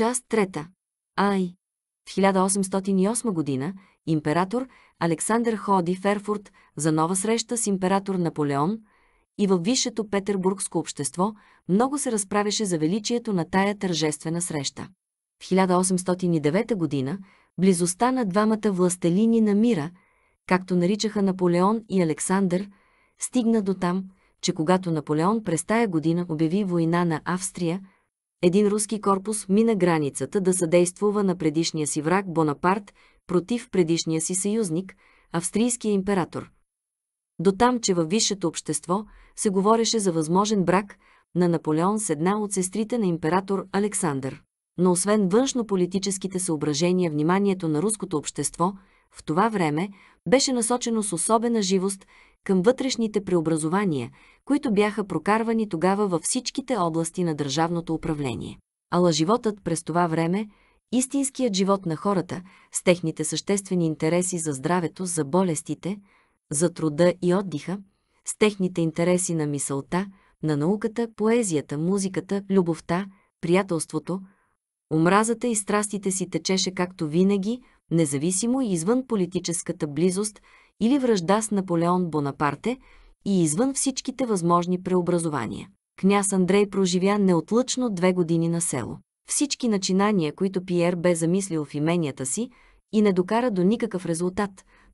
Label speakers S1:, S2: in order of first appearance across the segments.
S1: Част трета. Ай. В 1808 година император Александър ходи в Ерфурт за нова среща с император Наполеон и във висшето петербургско общество много се разправяше за величието на тая тържествена среща. В 1809 година близостта на двамата властелини на мира, както наричаха Наполеон и Александър, стигна до там, че когато Наполеон през тая година обяви война на Австрия – един руски корпус мина границата да съдействува на предишния си враг Бонапарт против предишния си съюзник, австрийския император. До там, че във висшето общество се говореше за възможен брак на Наполеон с една от сестрите на император Александър. Но освен външно-политическите съображения, вниманието на руското общество в това време беше насочено с особена живост към вътрешните преобразования, които бяха прокарвани тогава във всичките области на държавното управление. Ала животът през това време, истинският живот на хората, с техните съществени интереси за здравето, за болестите, за труда и отдиха, с техните интереси на мисълта, на науката, поезията, музиката, любовта, приятелството, омразата и страстите си течеше както винаги, независимо и извън политическата близост или връжда с Наполеон Бонапарте и извън всичките възможни преобразования. Княз Андрей проживя неотлъчно две години на село. Всички начинания, които Пиер бе замислил в именията си и не докара до никакъв резултат,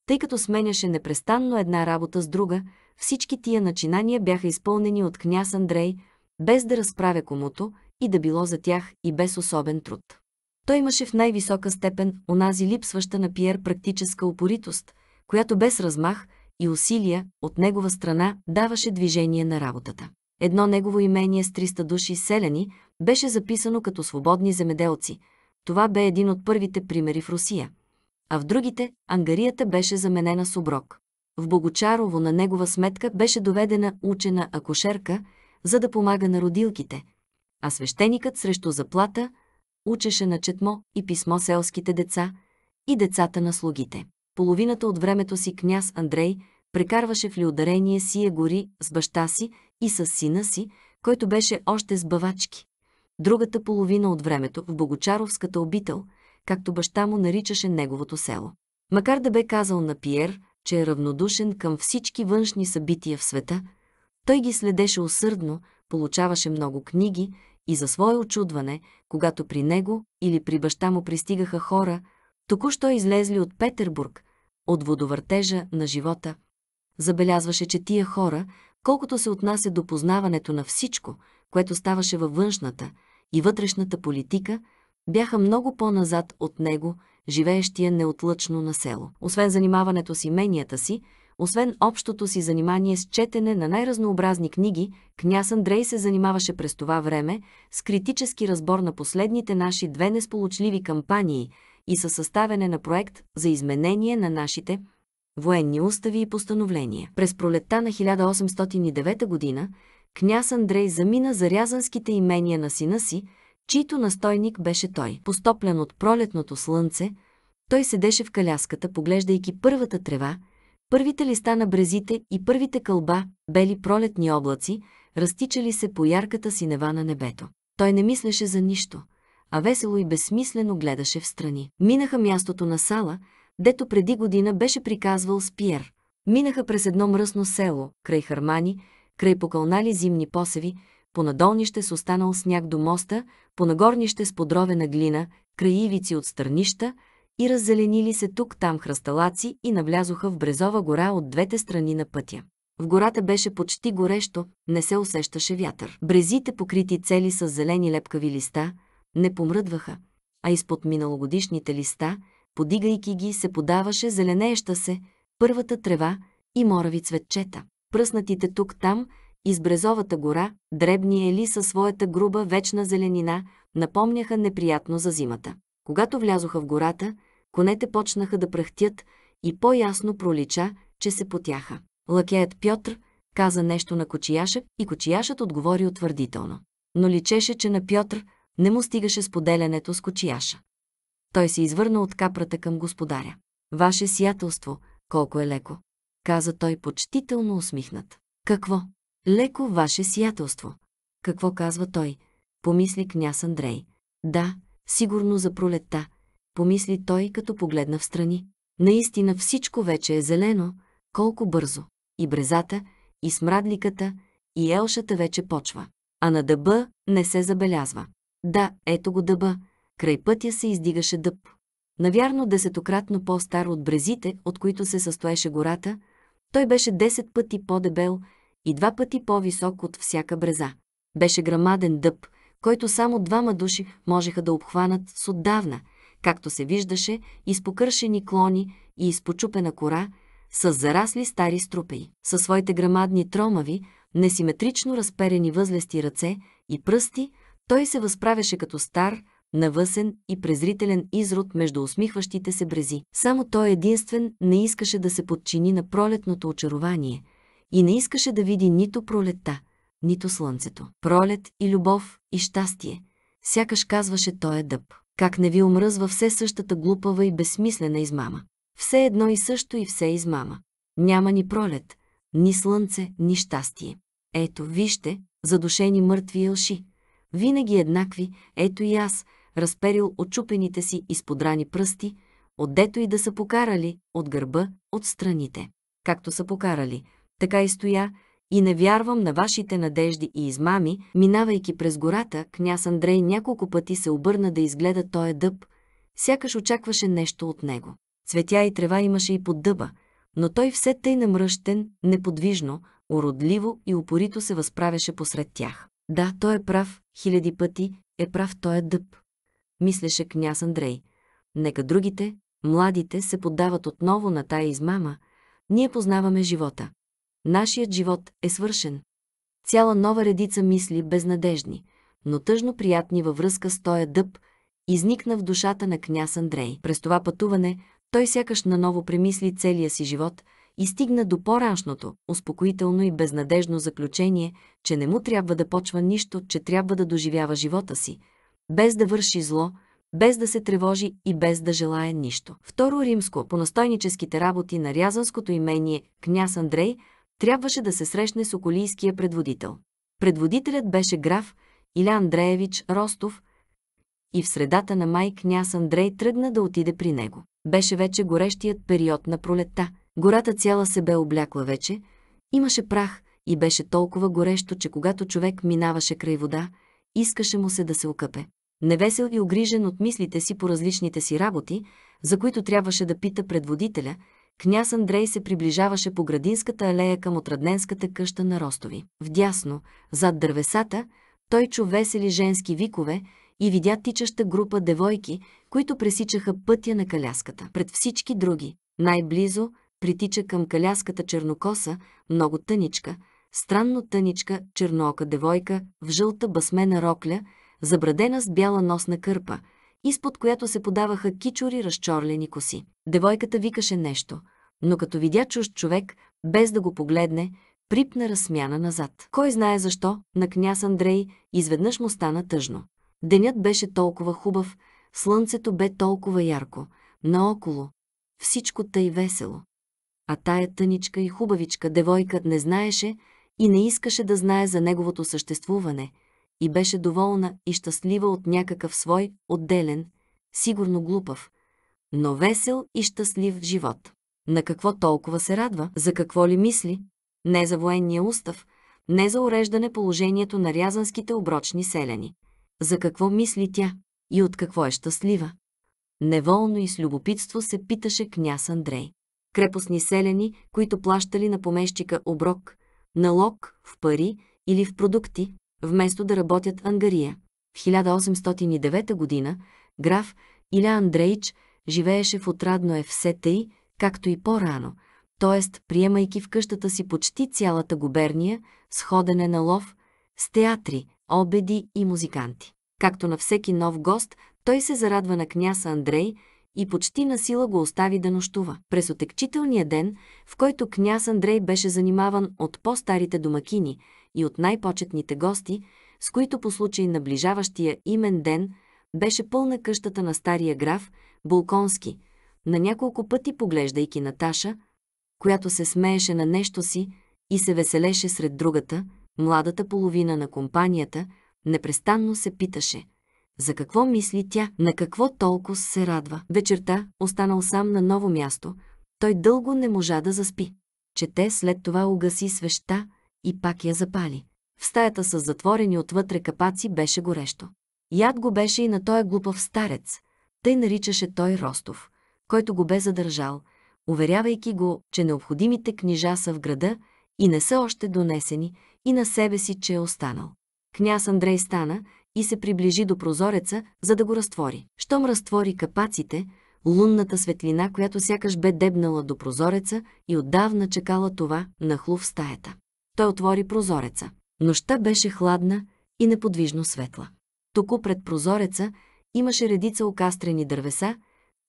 S1: тъй като сменяше непрестанно една работа с друга, всички тия начинания бяха изпълнени от княз Андрей, без да разправя комуто и да било за тях и без особен труд. Той имаше в най-висока степен онази липсваща на Пиер практическа упоритост – която без размах и усилия от негова страна даваше движение на работата. Едно негово имение с 300 души селени беше записано като свободни земеделци. Това бе един от първите примери в Русия. А в другите ангарията беше заменена с оброк. В Богочарово на негова сметка беше доведена учена акушерка, за да помага на родилките, а свещеникът срещу заплата учеше на четмо и писмо селските деца и децата на слугите половината от времето си княз Андрей прекарваше в леодарение сие гори с баща си и с сина си, който беше още с бавачки. Другата половина от времето в Богочаровската обител, както баща му наричаше неговото село. Макар да бе казал на Пиер, че е равнодушен към всички външни събития в света, той ги следеше усърдно, получаваше много книги и за свое очудване, когато при него или при баща му пристигаха хора, току-що излезли от Петербург, от водовъртежа на живота. Забелязваше, че тия хора, колкото се отнася до познаването на всичко, което ставаше във външната и вътрешната политика, бяха много по-назад от него, живеещия неотлъчно на село. Освен занимаването с именията си, освен общото си занимание с четене на най-разнообразни книги, княз Андрей се занимаваше през това време с критически разбор на последните наши две несполучливи кампании – и със съставяне на проект за изменение на нашите военни устави и постановления. През пролетта на 1809 г. княз Андрей замина за рязанските имения на сина си, чийто настойник беше той. Постоплен от пролетното слънце, той седеше в каляската, поглеждайки първата трева, първите листа на брезите и първите кълба, бели пролетни облаци, разтичали се по ярката синева на небето. Той не мислеше за нищо – а весело и безсмислено гледаше в страни. Минаха мястото на сала, дето преди година беше приказвал с Пиер. Минаха през едно мръсно село, край хармани, край покълнали зимни посеви, по надолнище с останал сняг до моста, по нагорнище с подровена глина, краивици от стърнища и раззеленили се тук-там хръсталаци и навлязоха в Брезова гора от двете страни на пътя. В гората беше почти горещо, не се усещаше вятър. Брезите, покрити цели с зелени лепкави листа, не помръдваха, а изпод миналогодишните листа, подигайки ги, се подаваше зеленееща се, първата трева и морави цветчета. Пръснатите тук-там, из Брезовата гора, дребни ели със своята груба вечна зеленина, напомняха неприятно за зимата. Когато влязоха в гората, конете почнаха да пръхтят и по-ясно пролича, че се потяха. Лакеят Пьотр каза нещо на кочияшък и Кочияшът отговори утвърдително. Но личеше, че на Пьотр не му стигаше споделянето с кочияша. Той се извърна от капрата към господаря. Ваше сиятелство, колко е леко, каза той почтително усмихнат. Какво? Леко ваше сиятелство. Какво казва той? Помисли княз Андрей. Да, сигурно за пролетта, помисли той, като погледна в страни. Наистина всичко вече е зелено, колко бързо. И брезата, и смрадликата, и елшата вече почва. А на дъба не се забелязва. Да, ето го дъба. Край пътя се издигаше дъб. Навярно десетократно по-стар от брезите, от които се състоеше гората, той беше десет пъти по-дебел и два пъти по-висок от всяка бреза. Беше грамаден дъб, който само двама души можеха да обхванат с отдавна, както се виждаше, изпокършени клони и изпочупена кора, с зарасли стари струпеи. Със своите грамадни тромави, несиметрично разперени възлести ръце и пръсти – той се възправяше като стар, навъсен и презрителен изрод между усмихващите се брези. Само той единствен не искаше да се подчини на пролетното очарование и не искаше да види нито пролета, нито слънцето. Пролет и любов и щастие. Сякаш казваше той е дъб. Как не ви омръзва все същата глупава и безсмислена измама. Все едно и също и все измама. Няма ни пролет, ни слънце, ни щастие. Ето, вижте, задушени мъртви елши винаги еднакви, ето и аз, разперил чупените си изподрани пръсти, отдето и да са покарали, от гърба, от страните. Както са покарали, така и стоя, и не вярвам на вашите надежди и измами, минавайки през гората, княз Андрей няколко пъти се обърна да изгледа този дъб, сякаш очакваше нещо от него. Цветя и трева имаше и под дъба, но той все тъй намръщен, неподвижно, уродливо и упорито се възправяше посред тях. Да, той е прав, хиляди пъти е прав той е дъб, мислеше княз Андрей. Нека другите, младите, се поддават отново на тая измама. Ние познаваме живота. Нашият живот е свършен. Цяла нова редица мисли, безнадежни, но тъжно приятни във връзка с тоя дъб, изникна в душата на княз Андрей. През това пътуване той сякаш наново премисли целия си живот – и стигна до по раншното успокоително и безнадежно заключение, че не му трябва да почва нищо, че трябва да доживява живота си, без да върши зло, без да се тревожи и без да желая нищо. Второ римско, по настойническите работи на рязанското имение княз Андрей, трябваше да се срещне с околийския предводител. Предводителят беше граф Иля Андреевич Ростов и в средата на май княз Андрей тръгна да отиде при него. Беше вече горещият период на пролетта – Гората цяла се бе облякла вече, имаше прах и беше толкова горещо, че когато човек минаваше край вода, искаше му се да се окъпе. Невесел и огрижен от мислите си по различните си работи, за които трябваше да пита предводителя, княз Андрей се приближаваше по градинската алея към отрадненската къща на Ростови. Вдясно, зад дървесата, той чу весели женски викове и видя тичаща група девойки, които пресичаха пътя на каляската. Пред всички други, най-близо, притича към каляската чернокоса, много тъничка, странно тъничка черноока девойка в жълта басмена рокля, забрадена с бяла носна кърпа, изпод която се подаваха кичори разчорлени коси. Девойката викаше нещо, но като видя чужд човек, без да го погледне, припна разсмяна назад. Кой знае защо, на княз Андрей изведнъж му стана тъжно. Денят беше толкова хубав, слънцето бе толкова ярко, наоколо, всичко тъй весело а тая тъничка и хубавичка девойка не знаеше и не искаше да знае за неговото съществуване и беше доволна и щастлива от някакъв свой, отделен, сигурно глупав, но весел и щастлив живот. На какво толкова се радва, за какво ли мисли? Не за военния устав, не за уреждане положението на рязанските оброчни селяни. За какво мисли тя и от какво е щастлива? Неволно и с любопитство се питаше княз Андрей крепостни селени, които плащали на помещика оброк, налог в пари или в продукти, вместо да работят ангария. В 1809 г. граф Иля Андреич живееше в отрадно Евсетей, както и по-рано, т.е. приемайки в къщата си почти цялата губерния, сходене на лов, с театри, обеди и музиканти. Както на всеки нов гост, той се зарадва на княз Андрей – и почти на сила го остави да нощува. През отекчителния ден, в който княз Андрей беше занимаван от по-старите домакини и от най-почетните гости, с които по случай наближаващия имен ден беше пълна къщата на стария граф Булконски, на няколко пъти поглеждайки Наташа, която се смееше на нещо си и се веселеше сред другата, младата половина на компанията, непрестанно се питаше – за какво мисли тя? На какво толкова се радва? Вечерта, останал сам на ново място, той дълго не можа да заспи. Чете след това угаси свеща и пак я запали. В стаята с затворени отвътре капаци беше горещо. Яд го беше и на този глупав старец. Тъй наричаше той Ростов, който го бе задържал, уверявайки го, че необходимите книжа са в града и не са още донесени, и на себе си, че е останал. Княз Андрей стана и се приближи до прозореца, за да го разтвори. Щом разтвори капаците, лунната светлина, която сякаш бе дебнала до прозореца и отдавна чекала това, нахлу в стаята. Той отвори прозореца. Нощта беше хладна и неподвижно светла. Току пред прозореца имаше редица окастрени дървеса,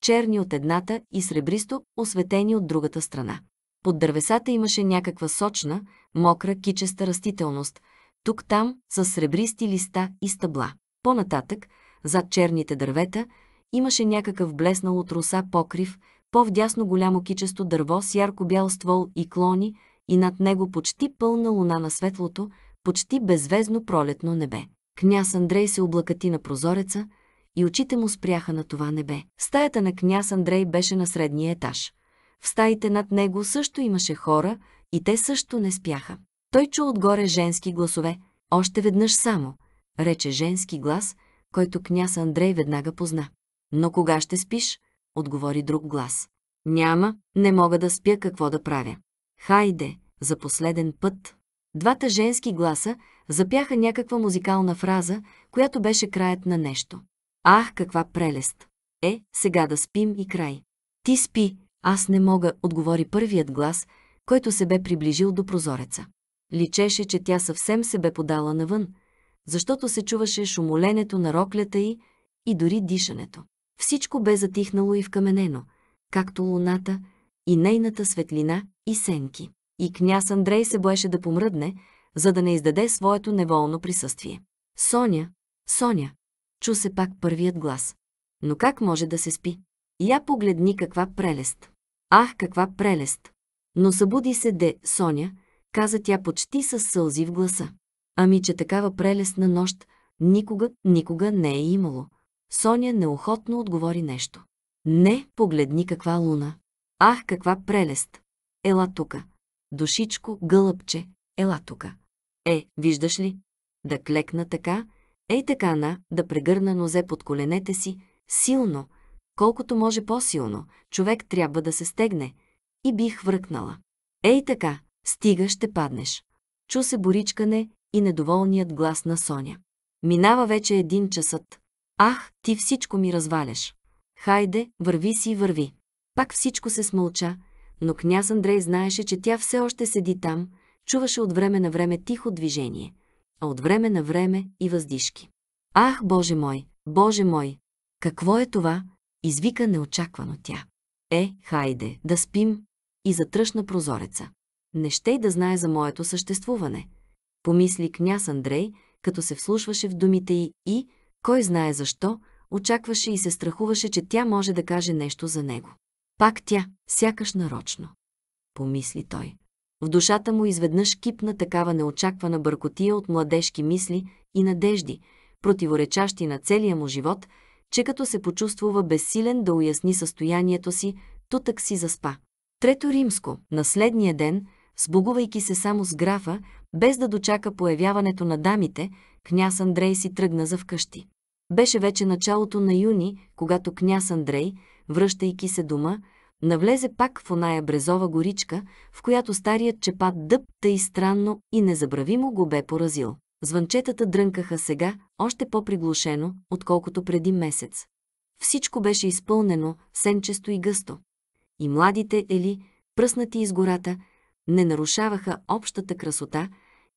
S1: черни от едната и сребристо, осветени от другата страна. Под дървесата имаше някаква сочна, мокра, кичеста растителност – тук-там с сребристи листа и стъбла. По-нататък, зад черните дървета, имаше някакъв блеснал от роса покрив, по-вдясно голямо кичесто дърво с ярко-бял ствол и клони и над него почти пълна луна на светлото, почти безвезно пролетно небе. Княз Андрей се облакати на прозореца и очите му спряха на това небе. Стаята на княз Андрей беше на средния етаж. В стаите над него също имаше хора и те също не спяха. Той чу отгоре женски гласове. Още веднъж само, рече женски глас, който княз Андрей веднага позна. Но кога ще спиш? отговори друг глас. Няма, не мога да спя какво да правя. Хайде, за последен път. Двата женски гласа запяха някаква музикална фраза, която беше краят на нещо. Ах, каква прелест! Е, сега да спим и край. Ти спи, аз не мога, отговори първият глас, който се бе приближил до прозореца. Личеше, че тя съвсем се бе подала навън, защото се чуваше шумоленето на роклята й и дори дишането. Всичко бе затихнало и вкаменено, както луната и нейната светлина и сенки. И княз Андрей се боеше да помръдне, за да не издаде своето неволно присъствие. Соня, Соня, чу се пак първият глас. Но как може да се спи? Я погледни каква прелест. Ах, каква прелест! Но събуди се де, Соня, каза тя почти с сълзи в гласа. Ами, че такава прелестна нощ никога, никога не е имало. Соня неохотно отговори нещо. Не, погледни каква луна. Ах, каква прелест! Ела тука. Душичко, гълъбче, ела тука. Е, виждаш ли? Да клекна така, ей така на, да прегърна нозе под коленете си, силно, колкото може по-силно, човек трябва да се стегне. И бих връкнала. Ей така, Стига ще паднеш. Чу се боричкане и недоволният глас на Соня. Минава вече един часът. Ах, ти всичко ми разваляш. Хайде, върви си и върви. Пак всичко се смълча, но княз Андрей знаеше, че тя все още седи там, чуваше от време на време тихо движение, а от време на време и въздишки. Ах, Боже мой, Боже мой! Какво е това? Извика неочаквано тя. Е, хайде, да спим! И затръшна прозореца. Не ще и да знае за моето съществуване. Помисли княз Андрей, като се вслушваше в думите й и, кой знае защо, очакваше и се страхуваше, че тя може да каже нещо за него. Пак тя, сякаш нарочно. Помисли той. В душата му изведнъж кипна такава неочаквана бъркотия от младежки мисли и надежди, противоречащи на целия му живот, че като се почувствува безсилен да уясни състоянието си, тутък си заспа. Трето римско, на следния ден, Сбугувайки се само с графа, без да дочака появяването на дамите, княз Андрей си тръгна за вкъщи. Беше вече началото на юни, когато княз Андрей, връщайки се дома, навлезе пак в оная брезова горичка, в която старият чепат дъб тъй странно и незабравимо го бе поразил. Звънчетата дрънкаха сега още по-приглушено, отколкото преди месец. Всичко беше изпълнено, сенчесто и гъсто. И младите ели, пръснати из гората, не нарушаваха общата красота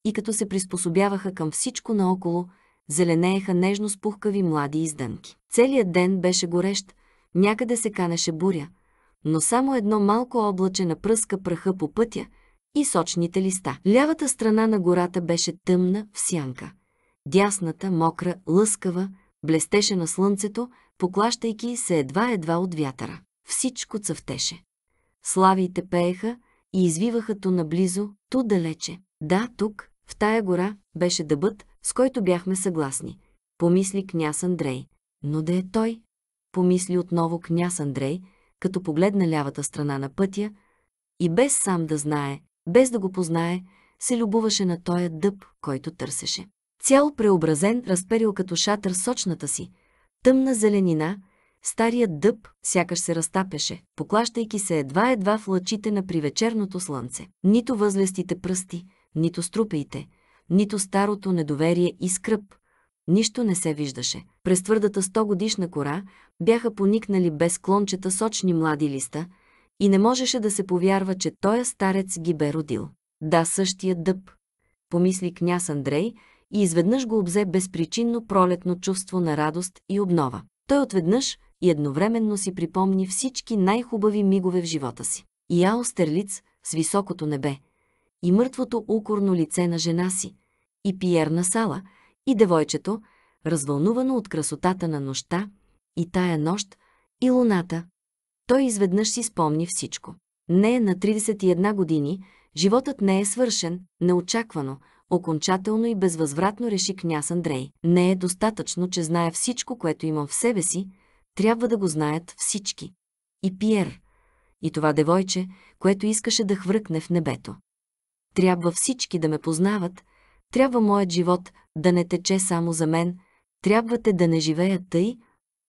S1: и като се приспособяваха към всичко наоколо, зеленееха нежно с пухкави млади издънки. Целият ден беше горещ, някъде се канеше буря, но само едно малко облаче напръска праха по пътя и сочните листа. Лявата страна на гората беше тъмна в сянка. Дясната, мокра, лъскава, блестеше на слънцето, поклащайки се едва-едва от вятъра. Всичко цъфтеше. Славите пееха, и извиваха ту наблизо, ту далече. Да, тук, в тая гора, беше дъбът, с който бяхме съгласни, помисли княз Андрей. Но да е той, помисли отново княз Андрей, като погледна лявата страна на пътя и без сам да знае, без да го познае, се любоваше на тоя дъб, който търсеше. Цял преобразен разперил като шатър сочната си, тъмна зеленина, Старият дъб сякаш се разтапеше, поклащайки се едва-едва в лъчите на привечерното слънце. Нито възлестите пръсти, нито струпеите, нито старото недоверие и скръп. Нищо не се виждаше. През твърдата стогодишна кора бяха поникнали без клончета сочни млади листа и не можеше да се повярва, че тоя старец ги бе родил. Да, същият дъб, помисли княз Андрей и изведнъж го обзе безпричинно пролетно чувство на радост и обнова. Той отведнъж и едновременно си припомни всички най-хубави мигове в живота си. И Аустерлиц с високото небе, и мъртвото укорно лице на жена си, и пиерна сала, и девойчето, развълнувано от красотата на нощта, и тая нощ, и луната. Той изведнъж си спомни всичко. Не е на 31 години, животът не е свършен, неочаквано, окончателно и безвъзвратно реши княз Андрей. Не е достатъчно, че знае всичко, което имам в себе си, трябва да го знаят всички. И Пиер, и това девойче, което искаше да хвъркне в небето. Трябва всички да ме познават, трябва моят живот да не тече само за мен, трябва те да не живеят тъй,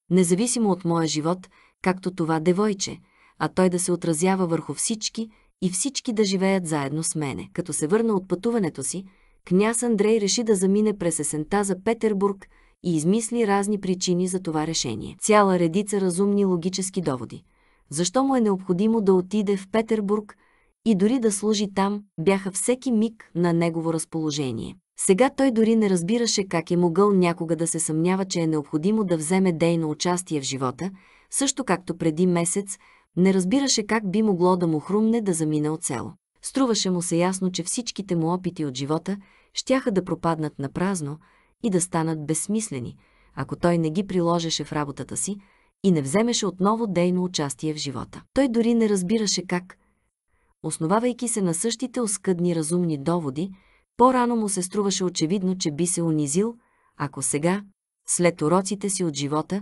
S1: независимо от моя живот, както това девойче, а той да се отразява върху всички и всички да живеят заедно с мене. Като се върна от пътуването си, княз Андрей реши да замине през есента за Петербург – и измисли разни причини за това решение. Цяла редица разумни логически доводи. Защо му е необходимо да отиде в Петербург и дори да служи там, бяха всеки миг на негово разположение. Сега той дори не разбираше как е могъл някога да се съмнява, че е необходимо да вземе дейно участие в живота, също както преди месец не разбираше как би могло да му хрумне да замине от село. Струваше му се ясно, че всичките му опити от живота щяха да пропаднат на празно, и да станат безсмислени, ако той не ги приложеше в работата си и не вземеше отново дейно участие в живота. Той дори не разбираше как. Основавайки се на същите оскъдни разумни доводи, по-рано му се струваше очевидно, че би се унизил, ако сега, след уроците си от живота,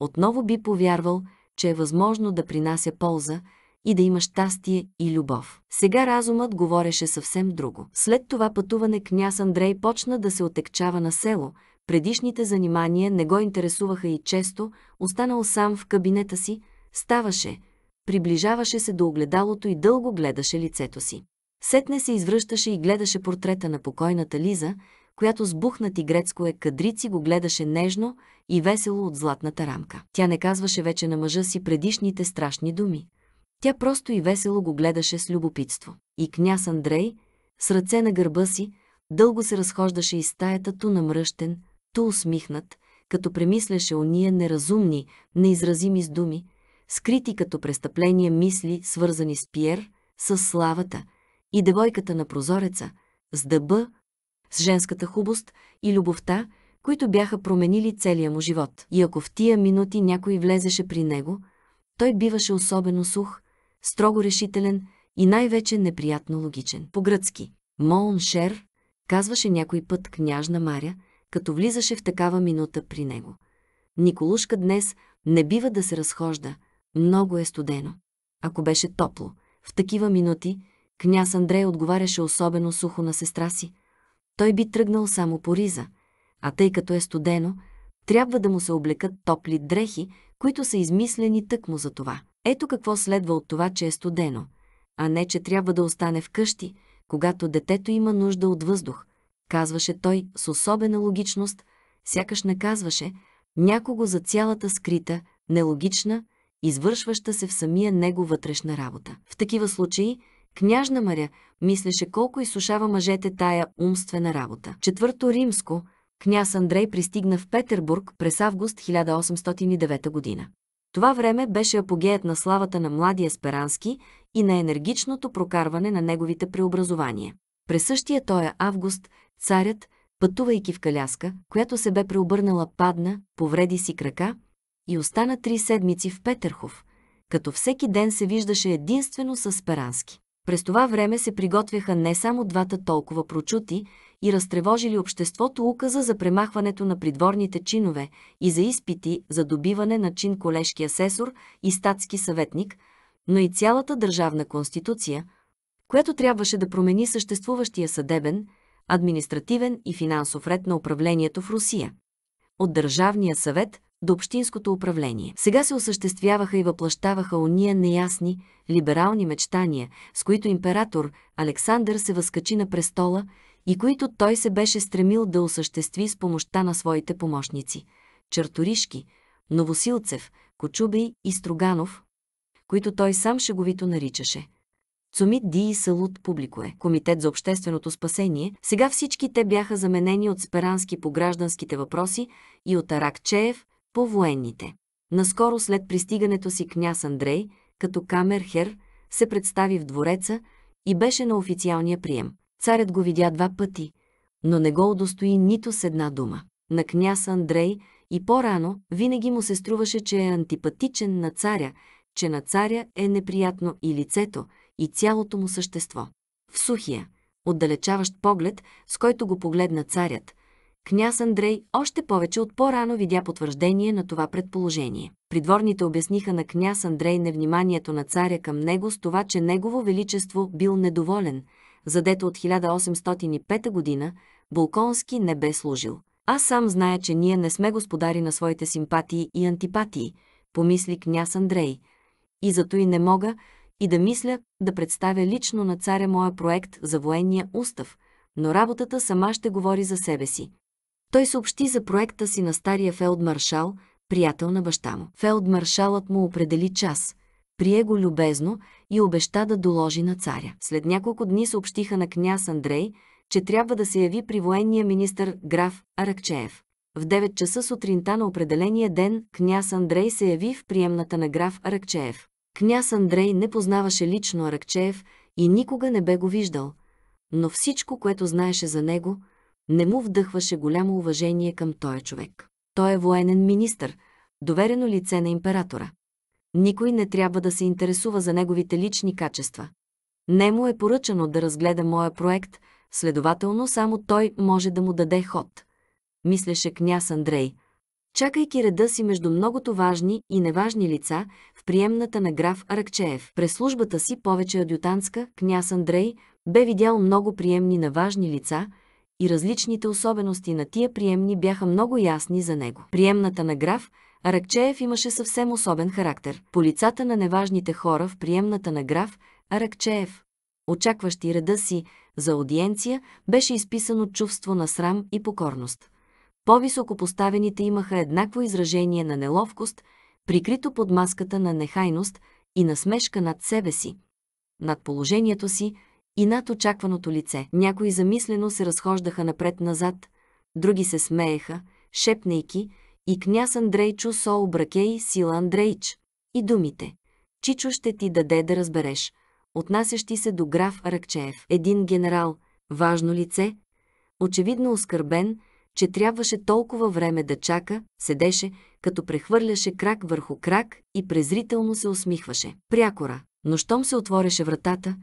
S1: отново би повярвал, че е възможно да принася полза, и да има щастие и любов. Сега разумът говореше съвсем друго. След това пътуване княз Андрей почна да се отекчава на село, предишните занимания не го интересуваха и често, останал сам в кабинета си, ставаше, приближаваше се до огледалото и дълго гледаше лицето си. Сетне се извръщаше и гледаше портрета на покойната Лиза, която с бухнати грецко е кадрици го гледаше нежно и весело от златната рамка. Тя не казваше вече на мъжа си предишните страшни думи. Тя просто и весело го гледаше с любопитство. И княз Андрей, с ръце на гърба си, дълго се разхождаше из стаята ту намръщен, ту усмихнат, като премисляше ония неразумни, неизразими с думи, скрити като престъпления мисли, свързани с Пиер, с славата и девойката на прозореца, с дъба, с женската хубост и любовта, които бяха променили целия му живот. И ако в тия минути някой влезеше при него, той биваше особено сух, строго решителен и най-вече неприятно логичен. По-гръцки. Шер, казваше някой път княжна Маря, като влизаше в такава минута при него. Николушка днес не бива да се разхожда, много е студено. Ако беше топло, в такива минути княз Андрей отговаряше особено сухо на сестра си. Той би тръгнал само по риза, а тъй като е студено, трябва да му се облекат топли дрехи, които са измислени тъкмо за това. Ето какво следва от това, че е студено, а не, че трябва да остане вкъщи, когато детето има нужда от въздух, казваше той с особена логичност, сякаш наказваше някого за цялата скрита, нелогична, извършваща се в самия него вътрешна работа. В такива случаи княжна Маря мислеше колко изсушава мъжете тая умствена работа. Четвърто римско, княз Андрей пристигна в Петербург през август 1809 година. Това време беше апогеят на славата на младия Сперански и на енергичното прокарване на неговите преобразования. През същия той август царят, пътувайки в Каляска, която се бе преобърнала, падна, повреди си крака и остана три седмици в Петерхов, като всеки ден се виждаше единствено с Сперански. През това време се приготвяха не само двата толкова прочути, и разтревожили обществото указа за премахването на придворните чинове и за изпити за добиване на чин колежки асесор и статски съветник, но и цялата държавна конституция, която трябваше да промени съществуващия съдебен, административен и финансов ред на управлението в Русия. От Държавния съвет до Общинското управление. Сега се осъществяваха и въплащаваха уния неясни, либерални мечтания, с които император Александър се възкачи на престола – и които той се беше стремил да осъществи с помощта на своите помощници – Чарторишки, Новосилцев, Кочубей и Строганов, които той сам шеговито наричаше. Цумит Ди и Салут публикуе – Комитет за общественото спасение, сега всички те бяха заменени от Сперански по гражданските въпроси и от Аракчеев по военните. Наскоро след пристигането си княз Андрей, като камерхер, се представи в двореца и беше на официалния прием. Царят го видя два пъти, но не го удостои нито с една дума. На княз Андрей и по-рано винаги му се струваше, че е антипатичен на царя, че на царя е неприятно и лицето, и цялото му същество. В сухия, отдалечаващ поглед, с който го погледна царят, княз Андрей още повече от по-рано видя потвърждение на това предположение. Придворните обясниха на княз Андрей невниманието на царя към него с това, че негово величество бил недоволен – задето от 1805 година Булконски не бе служил. Аз сам зная, че ние не сме господари на своите симпатии и антипатии, помисли княз Андрей. И зато и не мога и да мисля да представя лично на царя моя проект за военния устав, но работата сама ще говори за себе си. Той съобщи за проекта си на стария фелдмаршал, приятел на баща му. Фелдмаршалът му определи час. Прие го любезно и обеща да доложи на царя. След няколко дни съобщиха на княз Андрей, че трябва да се яви при военния министр граф Аракчеев. В 9 часа сутринта на определения ден княз Андрей се яви в приемната на граф Аракчеев. Княз Андрей не познаваше лично Аракчеев и никога не бе го виждал, но всичко, което знаеше за него, не му вдъхваше голямо уважение към този човек. Той е военен министр, доверено лице на императора. Никой не трябва да се интересува за неговите лични качества. Не му е поръчано да разгледа моя проект, следователно само той може да му даде ход. Мислеше княз Андрей, чакайки реда си между многото важни и неважни лица в приемната на граф Аракчеев. През службата си повече Адютанска, княз Андрей бе видял много приемни на важни лица и различните особености на тия приемни бяха много ясни за него. Приемната на граф – Аракчеев имаше съвсем особен характер. По лицата на неважните хора в приемната на граф Аракчеев, очакващи реда си за аудиенция, беше изписано чувство на срам и покорност. По-високо поставените имаха еднакво изражение на неловкост, прикрито под маската на нехайност и насмешка над себе си, над положението си и над очакваното лице. Някои замислено се разхождаха напред-назад, други се смееха, шепнейки, и княз Андрейчо со обракей сила Андрейч. И думите. Чичо ще ти даде да разбереш. Отнасящи се до граф Ракчеев. Един генерал, важно лице, очевидно оскърбен, че трябваше толкова време да чака, седеше, като прехвърляше крак върху крак и презрително се усмихваше. Прякора. Но щом се отвореше вратата,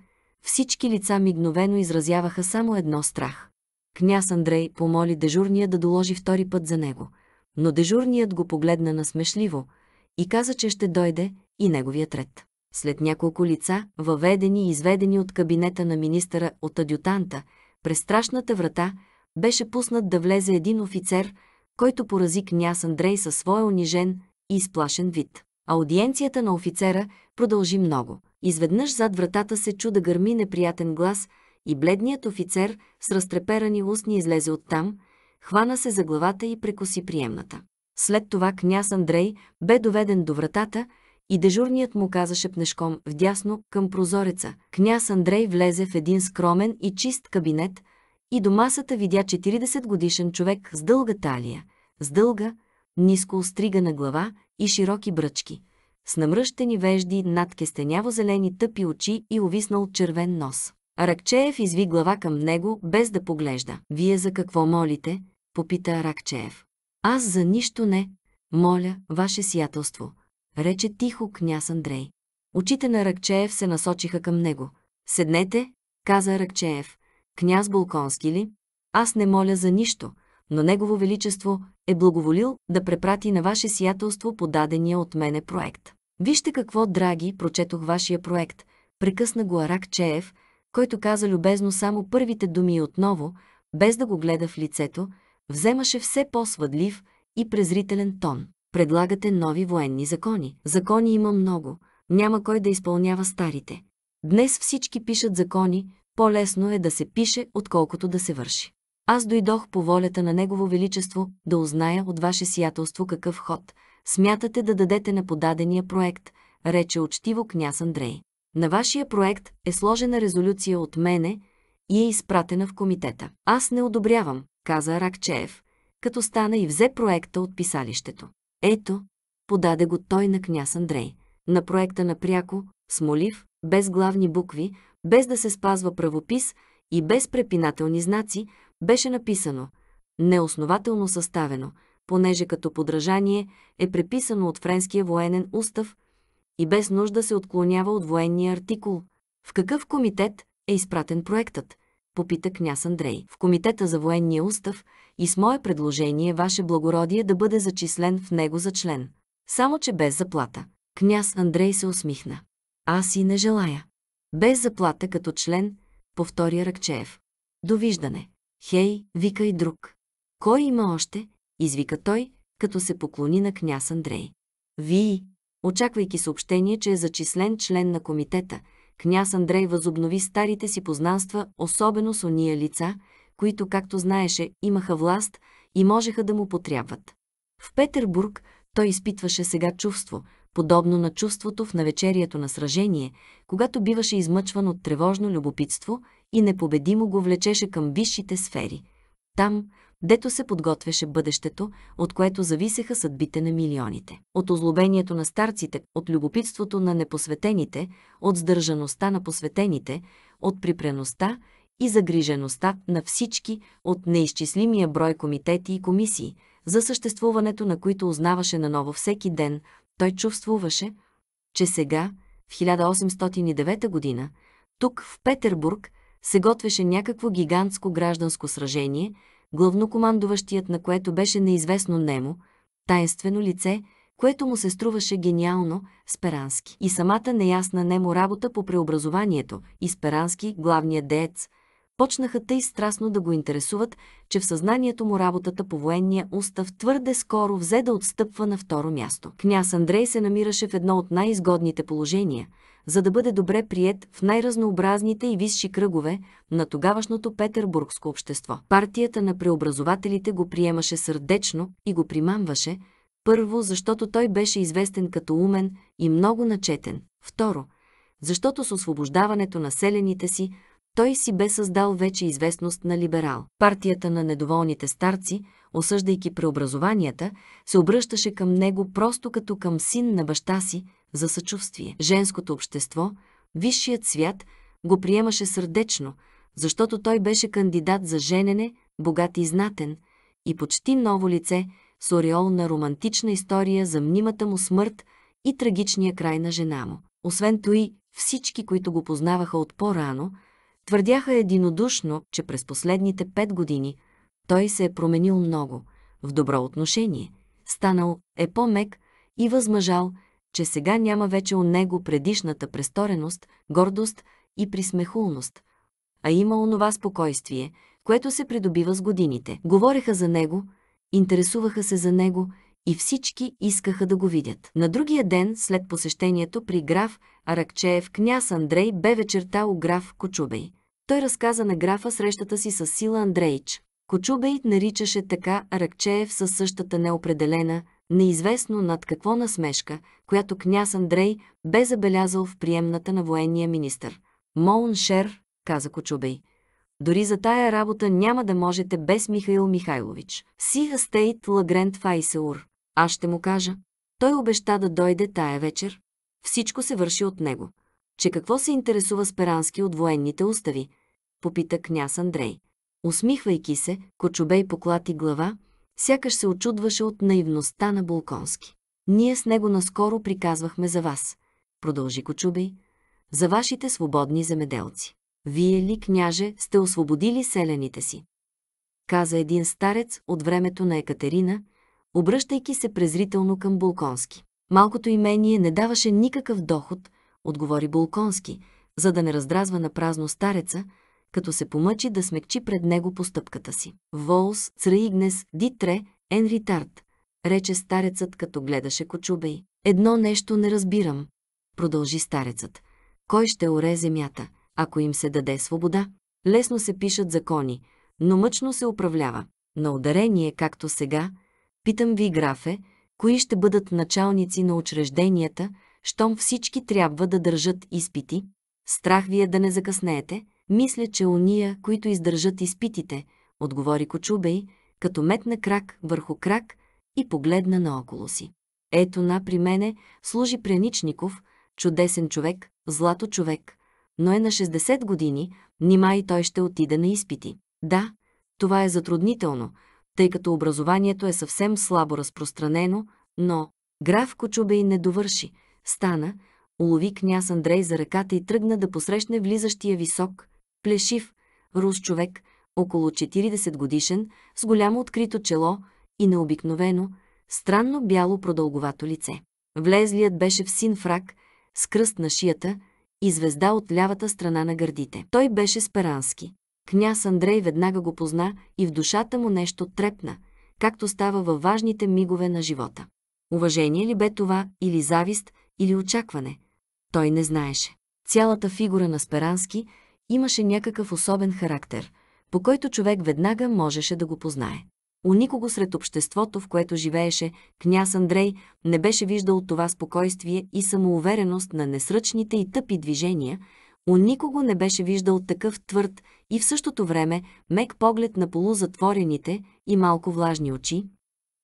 S1: всички лица мигновено изразяваха само едно страх. Княз Андрей помоли дежурния да доложи втори път за него – но дежурният го погледна насмешливо и каза, че ще дойде и неговият ред. След няколко лица, въведени и изведени от кабинета на министъра от адютанта, през страшната врата беше пуснат да влезе един офицер, който порази княз Андрей със своя унижен и изплашен вид. Аудиенцията на офицера продължи много. Изведнъж зад вратата се чу да гърми неприятен глас и бледният офицер с разтреперани устни излезе оттам, хвана се за главата и прекоси приемната. След това княз Андрей бе доведен до вратата и дежурният му каза шепнешком вдясно към прозореца. Княз Андрей влезе в един скромен и чист кабинет и до масата видя 40 годишен човек с дълга талия, с дълга, ниско остригана глава и широки бръчки, с намръщени вежди над кестеняво-зелени тъпи очи и овиснал червен нос. Ракчеев изви глава към него, без да поглежда. «Вие за какво молите?» попита Аракчеев. Аз за нищо не, моля, ваше сиятелство, рече тихо княз Андрей. Очите на Ракчеев се насочиха към него. Седнете, каза Ракчеев. Княз Болконски ли? Аз не моля за нищо, но Негово Величество е благоволил да препрати на ваше сиятелство подадения от мене проект. Вижте какво, драги, прочетох вашия проект, прекъсна го Аракчеев, който каза любезно само първите думи отново, без да го гледа в лицето, вземаше все по-свъдлив и презрителен тон. Предлагате нови военни закони. Закони има много, няма кой да изпълнява старите. Днес всички пишат закони, по-лесно е да се пише, отколкото да се върши. Аз дойдох по волята на Негово Величество да узная от Ваше сиятелство какъв ход смятате да дадете на подадения проект, рече учтиво княз Андрей. На Вашия проект е сложена резолюция от мене и е изпратена в комитета. Аз не одобрявам, каза Ракчеев, като стана и взе проекта от писалището. Ето, подаде го той на княз Андрей. На проекта напряко, смолив, без главни букви, без да се спазва правопис и без препинателни знаци, беше написано «Неоснователно съставено», понеже като подражание е преписано от френския военен устав и без нужда се отклонява от военния артикул. В какъв комитет е изпратен проектът? попита княз Андрей. В Комитета за военния устав и с мое предложение ваше благородие да бъде зачислен в него за член. Само, че без заплата. Княз Андрей се усмихна. Аз и не желая. Без заплата като член, повтори Ракчеев. Довиждане. Хей, вика и друг. Кой има още? Извика той, като се поклони на княз Андрей. Вие, очаквайки съобщение, че е зачислен член на комитета – княз Андрей възобнови старите си познанства, особено с ония лица, които, както знаеше, имаха власт и можеха да му потрябват. В Петербург той изпитваше сега чувство, подобно на чувството в навечерието на сражение, когато биваше измъчван от тревожно любопитство и непобедимо го влечеше към висшите сфери. Там, дето се подготвяше бъдещето, от което зависеха съдбите на милионите. От озлобението на старците, от любопитството на непосветените, от сдържаността на посветените, от припреността и загрижеността на всички от неизчислимия брой комитети и комисии, за съществуването на които узнаваше наново всеки ден, той чувствуваше, че сега, в 1809 година, тук в Петербург, се готвеше някакво гигантско гражданско сражение – главнокомандуващият на което беше неизвестно немо, таинствено лице, което му се струваше гениално, Сперански. И самата неясна немо работа по преобразованието и Сперански, главният деец, почнаха тъй страстно да го интересуват, че в съзнанието му работата по военния устав твърде скоро взе да отстъпва на второ място. Княз Андрей се намираше в едно от най-изгодните положения – за да бъде добре прият в най-разнообразните и висши кръгове на тогавашното петербургско общество. Партията на преобразователите го приемаше сърдечно и го примамваше, първо, защото той беше известен като умен и много начетен. Второ, защото с освобождаването на селените си, той си бе създал вече известност на либерал. Партията на недоволните старци, осъждайки преобразованията, се обръщаше към него просто като към син на баща си, за съчувствие. Женското общество, висшият свят, го приемаше сърдечно, защото той беше кандидат за женене, богат и знатен, и почти ново лице с ореол на романтична история за мнимата му смърт и трагичния край на жена му. Освен той, всички, които го познаваха от по-рано, твърдяха единодушно, че през последните пет години той се е променил много, в добро отношение, станал е по-мек и възмъжал – че сега няма вече у него предишната престореност, гордост и присмехулност, а има онова спокойствие, което се придобива с годините. Говореха за него, интересуваха се за него и всички искаха да го видят. На другия ден, след посещението при граф Аракчеев, княз Андрей бе вечерта у граф Кочубей. Той разказа на графа срещата си с Сила Андреич, Кочубейт наричаше така Ракчеев със същата неопределена, неизвестно над какво насмешка, която княз Андрей бе забелязал в приемната на военния министър. Моун Шер, каза Кочубей. Дори за тая работа няма да можете без Михаил Михайлович. Сиха стейт Лагрент Файсеур. Аз ще му кажа. Той обеща да дойде тая вечер. Всичко се върши от него. Че какво се интересува Сперански от военните устави? Попита княз Андрей. Усмихвайки се, Кочубей поклати глава, сякаш се очудваше от наивността на Булконски. Ние с него наскоро приказвахме за вас, продължи Кочубей, за вашите свободни земеделци. Вие ли, княже, сте освободили селените си? Каза един старец от времето на Екатерина, обръщайки се презрително към Булконски. Малкото имение не даваше никакъв доход, отговори Булконски, за да не раздразва на празно стареца, като се помъчи да смекчи пред него постъпката си. Волс, Цраигнес, Дитре, Енри Тарт, рече старецът, като гледаше кочубей. Едно нещо не разбирам, продължи старецът. Кой ще оре земята, ако им се даде свобода? Лесно се пишат закони, но мъчно се управлява. На ударение, както сега, питам ви, графе, кои ще бъдат началници на учрежденията, щом всички трябва да държат изпити? Страх ви е да не закъснеете? Мисля, че уния, които издържат изпитите, отговори Кочубей, като метна крак върху крак и погледна наоколо си. Ето на при мене служи Пряничников, чудесен човек, злато човек, но е на 60 години, нима и той ще отида на изпити. Да, това е затруднително, тъй като образованието е съвсем слабо разпространено, но граф Кочубей не довърши. Стана, улови княз Андрей за ръката и тръгна да посрещне влизащия висок, плешив, рус човек, около 40 годишен, с голямо открито чело и необикновено, странно бяло продълговато лице. Влезлият беше в син фрак, с кръст на шията и звезда от лявата страна на гърдите. Той беше сперански. Княз Андрей веднага го позна и в душата му нещо трепна, както става във важните мигове на живота. Уважение ли бе това, или завист, или очакване? Той не знаеше. Цялата фигура на Сперански имаше някакъв особен характер, по който човек веднага можеше да го познае. У никого сред обществото, в което живееше, княз Андрей не беше виждал това спокойствие и самоувереност на несръчните и тъпи движения, у никого не беше виждал такъв твърд и в същото време мек поглед на полузатворените и малко влажни очи,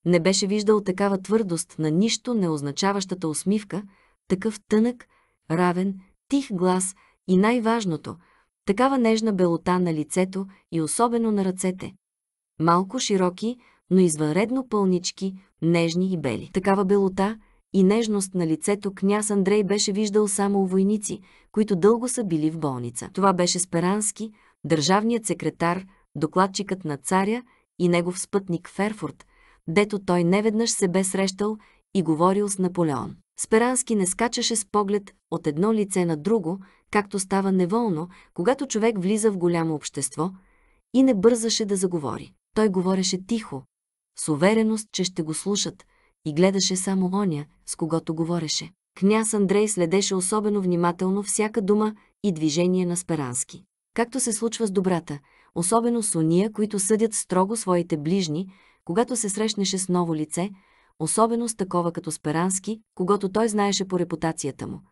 S1: не беше виждал такава твърдост на нищо неозначаващата усмивка, такъв тънък, равен, тих глас и най-важното – Такава нежна белота на лицето и особено на ръцете. Малко широки, но извънредно пълнички, нежни и бели. Такава белота и нежност на лицето княз Андрей беше виждал само у войници, които дълго са били в болница. Това беше Сперански, държавният секретар, докладчикът на царя и негов спътник Ферфорд, дето той неведнъж се бе срещал и говорил с Наполеон. Сперански не скачаше с поглед от едно лице на друго, както става неволно, когато човек влиза в голямо общество, и не бързаше да заговори. Той говореше тихо, с увереност, че ще го слушат, и гледаше само оня, с когото говореше. Княз Андрей следеше особено внимателно всяка дума и движение на Сперански. Както се случва с добрата, особено с уния, които съдят строго своите ближни, когато се срещнеше с ново лице, особено с такова като Сперански, когато той знаеше по репутацията му –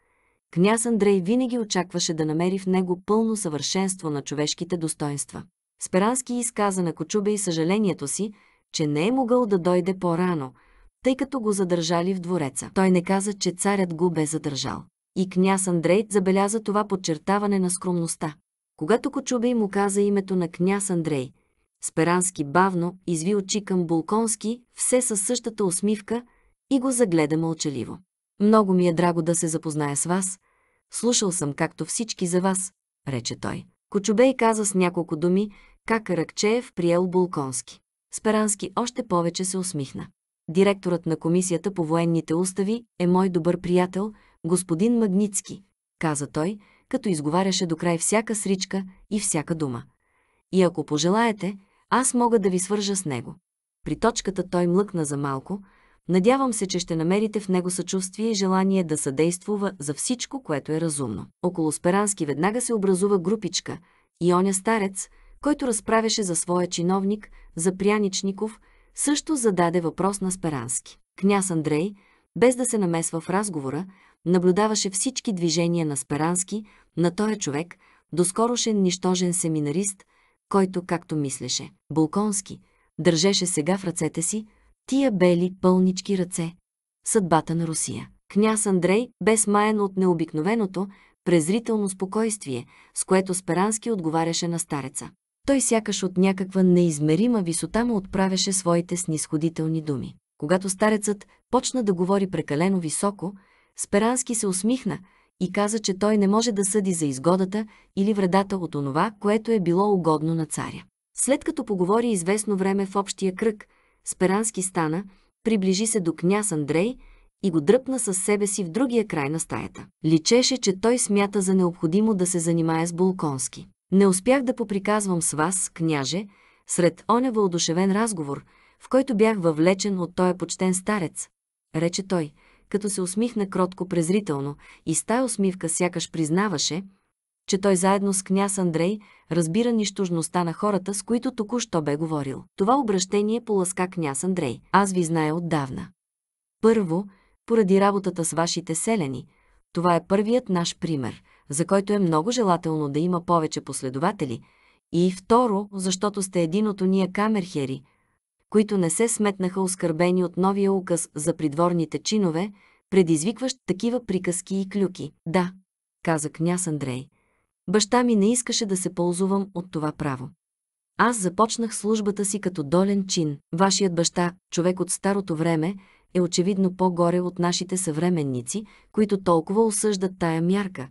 S1: Княз Андрей винаги очакваше да намери в него пълно съвършенство на човешките достоинства. Сперански изказа на Кочубе и съжалението си, че не е могъл да дойде по-рано, тъй като го задържали в двореца. Той не каза, че царят го бе задържал. И княз Андрей забеляза това подчертаване на скромността. Когато Кочубей му каза името на княз Андрей, Сперански бавно изви очи към Булконски, все със същата усмивка, и го загледа мълчаливо. Много ми е драго да се запозная с вас. Слушал съм, както всички за вас, рече той. Кочубей каза с няколко думи как Ракчеев приел Булконски. Сперански още повече се усмихна. Директорът на комисията по военните устави е мой добър приятел, господин Магницки, каза той, като изговаряше до край всяка сричка и всяка дума. И ако пожелаете, аз мога да ви свържа с него. При точката той млъкна за малко, Надявам се, че ще намерите в него съчувствие и желание да съдействува за всичко, което е разумно. Около Сперански веднага се образува групичка и оня старец, който разправяше за своя чиновник, за пряничников, също зададе въпрос на Сперански. Княз Андрей, без да се намесва в разговора, наблюдаваше всички движения на Сперански, на този човек, доскорошен нищожен семинарист, който, както мислеше, Болконски, държеше сега в ръцете си – тия бели, пълнички ръце. Съдбата на Русия. Княз Андрей, безмаян от необикновеното, презрително спокойствие, с което Сперански отговаряше на стареца. Той сякаш от някаква неизмерима висота му отправяше своите снисходителни думи. Когато старецът почна да говори прекалено високо, Сперански се усмихна и каза, че той не може да съди за изгодата или вредата от онова, което е било угодно на царя. След като поговори известно време в общия кръг – Сперански стана, приближи се до княз Андрей и го дръпна със себе си в другия край на стаята. Личеше, че той смята за необходимо да се занимае с Болконски. Не успях да поприказвам с вас, княже, сред оня въодушевен разговор, в който бях въвлечен от този почтен старец, рече той, като се усмихна кротко презрително и с тая усмивка сякаш признаваше – че той заедно с княз Андрей разбира нищожността на хората, с които току-що бе говорил. Това обращение поласка княз Андрей. Аз ви зная отдавна. Първо, поради работата с вашите селени, това е първият наш пример, за който е много желателно да има повече последователи, и второ, защото сте един от уния камерхери, които не се сметнаха оскърбени от новия указ за придворните чинове, предизвикващ такива приказки и клюки. Да, каза княз Андрей, Баща ми не искаше да се ползувам от това право. Аз започнах службата си като долен чин. Вашият баща, човек от старото време, е очевидно по-горе от нашите съвременници, които толкова осъждат тая мярка,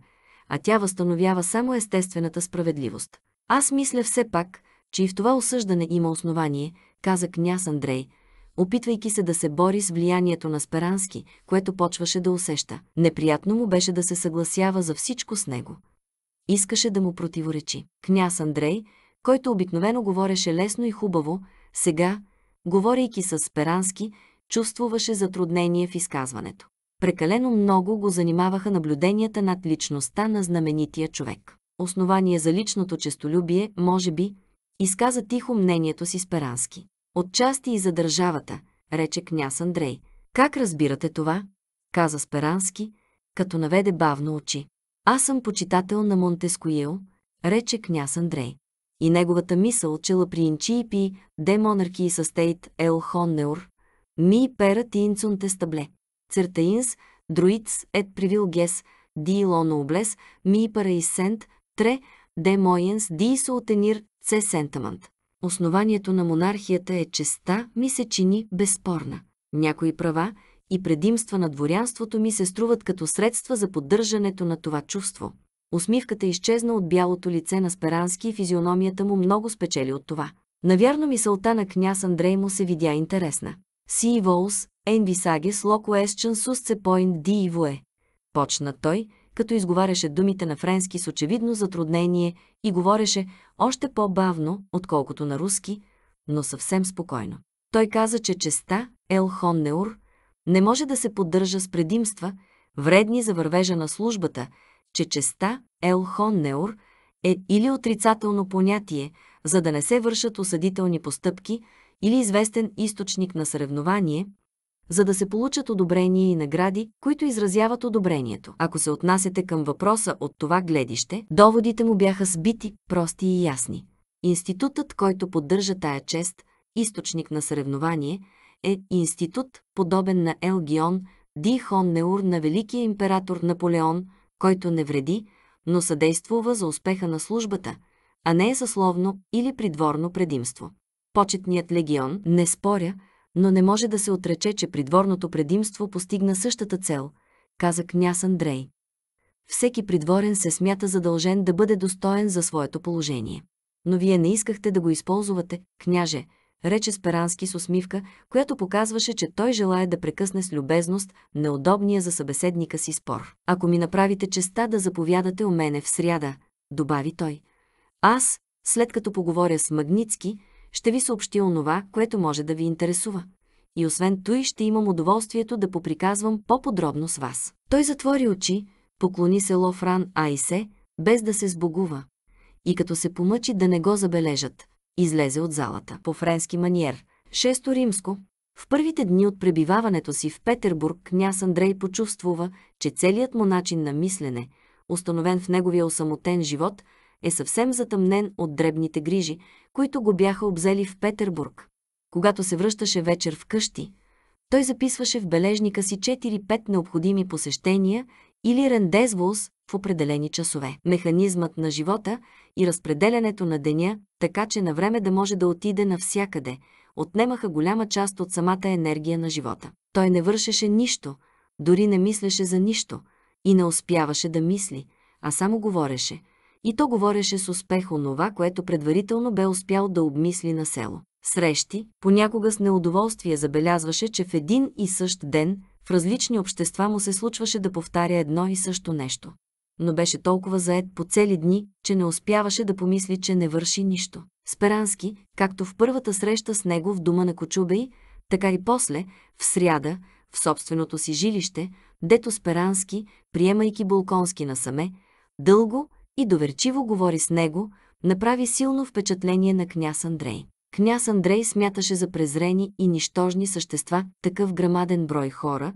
S1: а тя възстановява само естествената справедливост. Аз мисля все пак, че и в това осъждане има основание, каза княз Андрей, опитвайки се да се бори с влиянието на Сперански, което почваше да усеща. Неприятно му беше да се съгласява за всичко с него искаше да му противоречи. Княз Андрей, който обикновено говореше лесно и хубаво, сега, говорейки с Сперански, чувствуваше затруднение в изказването. Прекалено много го занимаваха наблюденията над личността на знаменития човек. Основание за личното честолюбие, може би, изказа тихо мнението си Сперански. Отчасти и за държавата, рече княз Андрей. Как разбирате това? каза Сперански, като наведе бавно очи. Аз съм почитател на Монтескуил, рече княз Андрей. И неговата мисъл, че лаприинчиипи, де и състейт ел хоннеур, ми перат и инцун тестабле. Цертаинс, друиц ет привил гес, ди лоно облес, ми сент, тре, де моенс, ди султенир, це сентамент. Основанието на монархията е честа, ми се чини безспорна. Някои права – и предимства на дворянството ми се струват като средства за поддържането на това чувство. Усмивката е изчезна от бялото лице на Сперански и физиономията му много спечели от това. Навярно мисълта на княз Андрей му се видя интересна. Си Волс, Енви Сагес, Локо Есчен Сусце Пойн Ди и вое. Почна той, като изговаряше думите на френски с очевидно затруднение и говореше още по-бавно, отколкото на руски, но съвсем спокойно. Той каза, че честа, Ел Хоннеур, не може да се поддържа с предимства, вредни за вървежа на службата, че честа, ел хоннеур, е или отрицателно понятие, за да не се вършат осъдителни постъпки, или известен източник на съревнование, за да се получат одобрение и награди, които изразяват одобрението. Ако се отнасяте към въпроса от това гледище, доводите му бяха сбити, прости и ясни. Институтът, който поддържа тая чест, източник на съревнование – е институт, подобен на Елгион, Ди Неур на великия император Наполеон, който не вреди, но съдействува за успеха на службата, а не е съсловно или придворно предимство. Почетният легион, не споря, но не може да се отрече, че придворното предимство постигна същата цел, каза княз Андрей. Всеки придворен се смята задължен да бъде достоен за своето положение. Но вие не искахте да го използвате, княже, рече Сперански с усмивка, която показваше, че той желая да прекъсне с любезност неудобния за събеседника си спор. Ако ми направите честа да заповядате у мене в сряда, добави той. Аз, след като поговоря с Магницки, ще ви съобщи онова, което може да ви интересува. И освен той ще имам удоволствието да поприказвам по-подробно с вас. Той затвори очи, поклони се Лофран Айсе, без да се сбогува. И като се помъчи да не го забележат, Излезе от залата по френски маниер. Шесто римско. В първите дни от пребиваването си в Петербург княз Андрей почувствува, че целият му начин на мислене, установен в неговия осамотен живот, е съвсем затъмнен от дребните грижи, които го бяха обзели в Петербург. Когато се връщаше вечер в къщи, той записваше в бележника си 4-5 необходими посещения или рендезволс в определени часове. Механизмът на живота и разпределянето на деня, така че на време да може да отиде навсякъде, отнемаха голяма част от самата енергия на живота. Той не вършеше нищо, дори не мислеше за нищо и не успяваше да мисли, а само говореше. И то говореше с успех онова, което предварително бе успял да обмисли на село. Срещи, понякога с неудоволствие забелязваше, че в един и същ ден в различни общества му се случваше да повтаря едно и също нещо но беше толкова заед по цели дни, че не успяваше да помисли, че не върши нищо. Сперански, както в първата среща с него в дома на Кочубей, така и после, в сряда, в собственото си жилище, дето Сперански, приемайки Булконски насаме, дълго и доверчиво говори с него, направи силно впечатление на княз Андрей. Княз Андрей смяташе за презрени и нищожни същества такъв грамаден брой хора,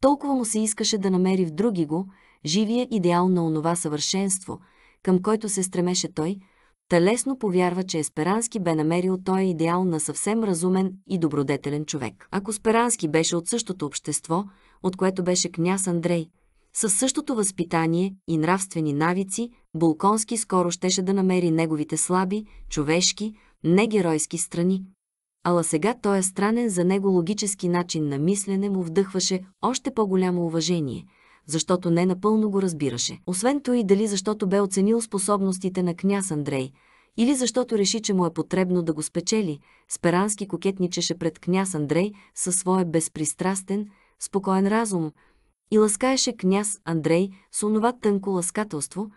S1: толкова му се искаше да намери в други го, живия идеал на онова съвършенство, към който се стремеше той, та лесно повярва, че Есперански бе намерил този идеал на съвсем разумен и добродетелен човек. Ако Сперански беше от същото общество, от което беше княз Андрей, със същото възпитание и нравствени навици, Булконски скоро щеше да намери неговите слаби, човешки, негеройски страни. Ала сега този е странен за него логически начин на мислене му вдъхваше още по-голямо уважение – защото не напълно го разбираше. Освен то и дали защото бе оценил способностите на княз Андрей, или защото реши, че му е потребно да го спечели, Сперански кокетничеше пред княз Андрей със своя безпристрастен, спокоен разум и ласкаеше княз Андрей с онова тънко ласкателство,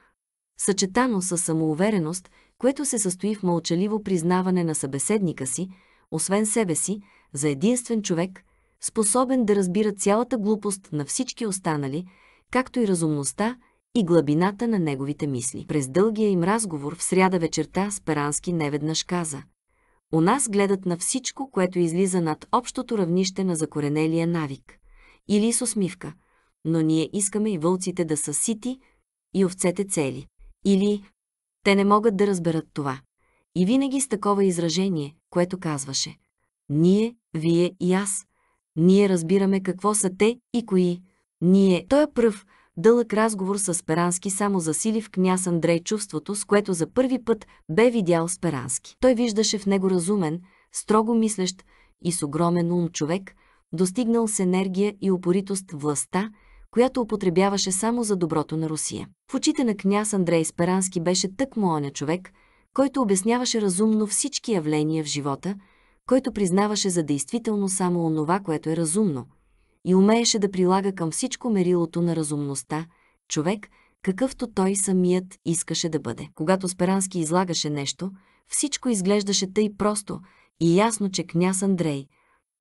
S1: съчетано със самоувереност, което се състои в мълчаливо признаване на събеседника си, освен себе си, за единствен човек, способен да разбира цялата глупост на всички останали, както и разумността и глабината на неговите мисли. През дългия им разговор в сряда вечерта Сперански неведнъж каза «У нас гледат на всичко, което излиза над общото равнище на закоренелия навик» или с усмивка, но ние искаме и вълците да са сити и овцете цели. Или те не могат да разберат това. И винаги с такова изражение, което казваше «Ние, вие и аз» Ние разбираме какво са те и кои. Ние, той е пръв, дълъг разговор с Сперански само засили в княз Андрей чувството, с което за първи път бе видял Сперански. Той виждаше в него разумен, строго мислещ и с огромен ум човек, достигнал с енергия и упоритост властта, която употребяваше само за доброто на Русия. В очите на княз Андрей Сперански беше тък човек, който обясняваше разумно всички явления в живота – който признаваше за действително само онова, което е разумно, и умееше да прилага към всичко мерилото на разумността, човек, какъвто той самият искаше да бъде. Когато Сперански излагаше нещо, всичко изглеждаше тъй просто и ясно, че княз Андрей,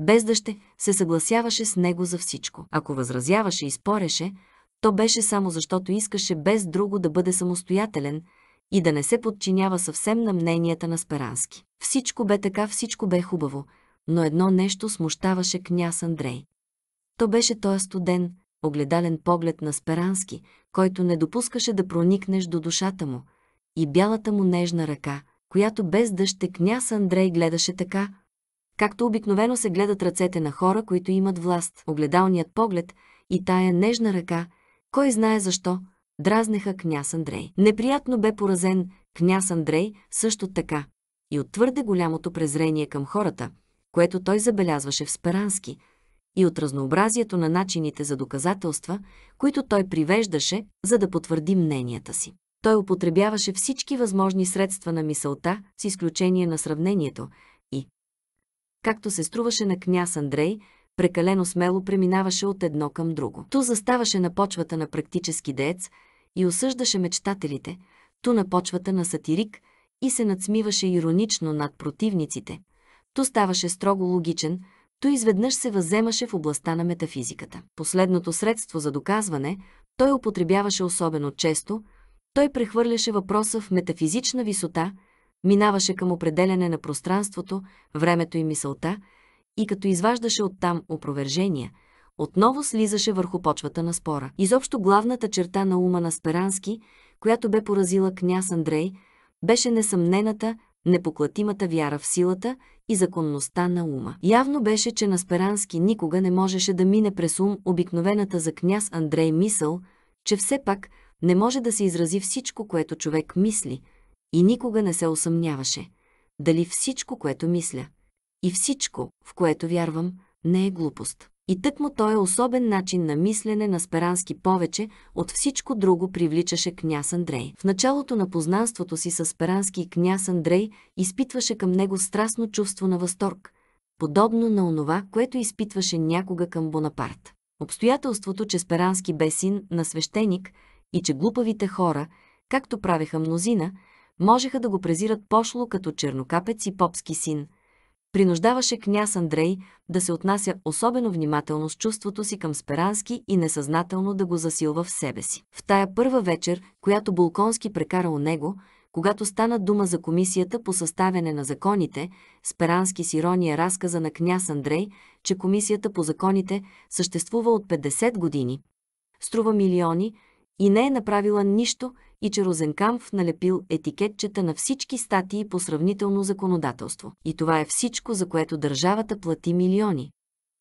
S1: без да ще, се съгласяваше с него за всичко. Ако възразяваше и спореше, то беше само защото искаше без друго да бъде самостоятелен и да не се подчинява съвсем на мненията на Сперански. Всичко бе така, всичко бе хубаво, но едно нещо смущаваше княз Андрей. То беше той студен, огледален поглед на Сперански, който не допускаше да проникнеш до душата му, и бялата му нежна ръка, която без дъще княз Андрей гледаше така, както обикновено се гледат ръцете на хора, които имат власт. Огледалният поглед и тая нежна ръка, кой знае защо, дразнеха княз Андрей. Неприятно бе поразен княз Андрей също така и от твърде голямото презрение към хората, което той забелязваше в Сперански, и от разнообразието на начините за доказателства, които той привеждаше, за да потвърди мненията си. Той употребяваше всички възможни средства на мисълта, с изключение на сравнението, и, както се струваше на княз Андрей, прекалено смело преминаваше от едно към друго. Ту заставаше на почвата на практически деец и осъждаше мечтателите, ту на почвата на сатирик – и се надсмиваше иронично над противниците, то ставаше строго логичен, то изведнъж се въземаше в областта на метафизиката. Последното средство за доказване той употребяваше особено често, той прехвърляше въпроса в метафизична висота, минаваше към определене на пространството, времето и мисълта и като изваждаше оттам опровержения, отново слизаше върху почвата на спора. Изобщо главната черта на ума на Сперански, която бе поразила княз Андрей – беше несъмнената, непоклатимата вяра в силата и законността на ума. Явно беше, че на Сперански никога не можеше да мине през ум обикновената за княз Андрей мисъл, че все пак не може да се изрази всичко, което човек мисли, и никога не се усъмняваше. Дали всичко, което мисля, и всичко, в което вярвам, не е глупост. И тъкмо е особен начин на мислене на Сперански повече от всичко друго привличаше княз Андрей. В началото на познанството си с Сперански княз Андрей изпитваше към него страстно чувство на възторг, подобно на онова, което изпитваше някога към Бонапарт. Обстоятелството, че Сперански бе син на свещеник и че глупавите хора, както правеха мнозина, можеха да го презират пошло като чернокапец и попски син – принуждаваше княз Андрей да се отнася особено внимателно с чувството си към Сперански и несъзнателно да го засилва в себе си. В тая първа вечер, която Булконски прекара у него, когато стана дума за комисията по съставяне на законите, Сперански с ирония разказа на княз Андрей, че комисията по законите съществува от 50 години, струва милиони и не е направила нищо – и че Розенкамф налепил етикетчета на всички статии по сравнително законодателство. И това е всичко, за което държавата плати милиони.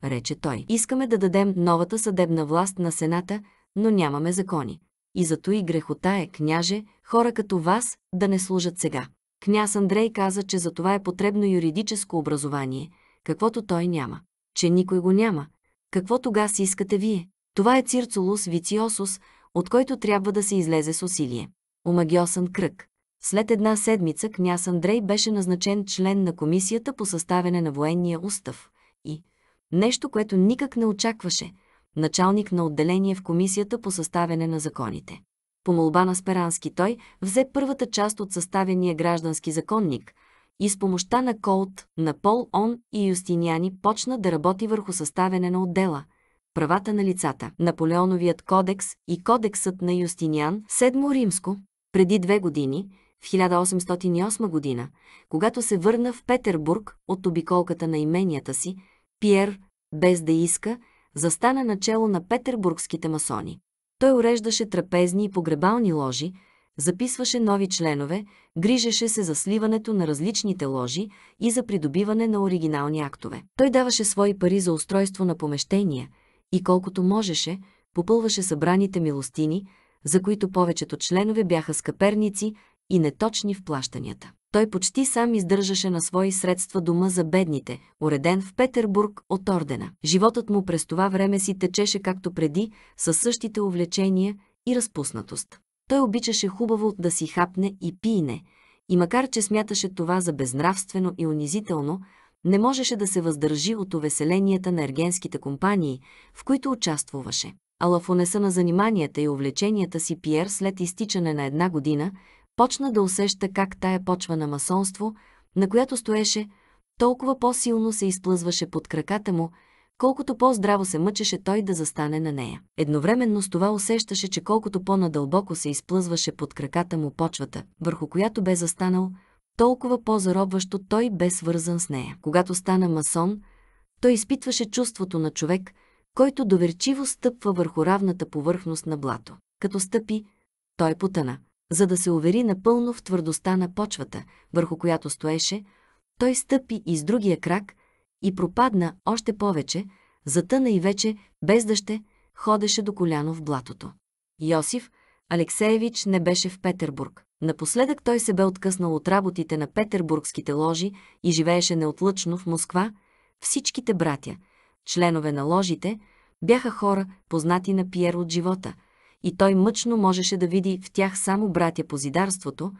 S1: Рече той. Искаме да дадем новата съдебна власт на Сената, но нямаме закони. И зато и грехота е, княже, хора като вас да не служат сега. Княз Андрей каза, че за това е потребно юридическо образование, каквото той няма. Че никой го няма. Какво тогава си искате вие? Това е цирцулус вициосус, от който трябва да се излезе с усилие. Омагиосън кръг. След една седмица княз Андрей беше назначен член на комисията по съставяне на военния устав и нещо, което никак не очакваше, началник на отделение в комисията по съставяне на законите. По молба на Сперански той взе първата част от съставения граждански законник и с помощта на Колт, на Пол Он и Юстиняни почна да работи върху съставяне на отдела – правата на лицата, Наполеоновият кодекс и кодексът на Юстиниан, Седмо римско, преди две години, в 1808 година, когато се върна в Петербург от обиколката на именията си, Пьер, без да иска, застана начало на петербургските масони. Той уреждаше трапезни и погребални ложи, записваше нови членове, грижеше се за сливането на различните ложи и за придобиване на оригинални актове. Той даваше свои пари за устройство на помещения – и колкото можеше, попълваше събраните милостини, за които повечето членове бяха скъперници и неточни в плащанията. Той почти сам издържаше на свои средства дома за бедните, уреден в Петербург от ордена. Животът му през това време си течеше както преди, със същите увлечения и разпуснатост. Той обичаше хубаво да си хапне и пийне, и макар че смяташе това за безнравствено и унизително, не можеше да се въздържи от увеселенията на ергенските компании, в които участвуваше. Ала в унеса на заниманията и увлеченията си Пиер след изтичане на една година почна да усеща как тая почва на масонство, на която стоеше, толкова по-силно се изплъзваше под краката му, колкото по-здраво се мъчеше той да застане на нея. Едновременно с това усещаше, че колкото по-надълбоко се изплъзваше под краката му почвата, върху която бе застанал – толкова по-заробващо той бе свързан с нея. Когато стана масон, той изпитваше чувството на човек, който доверчиво стъпва върху равната повърхност на блато. Като стъпи, той потъна. За да се увери напълно в твърдостта на почвата, върху която стоеше, той стъпи и с другия крак и пропадна още повече, затъна и вече, без дъще, ходеше до коляно в блатото. Йосиф Алексеевич не беше в Петербург. Напоследък той се бе откъснал от работите на петербургските ложи и живееше неотлъчно в Москва. Всичките братя, членове на ложите, бяха хора, познати на Пиер от живота, и той мъчно можеше да види в тях само братя по зидарството,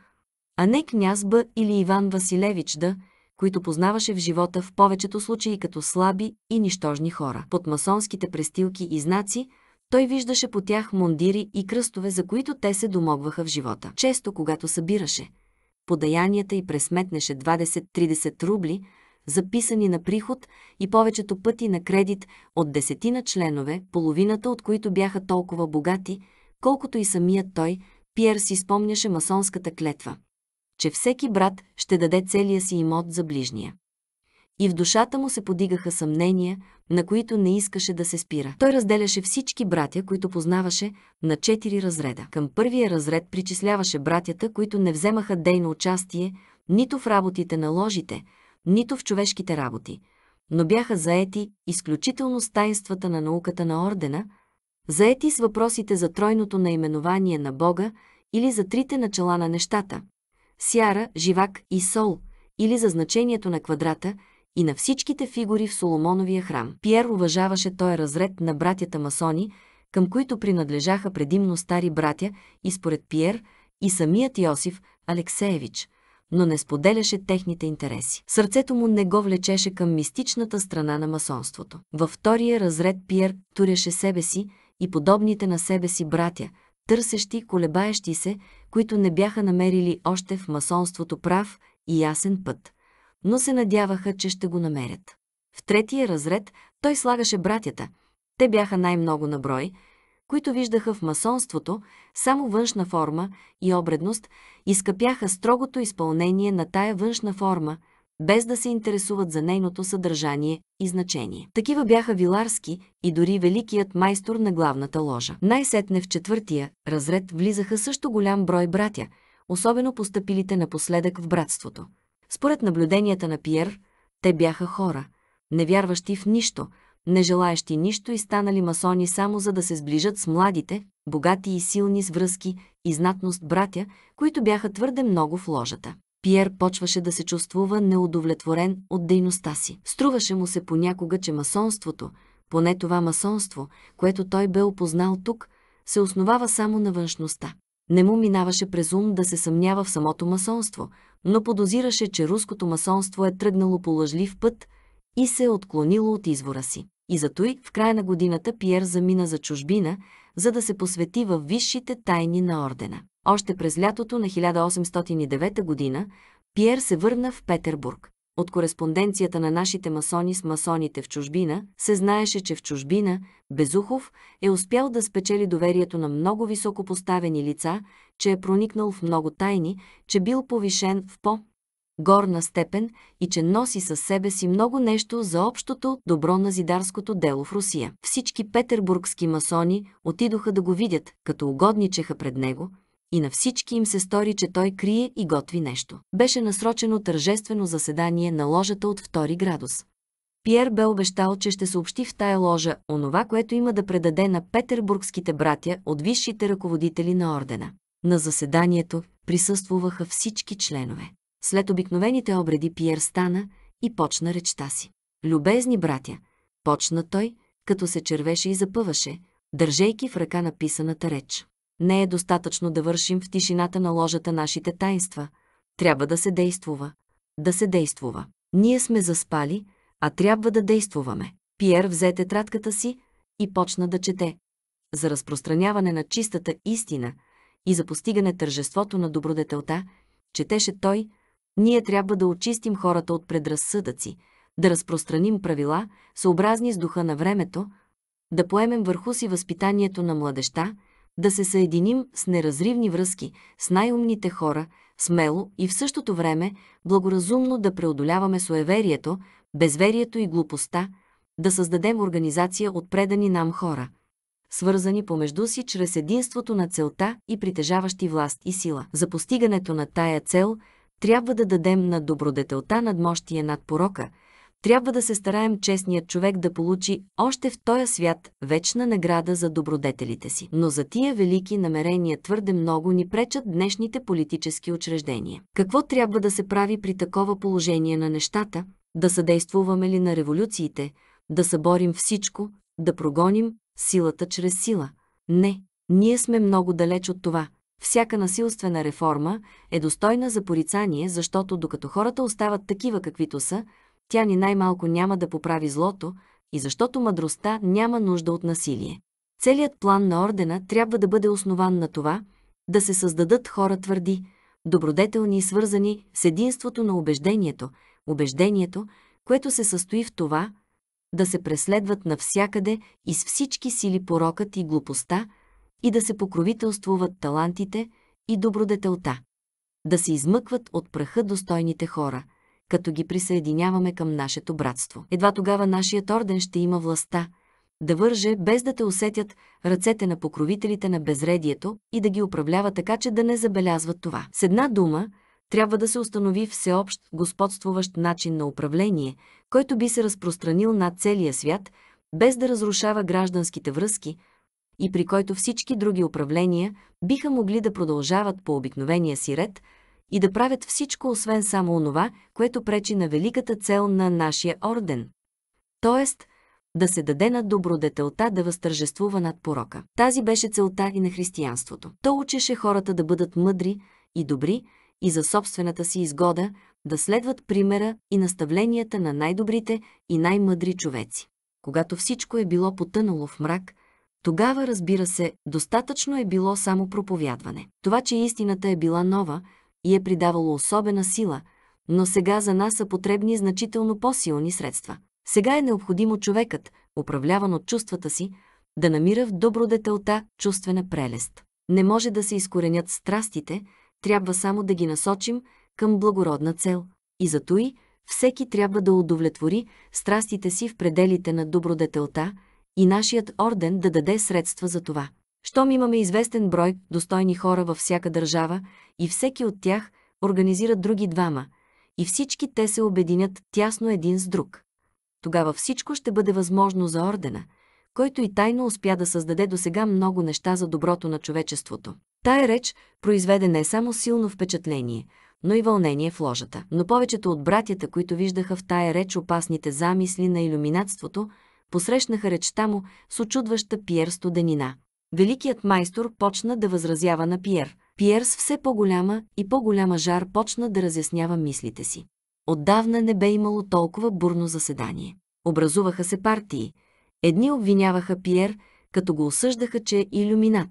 S1: а не княз Б или Иван Василевич да, които познаваше в живота в повечето случаи като слаби и нищожни хора. Под масонските престилки и знаци – той виждаше по тях мундири и кръстове, за които те се домогваха в живота. Често, когато събираше, подаянията и пресметнеше 20-30 рубли, записани на приход и повечето пъти на кредит от десетина членове, половината от които бяха толкова богати, колкото и самият той, Пиер си спомняше масонската клетва, че всеки брат ще даде целия си имот за ближния и в душата му се подигаха съмнения, на които не искаше да се спира. Той разделяше всички братя, които познаваше, на четири разреда. Към първия разред причисляваше братята, които не вземаха дейно участие нито в работите на ложите, нито в човешките работи, но бяха заети изключително с тайнствата на науката на ордена, заети с въпросите за тройното наименование на Бога или за трите начала на нещата – сяра, живак и сол, или за значението на квадрата – и на всичките фигури в Соломоновия храм. Пьер уважаваше той разред на братята масони, към които принадлежаха предимно стари братя и според Пьер и самият Йосиф Алексеевич, но не споделяше техните интереси. Сърцето му не го влечеше към мистичната страна на масонството. Във втория разред Пьер туреше себе си и подобните на себе си братя, търсещи, колебаещи се, които не бяха намерили още в масонството прав и ясен път но се надяваха, че ще го намерят. В третия разред той слагаше братята. Те бяха най-много на брой, които виждаха в масонството само външна форма и обредност и скъпяха строгото изпълнение на тая външна форма, без да се интересуват за нейното съдържание и значение. Такива бяха Виларски и дори великият майстор на главната ложа. Най-сетне в четвъртия разред влизаха също голям брой братя, особено постъпилите напоследък в братството – според наблюденията на Пиер, те бяха хора, невярващи в нищо, нежелаещи нищо и станали масони само за да се сближат с младите, богати и силни с връзки и знатност братя, които бяха твърде много в ложата. Пиер почваше да се чувствува неудовлетворен от дейността си. Струваше му се понякога, че масонството, поне това масонство, което той бе опознал тук, се основава само на външността. Не му минаваше през ум да се съмнява в самото масонство, но подозираше, че руското масонство е тръгнало по лъжлив път и се е отклонило от извора си. И затой в края на годината Пиер замина за чужбина, за да се посвети във висшите тайни на ордена. Още през лятото на 1809 година Пиер се върна в Петербург. От кореспонденцията на нашите масони с масоните в чужбина се знаеше, че в чужбина Безухов е успял да спечели доверието на много високо поставени лица, че е проникнал в много тайни, че бил повишен в по горна степен и че носи със себе си много нещо за общото добро на зидарското дело в Русия. Всички петербургски масони отидоха да го видят, като угодничеха пред него – и на всички им се стори, че той крие и готви нещо. Беше насрочено тържествено заседание на ложата от втори градус. Пьер бе обещал, че ще съобщи в тая ложа онова, което има да предаде на петербургските братя от висшите ръководители на ордена. На заседанието присъствуваха всички членове. След обикновените обреди Пьер стана и почна речта си. Любезни братя, почна той, като се червеше и запъваше, държейки в ръка написаната реч. Не е достатъчно да вършим в тишината на ложата нашите тайнства. Трябва да се действува. Да се действува. Ние сме заспали, а трябва да действуваме. Пиер взе тетрадката си и почна да чете. За разпространяване на чистата истина и за постигане тържеството на добродетелта, четеше той, ние трябва да очистим хората от предразсъдъци, да разпространим правила, съобразни с духа на времето, да поемем върху си възпитанието на младеща, да се съединим с неразривни връзки, с най-умните хора, смело и в същото време благоразумно да преодоляваме суеверието, безверието и глупостта, да създадем организация от предани нам хора, свързани помежду си чрез единството на целта и притежаващи власт и сила. За постигането на тая цел трябва да дадем на добродетелта над мощия над порока – трябва да се стараем честният човек да получи още в този свят вечна награда за добродетелите си. Но за тия велики намерения твърде много ни пречат днешните политически учреждения. Какво трябва да се прави при такова положение на нещата? Да съдействуваме ли на революциите? Да съборим всичко? Да прогоним силата чрез сила? Не, ние сме много далеч от това. Всяка насилствена реформа е достойна за порицание, защото докато хората остават такива каквито са, тя ни най-малко няма да поправи злото и защото мъдростта няма нужда от насилие. Целият план на ордена трябва да бъде основан на това, да се създадат хора твърди, добродетелни и свързани с единството на убеждението, убеждението, което се състои в това, да се преследват навсякъде и с всички сили порокът и глупостта, и да се покровителствуват талантите и добродетелта, да се измъкват от праха достойните хора – като ги присъединяваме към нашето братство. Едва тогава нашият орден ще има властта да върже, без да те усетят ръцете на покровителите на безредието и да ги управлява така, че да не забелязват това. С една дума, трябва да се установи всеобщ, господствуващ начин на управление, който би се разпространил над целия свят, без да разрушава гражданските връзки, и при който всички други управления биха могли да продължават по обикновения си ред – и да правят всичко, освен само онова, което пречи на великата цел на нашия орден. Тоест, да се даде на добродетелта да възтържествува над порока. Тази беше целта и на християнството. То учеше хората да бъдат мъдри и добри и за собствената си изгода да следват примера и наставленията на най-добрите и най-мъдри човеци. Когато всичко е било потънало в мрак, тогава, разбира се, достатъчно е било само проповядване. Това, че истината е била нова, и е придавало особена сила, но сега за нас са потребни значително по-силни средства. Сега е необходимо човекът, управляван от чувствата си, да намира в добродетелта чувствена прелест. Не може да се изкоренят страстите, трябва само да ги насочим към благородна цел. И зато и всеки трябва да удовлетвори страстите си в пределите на добродетелта и нашият орден да даде средства за това. Щом имаме известен брой достойни хора във всяка държава и всеки от тях организират други двама, и всички те се обединят тясно един с друг. Тогава всичко ще бъде възможно за ордена, който и тайно успя да създаде до сега много неща за доброто на човечеството. Тая реч произведе не само силно впечатление, но и вълнение в ложата. Но повечето от братята, които виждаха в тая реч опасните замисли на иллюминатството, посрещнаха речта му с очудваща пиер студенина – великият майстор почна да възразява на Пиер. Пиер с все по-голяма и по-голяма жар почна да разяснява мислите си. Отдавна не бе имало толкова бурно заседание. Образуваха се партии. Едни обвиняваха Пиер, като го осъждаха, че е иллюминат.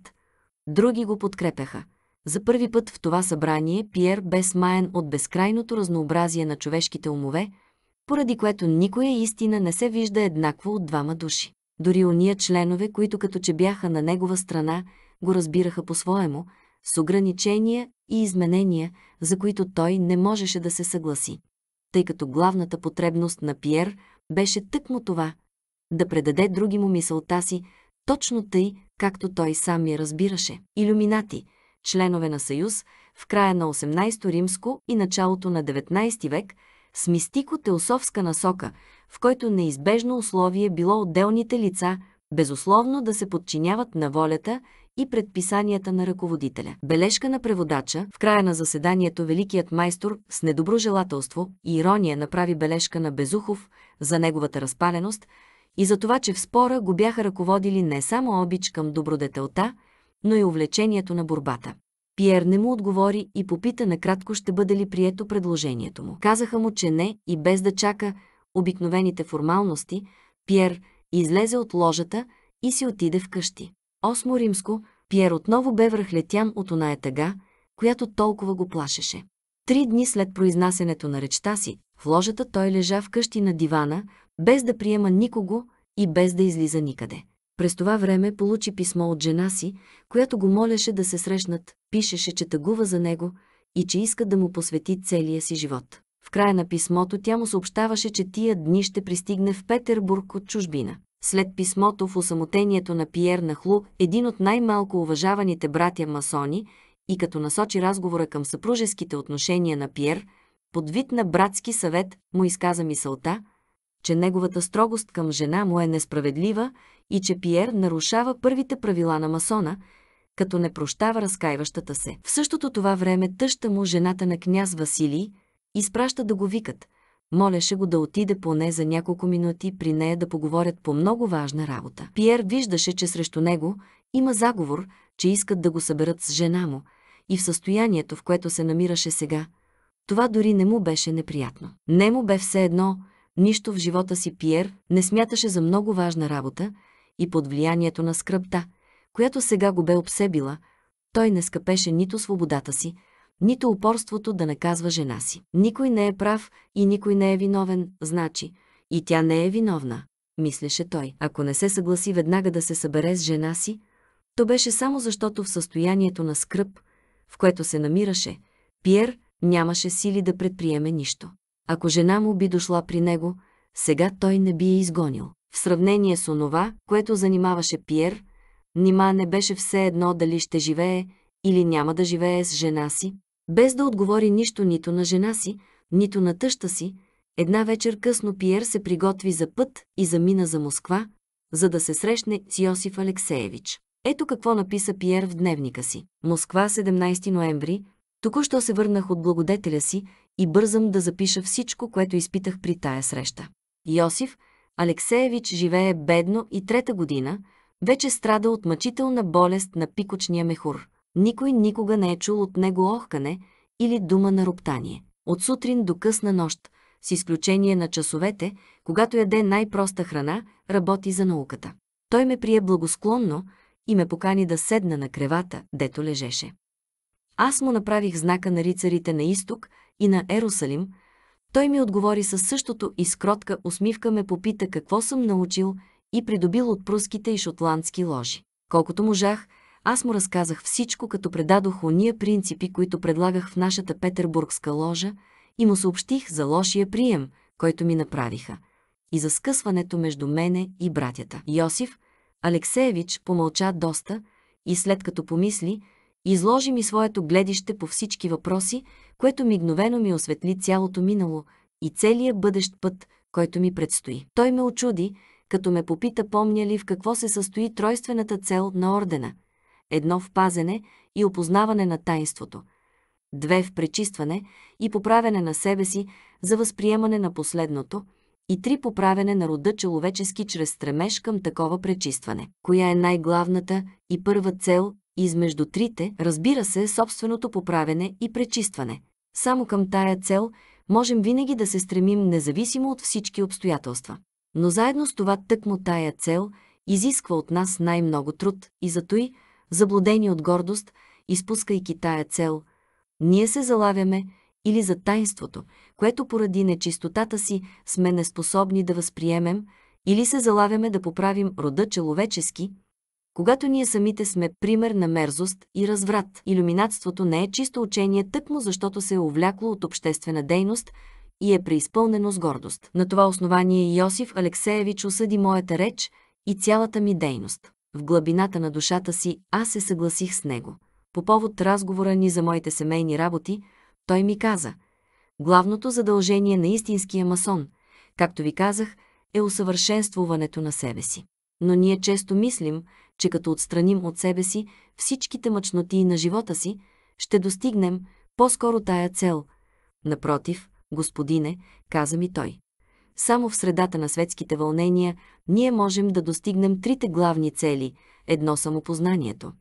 S1: Други го подкрепяха. За първи път в това събрание Пиер бе смаян от безкрайното разнообразие на човешките умове, поради което никоя истина не се вижда еднакво от двама души дори уния членове, които като че бяха на негова страна, го разбираха по-своему, с ограничения и изменения, за които той не можеше да се съгласи. Тъй като главната потребност на Пиер беше тъкмо това – да предаде други му мисълта си, точно тъй, както той сам я разбираше. Иллюминати – членове на Съюз в края на 18 то римско и началото на 19 век – с мистико-теософска насока, в който неизбежно условие било отделните лица, безусловно да се подчиняват на волята и предписанията на ръководителя. Бележка на преводача В края на заседанието великият майстор с недоброжелателство и ирония направи бележка на Безухов за неговата разпаленост и за това, че в спора го бяха ръководили не само обич към добродетелта, но и увлечението на борбата. Пиер не му отговори и попита накратко ще бъде ли прието предложението му. Казаха му, че не и без да чака, обикновените формалности, Пьер излезе от ложата и си отиде вкъщи. Осмо римско, Пьер отново бе връхлетян от оная тъга, която толкова го плашеше. Три дни след произнасенето на речта си, в ложата той лежа вкъщи на дивана, без да приема никого и без да излиза никъде. През това време получи писмо от жена си, която го молеше да се срещнат, пишеше, че тъгува за него и че иска да му посвети целия си живот. В края на писмото тя му съобщаваше, че тия дни ще пристигне в Петербург от чужбина. След писмото в осамотението на Пиер Нахлу, един от най-малко уважаваните братя масони, и като насочи разговора към съпружеските отношения на Пиер, под вид на братски съвет му изказа мисълта, че неговата строгост към жена му е несправедлива и че Пиер нарушава първите правила на масона, като не прощава разкаиващата се. В същото това време тъща му жената на княз Василий, изпраща да го викат. Молеше го да отиде поне за няколко минути при нея да поговорят по много важна работа. Пиер виждаше, че срещу него има заговор, че искат да го съберат с жена му и в състоянието, в което се намираше сега, това дори не му беше неприятно. Не му бе все едно, нищо в живота си Пиер не смяташе за много важна работа и под влиянието на скръпта, която сега го бе обсебила, той не скъпеше нито свободата си, нито упорството да наказва жена си. Никой не е прав и никой не е виновен, значи, и тя не е виновна, мислеше той. Ако не се съгласи веднага да се събере с жена си, то беше само защото в състоянието на скръп, в което се намираше, Пьер нямаше сили да предприеме нищо. Ако жена му би дошла при него, сега той не би я изгонил. В сравнение с онова, което занимаваше Пьер, нима не беше все едно дали ще живее или няма да живее с жена си, без да отговори нищо нито на жена си, нито на тъща си, една вечер късно Пиер се приготви за път и замина за Москва, за да се срещне с Йосиф Алексеевич. Ето какво написа Пиер в дневника си. Москва, 17 ноември. Току-що се върнах от благодетеля си и бързам да запиша всичко, което изпитах при тая среща. Йосиф Алексеевич живее бедно и трета година, вече страда от мъчителна болест на пикочния мехур. Никой никога не е чул от него охкане или дума на роптание. От сутрин до късна нощ, с изключение на часовете, когато яде най-проста храна, работи за науката. Той ме прие благосклонно и ме покани да седна на кревата, дето лежеше. Аз му направих знака на рицарите на изток и на Ерусалим. Той ми отговори със същото и с кротка усмивка ме попита какво съм научил и придобил от пруските и шотландски ложи. Колкото можах, аз му разказах всичко, като предадох ония принципи, които предлагах в нашата петербургска ложа и му съобщих за лошия прием, който ми направиха, и за скъсването между мене и братята. Йосиф Алексеевич помълча доста и след като помисли, изложи ми своето гледище по всички въпроси, което мигновено ми осветли цялото минало и целия бъдещ път, който ми предстои. Той ме очуди, като ме попита помня ли в какво се състои тройствената цел на ордена – едно в пазене и опознаване на тайнството, две в пречистване и поправяне на себе си за възприемане на последното и три поправяне на рода човечески чрез стремеж към такова пречистване. Коя е най-главната и първа цел измежду трите, разбира се, собственото поправяне и пречистване. Само към тая цел можем винаги да се стремим независимо от всички обстоятелства. Но заедно с това тъкмо тая цел изисква от нас най-много труд и затои заблудени от гордост, изпускайки тая цел, ние се залавяме или за тайнството, което поради нечистотата си сме неспособни да възприемем, или се залавяме да поправим рода человечески, когато ние самите сме пример на мерзост и разврат. Иллюминатството не е чисто учение тъкмо, защото се е увлякло от обществена дейност и е преизпълнено с гордост. На това основание Йосиф Алексеевич осъди моята реч и цялата ми дейност в глъбината на душата си аз се съгласих с него. По повод разговора ни за моите семейни работи, той ми каза «Главното задължение на истинския масон, както ви казах, е усъвършенствуването на себе си. Но ние често мислим, че като отстраним от себе си всичките мъчноти на живота си, ще достигнем по-скоро тая цел. Напротив, господине, каза ми той, само в средата на светските вълнения ние можем да достигнем трите главни цели – едно самопознанието.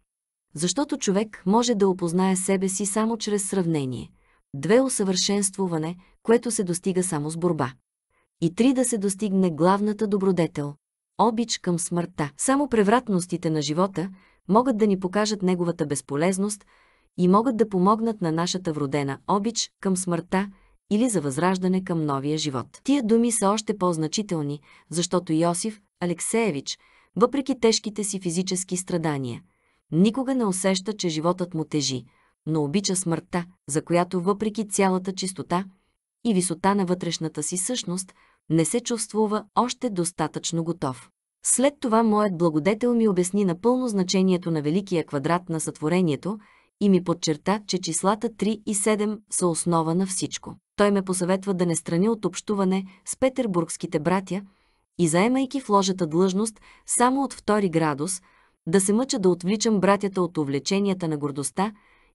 S1: Защото човек може да опознае себе си само чрез сравнение. Две – усъвършенствуване, което се достига само с борба. И три – да се достигне главната добродетел – обич към смъртта. Само превратностите на живота могат да ни покажат неговата безполезност и могат да помогнат на нашата вродена обич към смъртта – или за възраждане към новия живот. Тия думи са още по-значителни, защото Йосиф Алексеевич, въпреки тежките си физически страдания, никога не усеща, че животът му тежи, но обича смъртта, за която въпреки цялата чистота и висота на вътрешната си същност, не се чувствува още достатъчно готов. След това моят благодетел ми обясни напълно значението на великия квадрат на сътворението и ми подчерта, че числата 3 и 7 са основа на всичко. Той ме посъветва да не страни от общуване с петербургските братя и, заемайки в ложата длъжност само от втори градус, да се мъча да отвличам братята от увлеченията на гордостта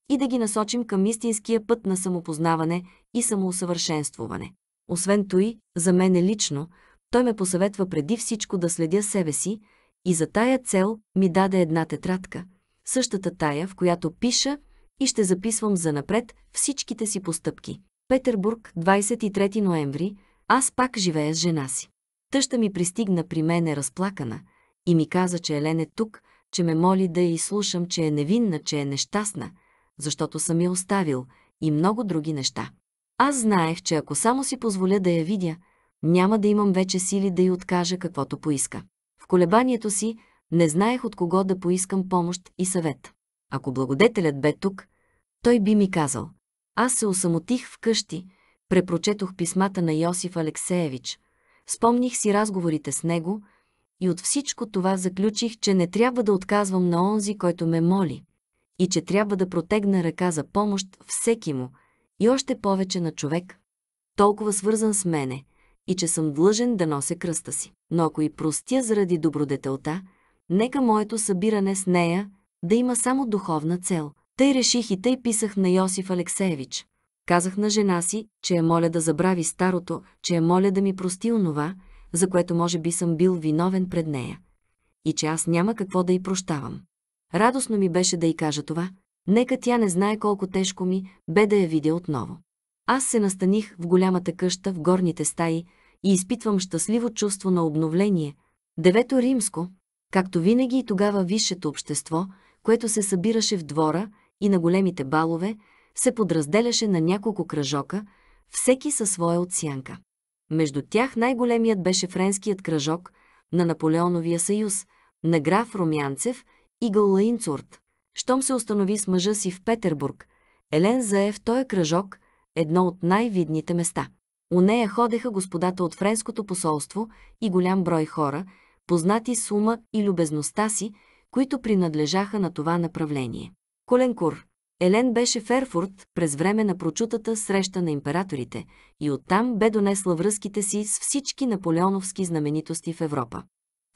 S1: и да ги насочим към истинския път на самопознаване и самоусъвършенствуване. Освен той, за е лично, той ме посъветва преди всичко да следя себе си и за тая цел ми даде една тетрадка, същата тая, в която пиша и ще записвам занапред всичките си постъпки. Петербург, 23 ноември, аз пак живея с жена си. Тъща ми пристигна при мене разплакана и ми каза, че Елен е тук, че ме моли да я изслушам, че е невинна, че е нещастна, защото съм я оставил и много други неща. Аз знаех, че ако само си позволя да я видя, няма да имам вече сили да й откажа каквото поиска. В колебанието си не знаех от кого да поискам помощ и съвет. Ако благодетелят бе тук, той би ми казал, аз се осамотих вкъщи, препрочетох писмата на Йосиф Алексеевич, спомних си разговорите с него и от всичко това заключих, че не трябва да отказвам на онзи, който ме моли, и че трябва да протегна ръка за помощ всеки му и още повече на човек, толкова свързан с мене, и че съм длъжен да нося кръста си. Но ако и простя заради добродетелта, нека моето събиране с нея да има само духовна цел, тъй реших и тъй писах на Йосиф Алексеевич. Казах на жена си, че я моля да забрави старото, че я моля да ми прости онова, за което може би съм бил виновен пред нея. И че аз няма какво да й прощавам. Радостно ми беше да й кажа това. Нека тя не знае колко тежко ми бе да я видя отново. Аз се настаних в голямата къща в горните стаи и изпитвам щастливо чувство на обновление. Девето римско, както винаги и тогава висшето общество, което се събираше в двора и на големите балове се подразделяше на няколко кръжока, всеки със своя отсянка. Между тях най-големият беше френският кръжок на Наполеоновия съюз, на граф Румянцев и Галлаинцурт. Щом се установи с мъжа си в Петербург, Елен зае в този кръжок едно от най-видните места. У нея ходеха господата от френското посолство и голям брой хора, познати с ума и любезността си, които принадлежаха на това направление. Коленкур. Елен беше в Ерфурт през време на прочутата среща на императорите и оттам бе донесла връзките си с всички наполеоновски знаменитости в Европа.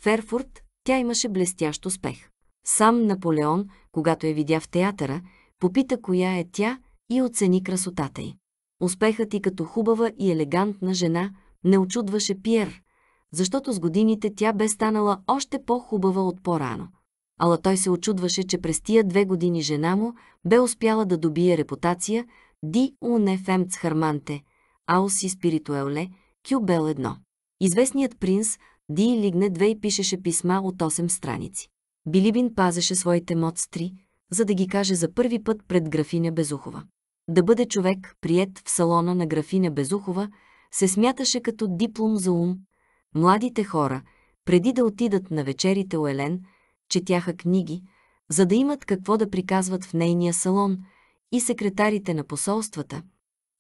S1: В Ерфурт тя имаше блестящ успех. Сам Наполеон, когато я видя в театъра, попита коя е тя и оцени красотата й. Успехът и като хубава и елегантна жена не очудваше Пиер, защото с годините тя бе станала още по-хубава от по-рано. Ала той се очудваше, че през тия две години жена му бе успяла да добие репутация «Ди уне фемц харманте», «Ауси спиритуеле», «Кю бел едно». Известният принц Ди лигне две и пишеше писма от 8 страници. Билибин пазеше своите модстри, за да ги каже за първи път пред графиня Безухова. Да бъде човек, прият в салона на графиня Безухова, се смяташе като диплом за ум. Младите хора, преди да отидат на вечерите у Елен, четяха книги, за да имат какво да приказват в нейния салон и секретарите на посолствата,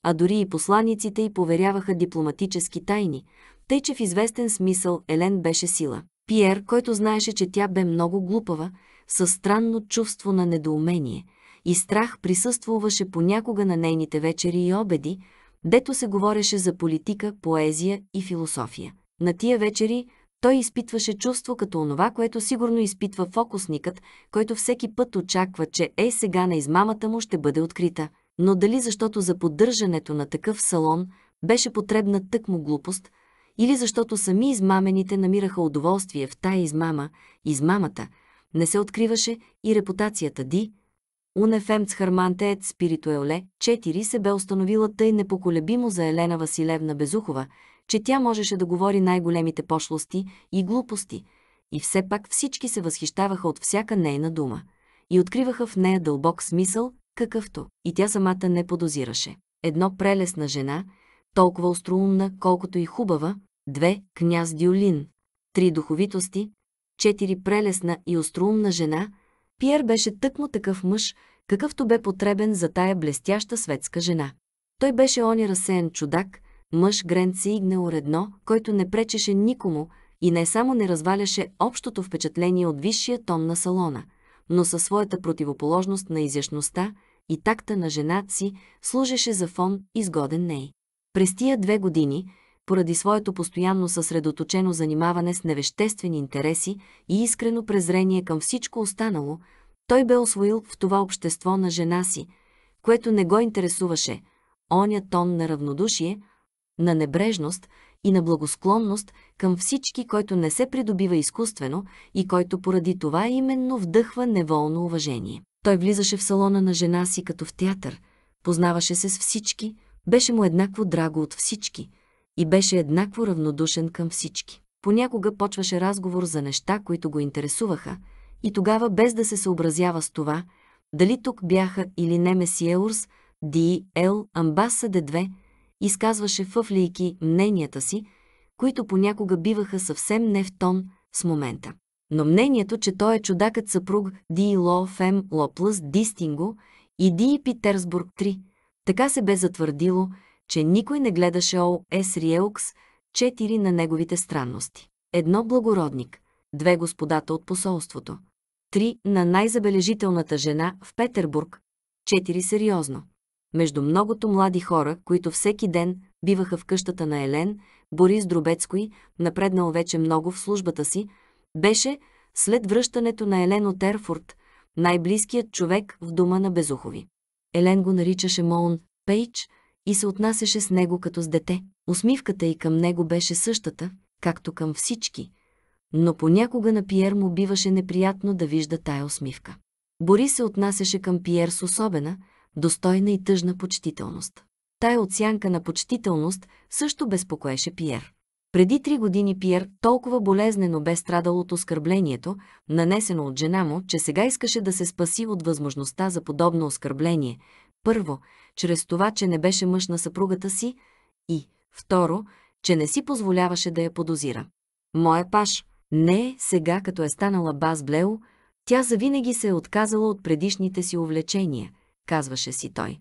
S1: а дори и посланиците й поверяваха дипломатически тайни, тъй че в известен смисъл Елен беше сила. Пиер, който знаеше, че тя бе много глупава, със странно чувство на недоумение и страх присъствуваше понякога на нейните вечери и обеди, дето се говореше за политика, поезия и философия. На тия вечери – той изпитваше чувство като онова, което сигурно изпитва фокусникът, който всеки път очаква, че е сега на измамата му ще бъде открита. Но дали защото за поддържането на такъв салон беше потребна тъкмо глупост, или защото сами измамените намираха удоволствие в тая измама, измамата, не се откриваше и репутацията Ди, Унефемц Хармантеет Спиритуеле 4 се бе установила тъй непоколебимо за Елена Василевна Безухова – че тя можеше да говори най-големите пошлости и глупости, и все пак всички се възхищаваха от всяка нейна дума и откриваха в нея дълбок смисъл, какъвто и тя самата не подозираше. Едно прелесна жена, толкова остроумна, колкото и хубава, две – княз Дюлин, три – духовитости, четири – прелесна и остроумна жена, Пиер беше тъкмо такъв мъж, какъвто бе потребен за тая блестяща светска жена. Той беше они разсеян чудак, мъж Гренци Игнеор едно, който не пречеше никому и не само не разваляше общото впечатление от висшия тон на салона, но със своята противоположност на изящността и такта на женат си служеше за фон, изгоден ней. През тия две години, поради своето постоянно съсредоточено занимаване с невеществени интереси и искрено презрение към всичко останало, той бе освоил в това общество на жена си, което не го интересуваше, оня тон на равнодушие – на небрежност и на благосклонност към всички, който не се придобива изкуствено и който поради това именно вдъхва неволно уважение. Той влизаше в салона на жена си като в театър, познаваше се с всички, беше му еднакво драго от всички и беше еднакво равнодушен към всички. Понякога почваше разговор за неща, които го интересуваха, и тогава без да се съобразява с това, дали тук бяха или не Месиеурс, Ди Ел Амбаса д 2, изказваше фъфлейки мненията си, които понякога биваха съвсем не в тон с момента. Но мнението, че той е чудакът съпруг Ди Ло Фем Плъс Дистинго и Ди Питерсбург 3, така се бе затвърдило, че никой не гледаше О. С. Риелкс 4 на неговите странности. Едно благородник, две господата от посолството, три на най-забележителната жена в Петербург, четири сериозно, между многото млади хора, които всеки ден биваха в къщата на Елен, Борис Дробецкой, напреднал вече много в службата си, беше, след връщането на Елен от Ерфурт, най-близкият човек в дома на Безухови. Елен го наричаше Моун Пейдж и се отнасяше с него като с дете. Усмивката и към него беше същата, както към всички, но понякога на Пиер му биваше неприятно да вижда тая усмивка. Борис се отнасяше към Пиер с особена, достойна и тъжна почтителност. Тая отсянка на почтителност също безпокоеше Пиер. Преди три години Пиер толкова болезнено бе страдал от оскърблението, нанесено от жена му, че сега искаше да се спаси от възможността за подобно оскърбление. Първо, чрез това, че не беше мъж на съпругата си и, второ, че не си позволяваше да я подозира. Моя паш, не, е сега като е станала Баз Блео, тя завинаги се е отказала от предишните си увлечения – казваше си той.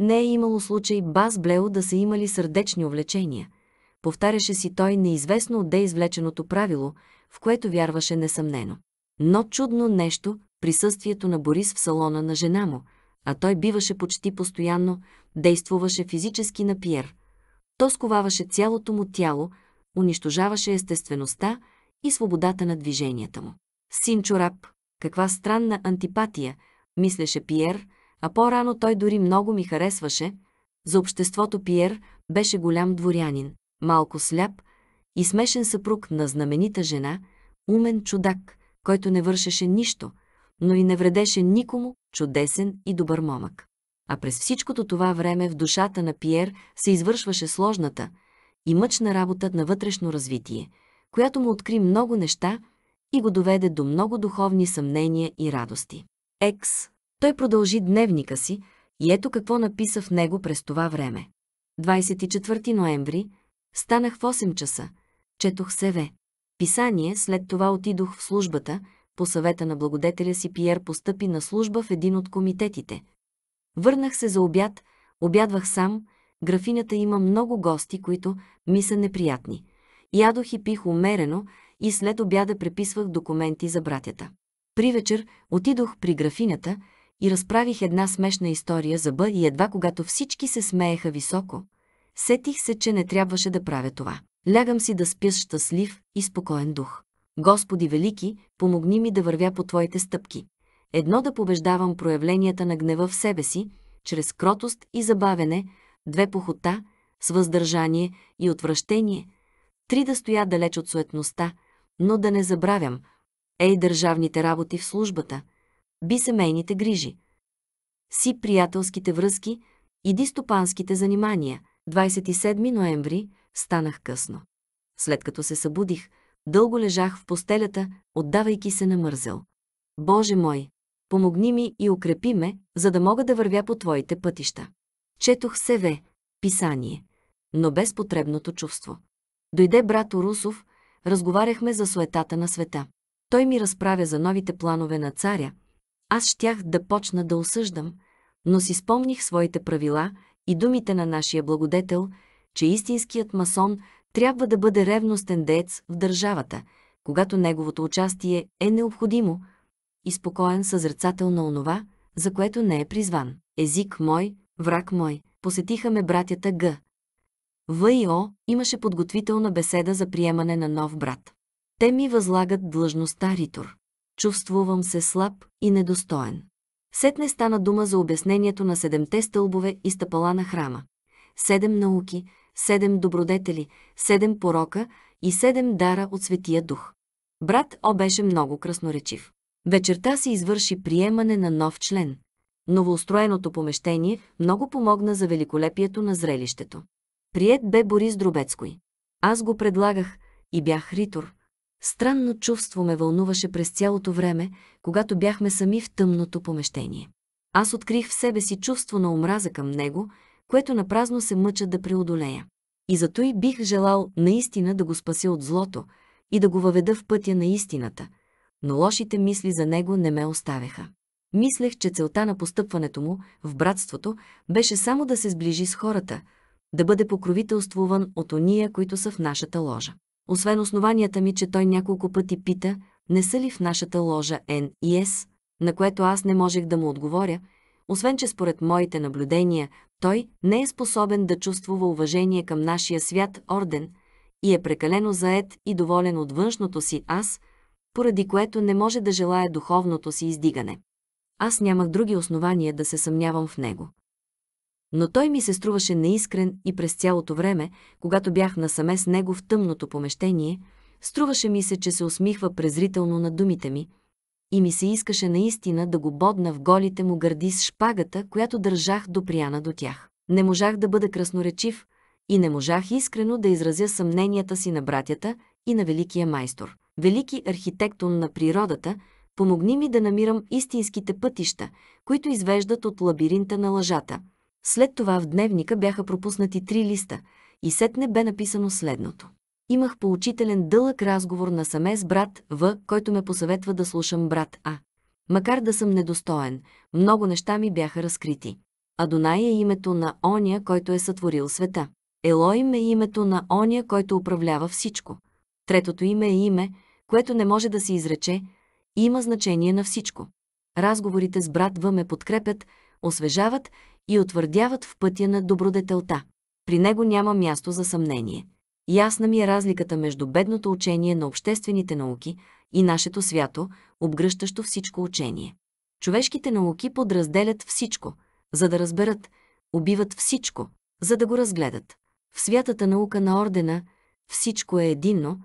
S1: Не е имало случай Бас Блео да са имали сърдечни увлечения. Повтаряше си той неизвестно отде извлеченото правило, в което вярваше несъмнено. Но чудно нещо присъствието на Борис в салона на жена му, а той биваше почти постоянно, действуваше физически на Пиер. То сковаваше цялото му тяло, унищожаваше естествеността и свободата на движенията му. Син Чорап, каква странна антипатия, мислеше Пиер – а по-рано той дори много ми харесваше. За обществото Пиер беше голям дворянин, малко сляп и смешен съпруг на знаменита жена, умен чудак, който не вършеше нищо, но и не вредеше никому, чудесен и добър момък. А през всичкото това време в душата на Пиер се извършваше сложната и мъчна работа на вътрешно развитие, която му откри много неща и го доведе до много духовни съмнения и радости. Екс той продължи дневника си и ето какво написа в него през това време. 24 ноември станах в 8 часа, четох СВ. Писание, след това отидох в службата, по съвета на благодетеля си Пиер постъпи на служба в един от комитетите. Върнах се за обяд, обядвах сам, графинята има много гости, които ми са неприятни. Ядох и пих умерено и след обяда преписвах документи за братята. При вечер отидох при графинята и разправих една смешна история за Бъ и едва когато всички се смееха високо, сетих се, че не трябваше да правя това. Лягам си да спя щастлив и спокоен дух. Господи Велики, помогни ми да вървя по Твоите стъпки. Едно да побеждавам проявленията на гнева в себе си, чрез кротост и забавене, две похота, с въздържание и отвращение, три да стоя далеч от суетността, но да не забравям, ей държавните работи в службата, би семейните грижи. Си приятелските връзки, иди стопанските занимания. 27 ноември станах късно. След като се събудих, дълго лежах в постелята, отдавайки се на мързел. Боже мой, помогни ми и укрепи ме, за да мога да вървя по Твоите пътища. Четох се ве, писание, но без потребното чувство. Дойде брат Урусов, разговаряхме за суетата на света. Той ми разправя за новите планове на царя – аз щях да почна да осъждам, но си спомних своите правила и думите на нашия благодетел, че истинският масон трябва да бъде ревностен деец в държавата, когато неговото участие е необходимо и спокоен съзрецател на онова, за което не е призван. Език мой, враг мой, посетиха ме братята Г. О имаше подготвителна беседа за приемане на нов брат. Те ми възлагат длъжността ритор. Чувствувам се слаб и недостоен. Сетне стана дума за обяснението на седемте стълбове и стъпала на храма. Седем науки, седем добродетели, седем порока и седем дара от Светия Дух. Брат О беше много красноречив. Вечерта се извърши приемане на нов член. Новоустроеното помещение много помогна за великолепието на зрелището. Прият бе Борис Дробецкой. Аз го предлагах и бях ритор, Странно чувство ме вълнуваше през цялото време, когато бяхме сами в тъмното помещение. Аз открих в себе си чувство на омраза към него, което напразно се мъча да преодолея. И зато и бих желал наистина да го спася от злото и да го въведа в пътя на истината, но лошите мисли за него не ме оставяха. Мислех, че целта на постъпването му в братството беше само да се сближи с хората, да бъде покровителствуван от ония, които са в нашата ложа. Освен основанията ми, че той няколко пъти пита, не са ли в нашата ложа Н и С, на което аз не можех да му отговоря, освен че според моите наблюдения той не е способен да чувствува уважение към нашия свят орден и е прекалено заед и доволен от външното си аз, поради което не може да желая духовното си издигане. Аз нямах други основания да се съмнявам в него но той ми се струваше неискрен и през цялото време, когато бях насаме с него в тъмното помещение, струваше ми се, че се усмихва презрително на думите ми и ми се искаше наистина да го бодна в голите му гърди с шпагата, която държах допряна до тях. Не можах да бъда красноречив и не можах искрено да изразя съмненията си на братята и на великия майстор. Велики архитектон на природата, помогни ми да намирам истинските пътища, които извеждат от лабиринта на лъжата – след това в дневника бяха пропуснати три листа и сетне бе написано следното. Имах поучителен дълъг разговор насаме с брат В, който ме посъветва да слушам брат А. Макар да съм недостоен, много неща ми бяха разкрити. Адонай е името на Оня, който е сътворил света. Елоим е името на Оня, който управлява всичко. Третото име е име, което не може да се изрече и има значение на всичко. Разговорите с брат В ме подкрепят, освежават и утвърдяват в пътя на добродетелта. При него няма място за съмнение. Ясна ми е разликата между бедното учение на обществените науки и нашето свято, обгръщащо всичко учение. Човешките науки подразделят всичко, за да разберат, убиват всичко, за да го разгледат. В святата наука на ордена всичко е единно,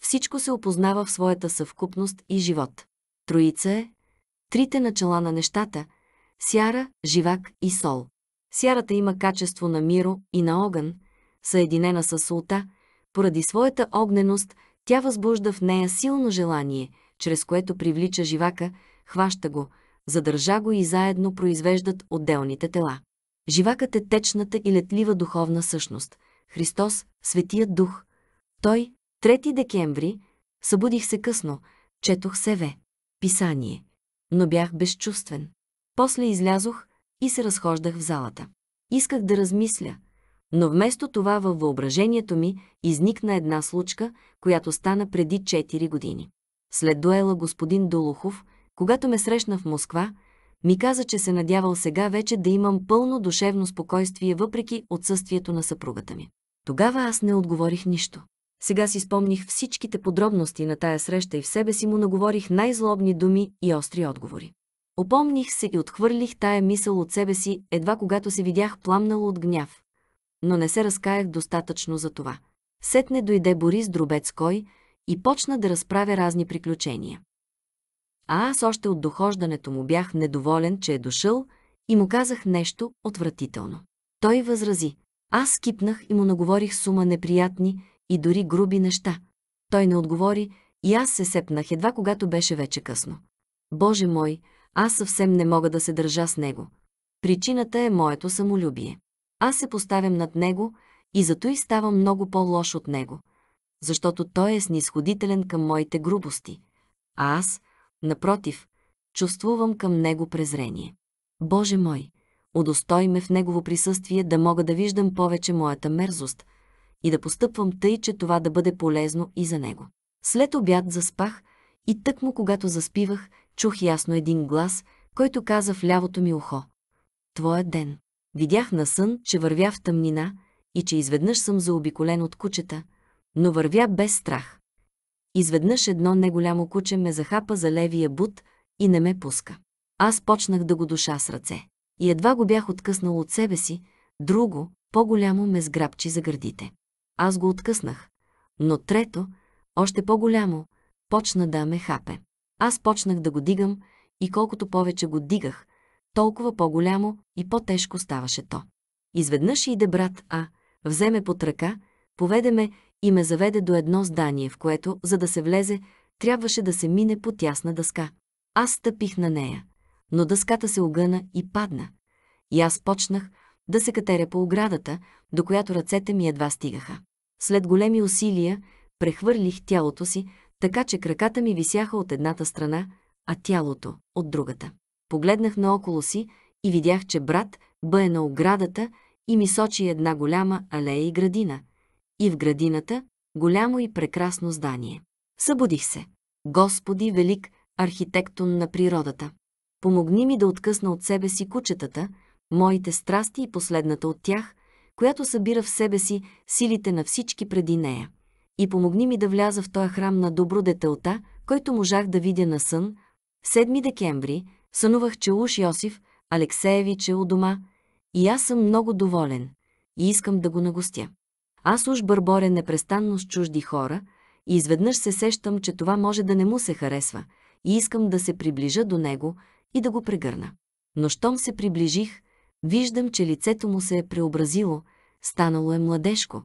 S1: всичко се опознава в своята съвкупност и живот. Троица е трите начала на нещата, сяра, живак и сол. Сярата има качество на миро и на огън, съединена с солта, поради своята огненост тя възбужда в нея силно желание, чрез което привлича живака, хваща го, задържа го и заедно произвеждат отделните тела. Живакът е течната и летлива духовна същност. Христос, Светият Дух. Той, 3 декември, събудих се късно, четох се ве. Писание. Но бях безчувствен. После излязох и се разхождах в залата. Исках да размисля, но вместо това във въображението ми изникна една случка, която стана преди 4 години. След дуела господин Долухов, когато ме срещна в Москва, ми каза, че се надявал сега вече да имам пълно душевно спокойствие въпреки отсъствието на съпругата ми. Тогава аз не отговорих нищо. Сега си спомних всичките подробности на тая среща и в себе си му наговорих най-злобни думи и остри отговори. Опомних се и отхвърлих тая мисъл от себе си, едва когато се видях пламнало от гняв. Но не се разкаях достатъчно за това. Сетне дойде Борис Дробецкой и почна да разправя разни приключения. А аз още от дохождането му бях недоволен, че е дошъл и му казах нещо отвратително. Той възрази. Аз скипнах и му наговорих сума неприятни и дори груби неща. Той не отговори и аз се сепнах едва когато беше вече късно. Боже мой, аз съвсем не мога да се държа с него. Причината е моето самолюбие. Аз се поставям над него и зато и ставам много по-лош от него, защото той е снисходителен към моите грубости, а аз, напротив, чувствувам към него презрение. Боже мой, удостой ме в негово присъствие да мога да виждам повече моята мерзост и да постъпвам тъй, че това да бъде полезно и за него. След обяд заспах и тъкмо когато заспивах, чух ясно един глас, който каза в лявото ми ухо. Твоя ден. Видях на сън, че вървя в тъмнина и че изведнъж съм заобиколен от кучета, но вървя без страх. Изведнъж едно неголямо куче ме захапа за левия бут и не ме пуска. Аз почнах да го душа с ръце. И едва го бях откъснал от себе си, друго, по-голямо ме сграбчи за гърдите. Аз го откъснах, но трето, още по-голямо, почна да ме хапе. Аз почнах да го дигам и колкото повече го дигах, толкова по-голямо и по-тежко ставаше то. Изведнъж иде брат А, вземе под ръка, поведе ме и ме заведе до едно здание, в което, за да се влезе, трябваше да се мине по тясна дъска. Аз стъпих на нея, но дъската се огъна и падна. И аз почнах да се катеря по оградата, до която ръцете ми едва стигаха. След големи усилия прехвърлих тялото си, така че краката ми висяха от едната страна, а тялото – от другата. Погледнах наоколо си и видях, че брат Б е на оградата и ми сочи една голяма алея и градина. И в градината – голямо и прекрасно здание. Събудих се. Господи Велик, архитектон на природата. Помогни ми да откъсна от себе си кучетата, моите страсти и последната от тях, която събира в себе си силите на всички преди нея и помогни ми да вляза в този храм на добро детелта, който можах да видя на сън. 7 декември сънувах, че уж Йосиф Алексеевич е у дома и аз съм много доволен и искам да го нагостя. Аз уж бърборя непрестанно с чужди хора и изведнъж се сещам, че това може да не му се харесва и искам да се приближа до него и да го прегърна. Но щом се приближих, виждам, че лицето му се е преобразило, станало е младежко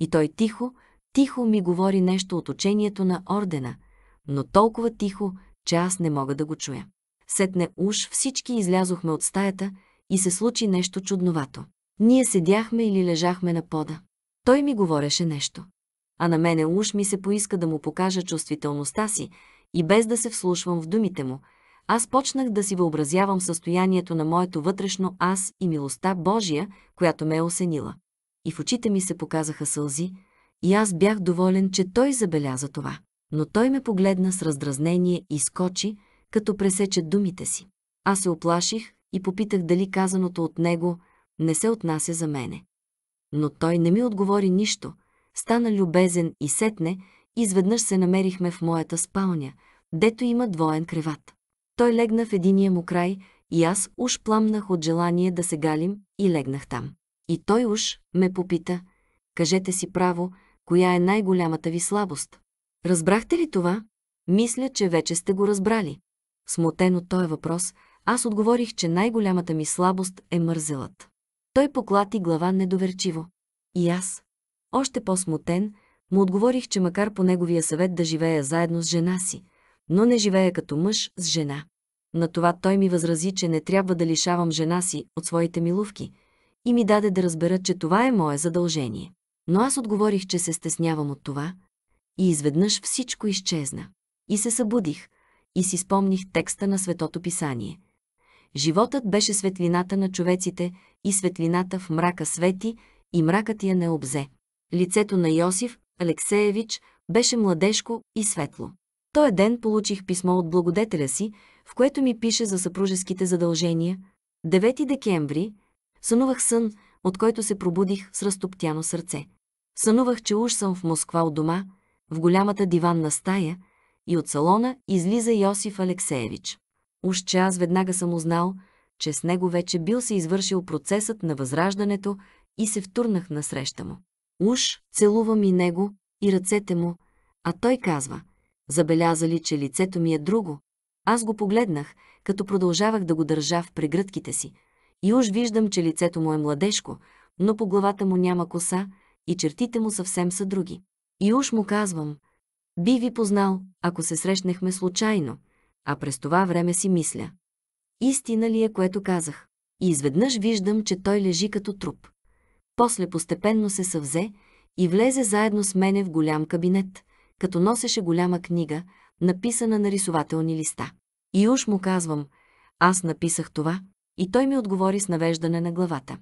S1: и той тихо, Тихо ми говори нещо от учението на ордена, но толкова тихо, че аз не мога да го чуя. Сетне уж всички излязохме от стаята и се случи нещо чудновато. Ние седяхме или лежахме на пода. Той ми говореше нещо. А на мене уж ми се поиска да му покажа чувствителността си и без да се вслушвам в думите му, аз почнах да си въобразявам състоянието на моето вътрешно аз и милостта Божия, която ме е осенила. И в очите ми се показаха сълзи, и аз бях доволен, че той забеляза това. Но той ме погледна с раздразнение и скочи, като пресече думите си. Аз се оплаших и попитах дали казаното от него не се отнася за мене. Но той не ми отговори нищо, стана любезен и сетне, изведнъж се намерихме в моята спалня, дето има двоен креват. Той легна в единия му край и аз уж пламнах от желание да се галим и легнах там. И той уж ме попита, кажете си право, коя е най-голямата ви слабост. Разбрахте ли това? Мисля, че вече сте го разбрали. Смутен от този въпрос, аз отговорих, че най-голямата ми слабост е мързелът. Той поклати глава недоверчиво. И аз, още по-смутен, му отговорих, че макар по неговия съвет да живея заедно с жена си, но не живея като мъж с жена. На това той ми възрази, че не трябва да лишавам жена си от своите милувки и ми даде да разбера, че това е мое задължение но аз отговорих, че се стеснявам от това и изведнъж всичко изчезна. И се събудих и си спомних текста на Светото Писание. Животът беше светлината на човеците и светлината в мрака свети и мракът я не обзе. Лицето на Йосиф Алексеевич беше младежко и светло. Той ден получих писмо от благодетеля си, в което ми пише за съпружеските задължения. 9 декември сънувах сън, от който се пробудих с разтоптяно сърце. Сънувах, че уж съм в Москва от дома, в голямата диванна стая, и от салона излиза Йосиф Алексеевич. Уж че аз веднага съм узнал, че с него вече бил се извършил процесът на възраждането и се втурнах насреща му. Уж целувам и него, и ръцете му, а той казва, забелязали, че лицето ми е друго. Аз го погледнах, като продължавах да го държа в прегръдките си. И уж виждам, че лицето му е младежко, но по главата му няма коса, и чертите му съвсем са други. И уж му казвам, би ви познал, ако се срещнахме случайно, а през това време си мисля. Истина ли е, което казах? И изведнъж виждам, че той лежи като труп. После постепенно се съвзе и влезе заедно с мене в голям кабинет, като носеше голяма книга, написана на рисователни листа. И уж му казвам, аз написах това, и той ми отговори с навеждане на главата.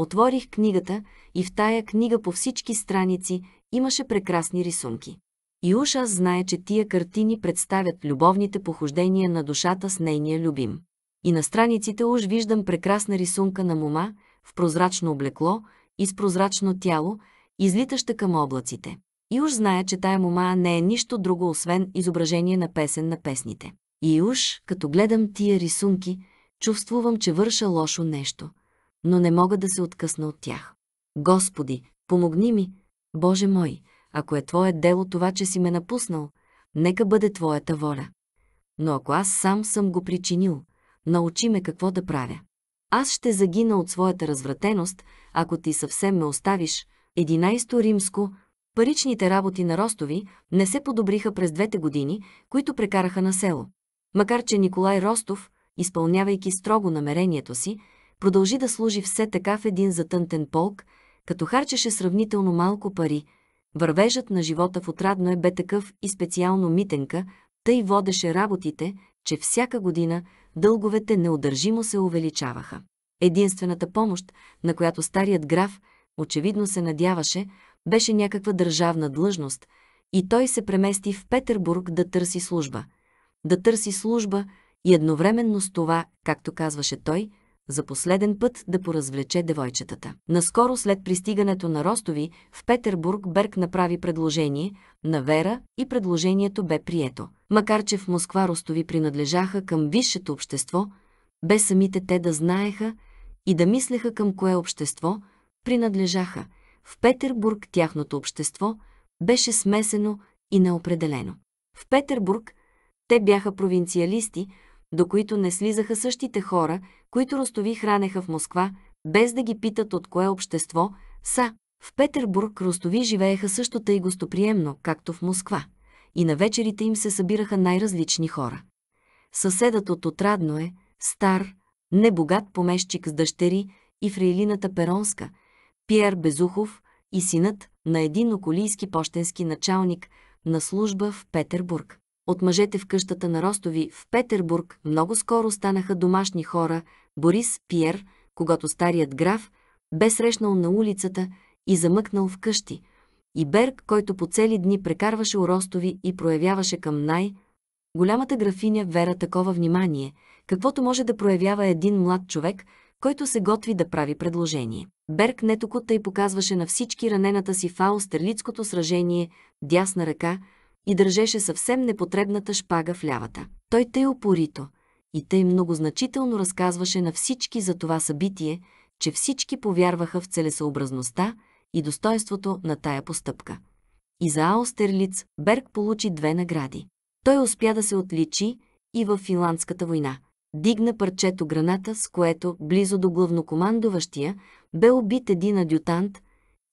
S1: Отворих книгата и в тая книга по всички страници имаше прекрасни рисунки. И уж аз знае, че тия картини представят любовните похождения на душата с нейния любим. И на страниците уж виждам прекрасна рисунка на мома, в прозрачно облекло и с прозрачно тяло, излитаща към облаците. И уж знае, че тая мома не е нищо друго, освен изображение на песен на песните. И уж, като гледам тия рисунки, чувствувам, че върша лошо нещо – но не мога да се откъсна от тях. Господи, помогни ми! Боже мой, ако е Твое дело това, че си ме напуснал, нека бъде Твоята воля. Но ако аз сам съм го причинил, научи ме какво да правя. Аз ще загина от своята развратеност, ако ти съвсем ме оставиш. 11 римско, паричните работи на Ростови не се подобриха през двете години, които прекараха на село. Макар, че Николай Ростов, изпълнявайки строго намерението си, продължи да служи все така в един затънтен полк, като харчеше сравнително малко пари. Вървежът на живота в отрадно е бе такъв и специално Митенка, тъй водеше работите, че всяка година дълговете неудържимо се увеличаваха. Единствената помощ, на която старият граф очевидно се надяваше, беше някаква държавна длъжност и той се премести в Петербург да търси служба. Да търси служба и едновременно с това, както казваше той, за последен път да поразвлече девойчетата. Наскоро след пристигането на Ростови, в Петербург Берг направи предложение на Вера и предложението бе прието. Макар че в Москва Ростови принадлежаха към висшето общество, бе самите те да знаеха и да мислеха към кое общество принадлежаха. В Петербург тяхното общество беше смесено и неопределено. В Петербург те бяха провинциалисти – до които не слизаха същите хора, които ростови хранеха в Москва, без да ги питат от кое общество са. В Петербург ростови живееха също тъй гостоприемно, както в Москва, и на вечерите им се събираха най-различни хора. Съседът от Отрадно е стар, небогат помещик с дъщери и фрейлината Перонска, Пьер Безухов и синът на един околийски почтенски началник на служба в Петербург от мъжете в къщата на Ростови в Петербург много скоро станаха домашни хора Борис Пиер, когато старият граф бе срещнал на улицата и замъкнал в къщи, и Берг, който по цели дни прекарваше у Ростови и проявяваше към най- голямата графиня Вера такова внимание, каквото може да проявява един млад човек, който се готви да прави предложение. Берг нетокута и показваше на всички ранената си Фаустерлицкото сражение, дясна ръка – и държеше съвсем непотребната шпага в лявата. Той тъй опорито и тъй многозначително разказваше на всички за това събитие, че всички повярваха в целесообразността и достоинството на тая постъпка. И за Аустерлиц Берг получи две награди. Той успя да се отличи и във Финландската война. Дигна парчето граната, с което, близо до главнокомандуващия, бе убит един адютант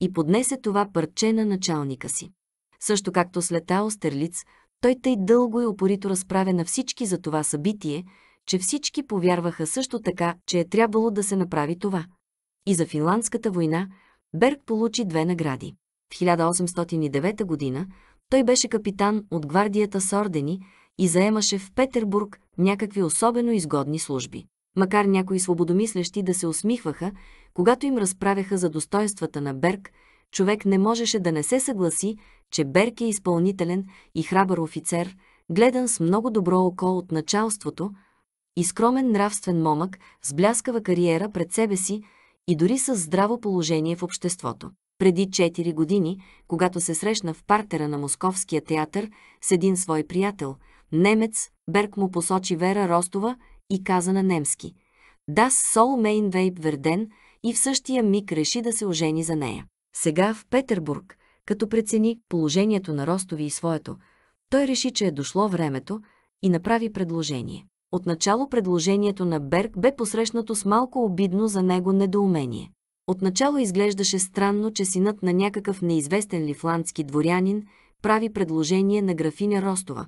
S1: и поднесе това парче на началника си. Също както след Стерлиц, той тъй дълго и опорито разправя на всички за това събитие, че всички повярваха също така, че е трябвало да се направи това. И за финландската война Берг получи две награди. В 1809 година той беше капитан от гвардията с ордени и заемаше в Петербург някакви особено изгодни служби. Макар някои свободомислещи да се усмихваха, когато им разправяха за достоинствата на Берг, човек не можеше да не се съгласи, че Берки е изпълнителен и храбър офицер, гледан с много добро око от началството, и скромен нравствен момък с бляскава кариера пред себе си и дори с здраво положение в обществото. Преди 4 години, когато се срещна в партера на Московския театър с един свой приятел, немец, Берк му посочи Вера Ростова и каза на немски «Das soll mein Weib werden» и в същия миг реши да се ожени за нея. Сега в Петербург – като прецени положението на Ростови и своето, той реши, че е дошло времето и направи предложение. Отначало предложението на Берг бе посрещнато с малко обидно за него недоумение. Отначало изглеждаше странно, че синът на някакъв неизвестен лифландски дворянин прави предложение на графиня Ростова.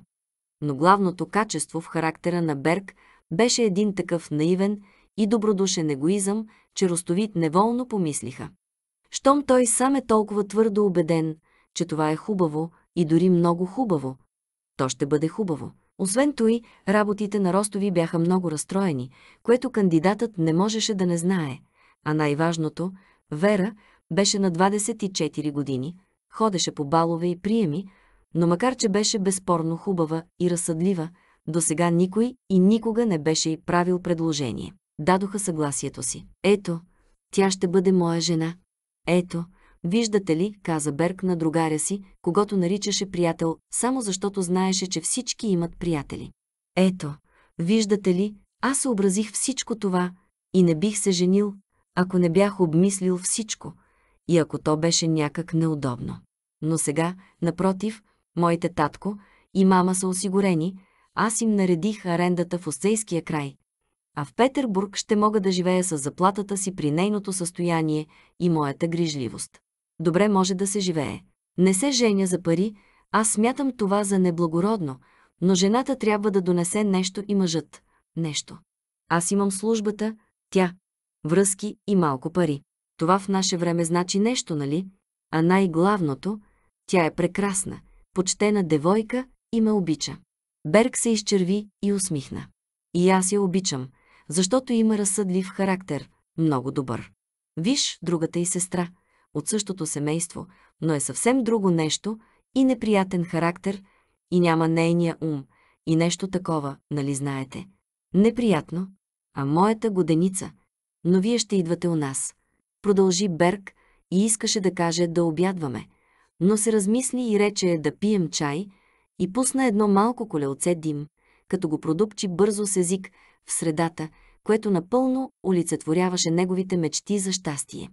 S1: Но главното качество в характера на Берг беше един такъв наивен и добродушен егоизъм, че ростовит неволно помислиха щом той сам е толкова твърдо убеден, че това е хубаво и дори много хубаво. То ще бъде хубаво. Освен той, работите на Ростови бяха много разстроени, което кандидатът не можеше да не знае. А най-важното, Вера беше на 24 години, ходеше по балове и приеми, но макар че беше безспорно хубава и разсъдлива, до сега никой и никога не беше и правил предложение. Дадоха съгласието си. Ето, тя ще бъде моя жена. Ето, виждате ли, каза Берг на другаря си, когато наричаше приятел, само защото знаеше, че всички имат приятели. Ето, виждате ли, аз съобразих всичко това и не бих се женил, ако не бях обмислил всичко и ако то беше някак неудобно. Но сега, напротив, моите татко и мама са осигурени, аз им наредих арендата в Осейския край, а в Петербург ще мога да живея с заплатата си при нейното състояние и моята грижливост. Добре може да се живее. Не се женя за пари, аз смятам това за неблагородно, но жената трябва да донесе нещо и мъжът. Нещо. Аз имам службата, тя, връзки и малко пари. Това в наше време значи нещо, нали? А най-главното, тя е прекрасна, почтена девойка и ме обича. Берг се изчерви и усмихна. И аз я обичам, защото има разсъдлив характер, много добър. Виж другата и сестра, от същото семейство, но е съвсем друго нещо и неприятен характер, и няма нейния ум, и нещо такова, нали знаете. Неприятно, а моята годеница. Но вие ще идвате у нас. Продължи Берг и искаше да каже да обядваме, но се размисли и рече да пием чай и пусна едно малко колелце дим, като го продупчи бързо с език в средата, което напълно олицетворяваше неговите мечти за щастие.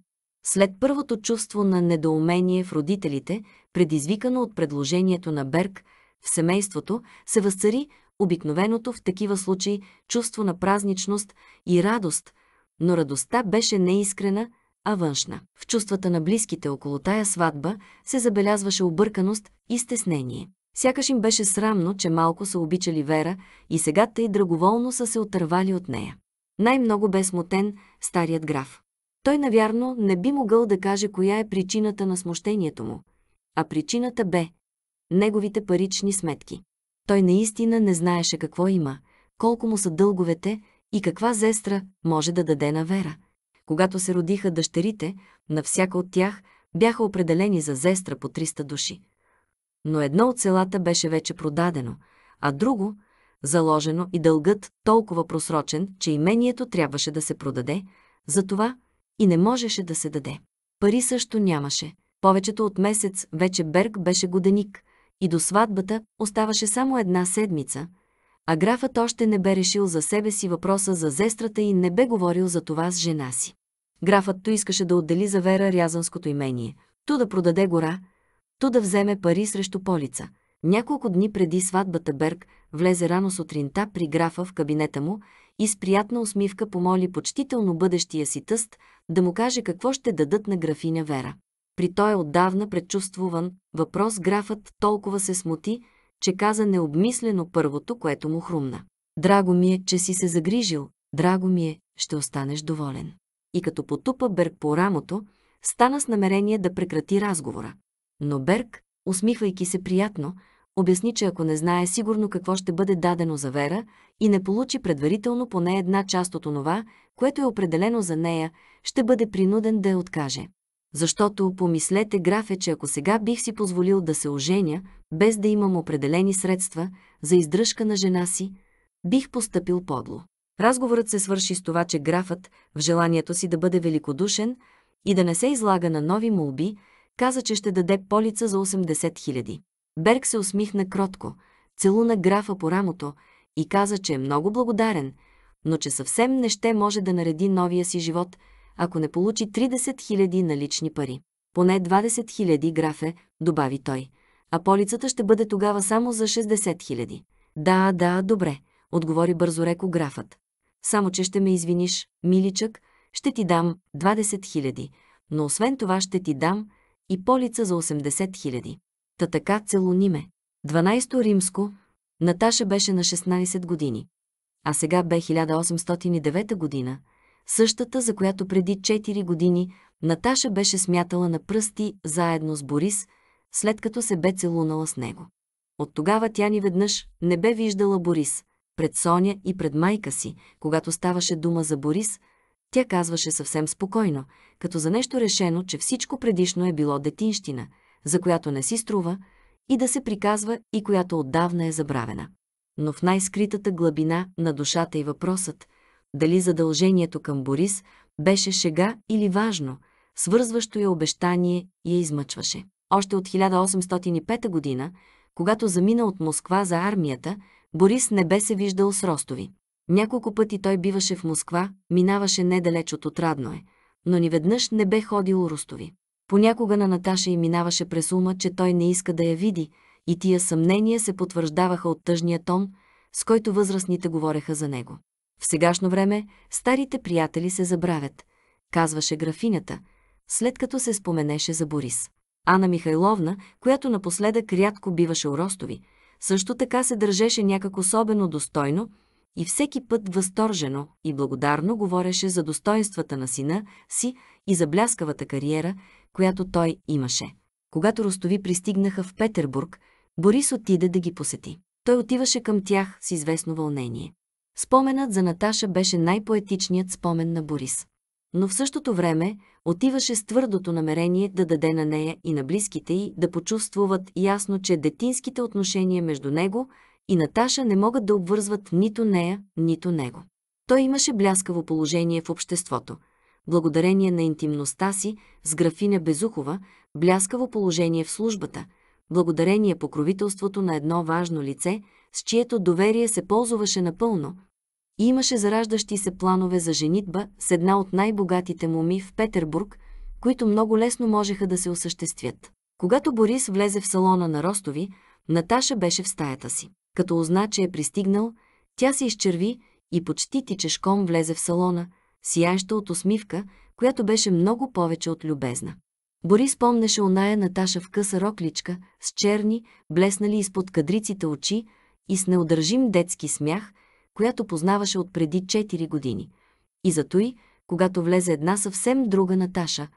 S1: След първото чувство на недоумение в родителите, предизвикано от предложението на Берг, в семейството се възцари обикновеното в такива случаи чувство на празничност и радост, но радостта беше неискрена, а външна. В чувствата на близките около тая сватба се забелязваше обърканост и стеснение. Сякаш им беше срамно, че малко са обичали Вера и сега тъй драговолно са се отървали от нея. Най-много бе смутен старият граф. Той, навярно, не би могъл да каже коя е причината на смущението му, а причината бе неговите парични сметки. Той наистина не знаеше какво има, колко му са дълговете и каква зестра може да даде на Вера. Когато се родиха дъщерите, на всяка от тях бяха определени за зестра по 300 души но едно от селата беше вече продадено, а друго – заложено и дългът толкова просрочен, че имението трябваше да се продаде, затова и не можеше да се даде. Пари също нямаше. Повечето от месец вече Берг беше годеник и до сватбата оставаше само една седмица, а графът още не бе решил за себе си въпроса за зестрата и не бе говорил за това с жена си. Графът то искаше да отдели за Вера Рязанското имение, то да продаде гора – ту да вземе пари срещу полица. Няколко дни преди сватбата Берг влезе рано сутринта при графа в кабинета му и с приятна усмивка помоли почтително бъдещия си тъст да му каже какво ще дадат на графиня Вера. При той отдавна предчувствуван въпрос графът толкова се смути, че каза необмислено първото, което му хрумна. Драго ми е, че си се загрижил, драго ми е, ще останеш доволен. И като потупа Берг по рамото, стана с намерение да прекрати разговора. Но Берг, усмихвайки се приятно, обясни, че ако не знае сигурно какво ще бъде дадено за Вера и не получи предварително поне една част от онова, което е определено за нея, ще бъде принуден да я откаже. Защото, помислете, графе, че ако сега бих си позволил да се оженя, без да имам определени средства за издръжка на жена си, бих постъпил подло. Разговорът се свърши с това, че графът, в желанието си да бъде великодушен и да не се излага на нови молби, каза, че ще даде полица за 80 хиляди. Берг се усмихна кротко, целуна графа по рамото и каза, че е много благодарен, но че съвсем не ще може да нареди новия си живот, ако не получи 30 хиляди налични пари. Поне 20 хиляди графе, добави той. А полицата ще бъде тогава само за 60 хиляди. Да, да, добре, отговори бързореко графът. Само, че ще ме извиниш, миличък, ще ти дам 20 хиляди, но освен това ще ти дам и полица за 80 хиляди. Та така целуни ме. 12 римско, Наташа беше на 16 години, а сега бе 1809 година, същата, за която преди 4 години Наташа беше смятала на пръсти заедно с Борис, след като се бе целунала с него. От тогава тя ни веднъж не бе виждала Борис. Пред Соня и пред майка си, когато ставаше дума за Борис, тя казваше съвсем спокойно, като за нещо решено, че всичко предишно е било детинщина, за която не си струва, и да се приказва и която отдавна е забравена. Но в най-скритата глъбина на душата и въпросът, дали задължението към Борис беше шега или важно, свързващо я обещание, я измъчваше. Още от 1805 година, когато замина от Москва за армията, Борис не бе се виждал с Ростови. Няколко пъти той биваше в Москва, минаваше недалеч от Отрадное, но ни веднъж не бе ходил Рустови. Понякога на Наташа и минаваше през ума, че той не иска да я види, и тия съмнения се потвърждаваха от тъжния тон, с който възрастните говореха за него. В сегашно време старите приятели се забравят, казваше графинята, след като се споменеше за Борис. Ана Михайловна, която напоследък рядко биваше у Ростови, също така се държеше някак особено достойно, и всеки път възторжено и благодарно говореше за достоинствата на сина си и за бляскавата кариера, която той имаше. Когато ростови пристигнаха в Петербург, Борис отиде да ги посети. Той отиваше към тях с известно вълнение. Споменът за Наташа беше най-поетичният спомен на Борис. Но в същото време отиваше с твърдото намерение да даде на нея и на близките й да почувствуват ясно, че детинските отношения между него и Наташа не могат да обвързват нито нея, нито него. Той имаше бляскаво положение в обществото. Благодарение на интимността си с графиня Безухова, бляскаво положение в службата, благодарение покровителството на едно важно лице, с чието доверие се ползваше напълно. И имаше зараждащи се планове за женитба с една от най-богатите моми в Петербург, които много лесно можеха да се осъществят. Когато Борис влезе в салона на Ростови, Наташа беше в стаята си. Като узна, че е пристигнал, тя се изчерви и почти тичешком влезе в салона, сияеща от усмивка, която беше много повече от любезна. Бори спомнеше оная Наташа в къса рокличка, с черни, блеснали изпод кадриците очи и с неудържим детски смях, която познаваше от преди 4 години. И зато и, когато влезе една съвсем друга Наташа,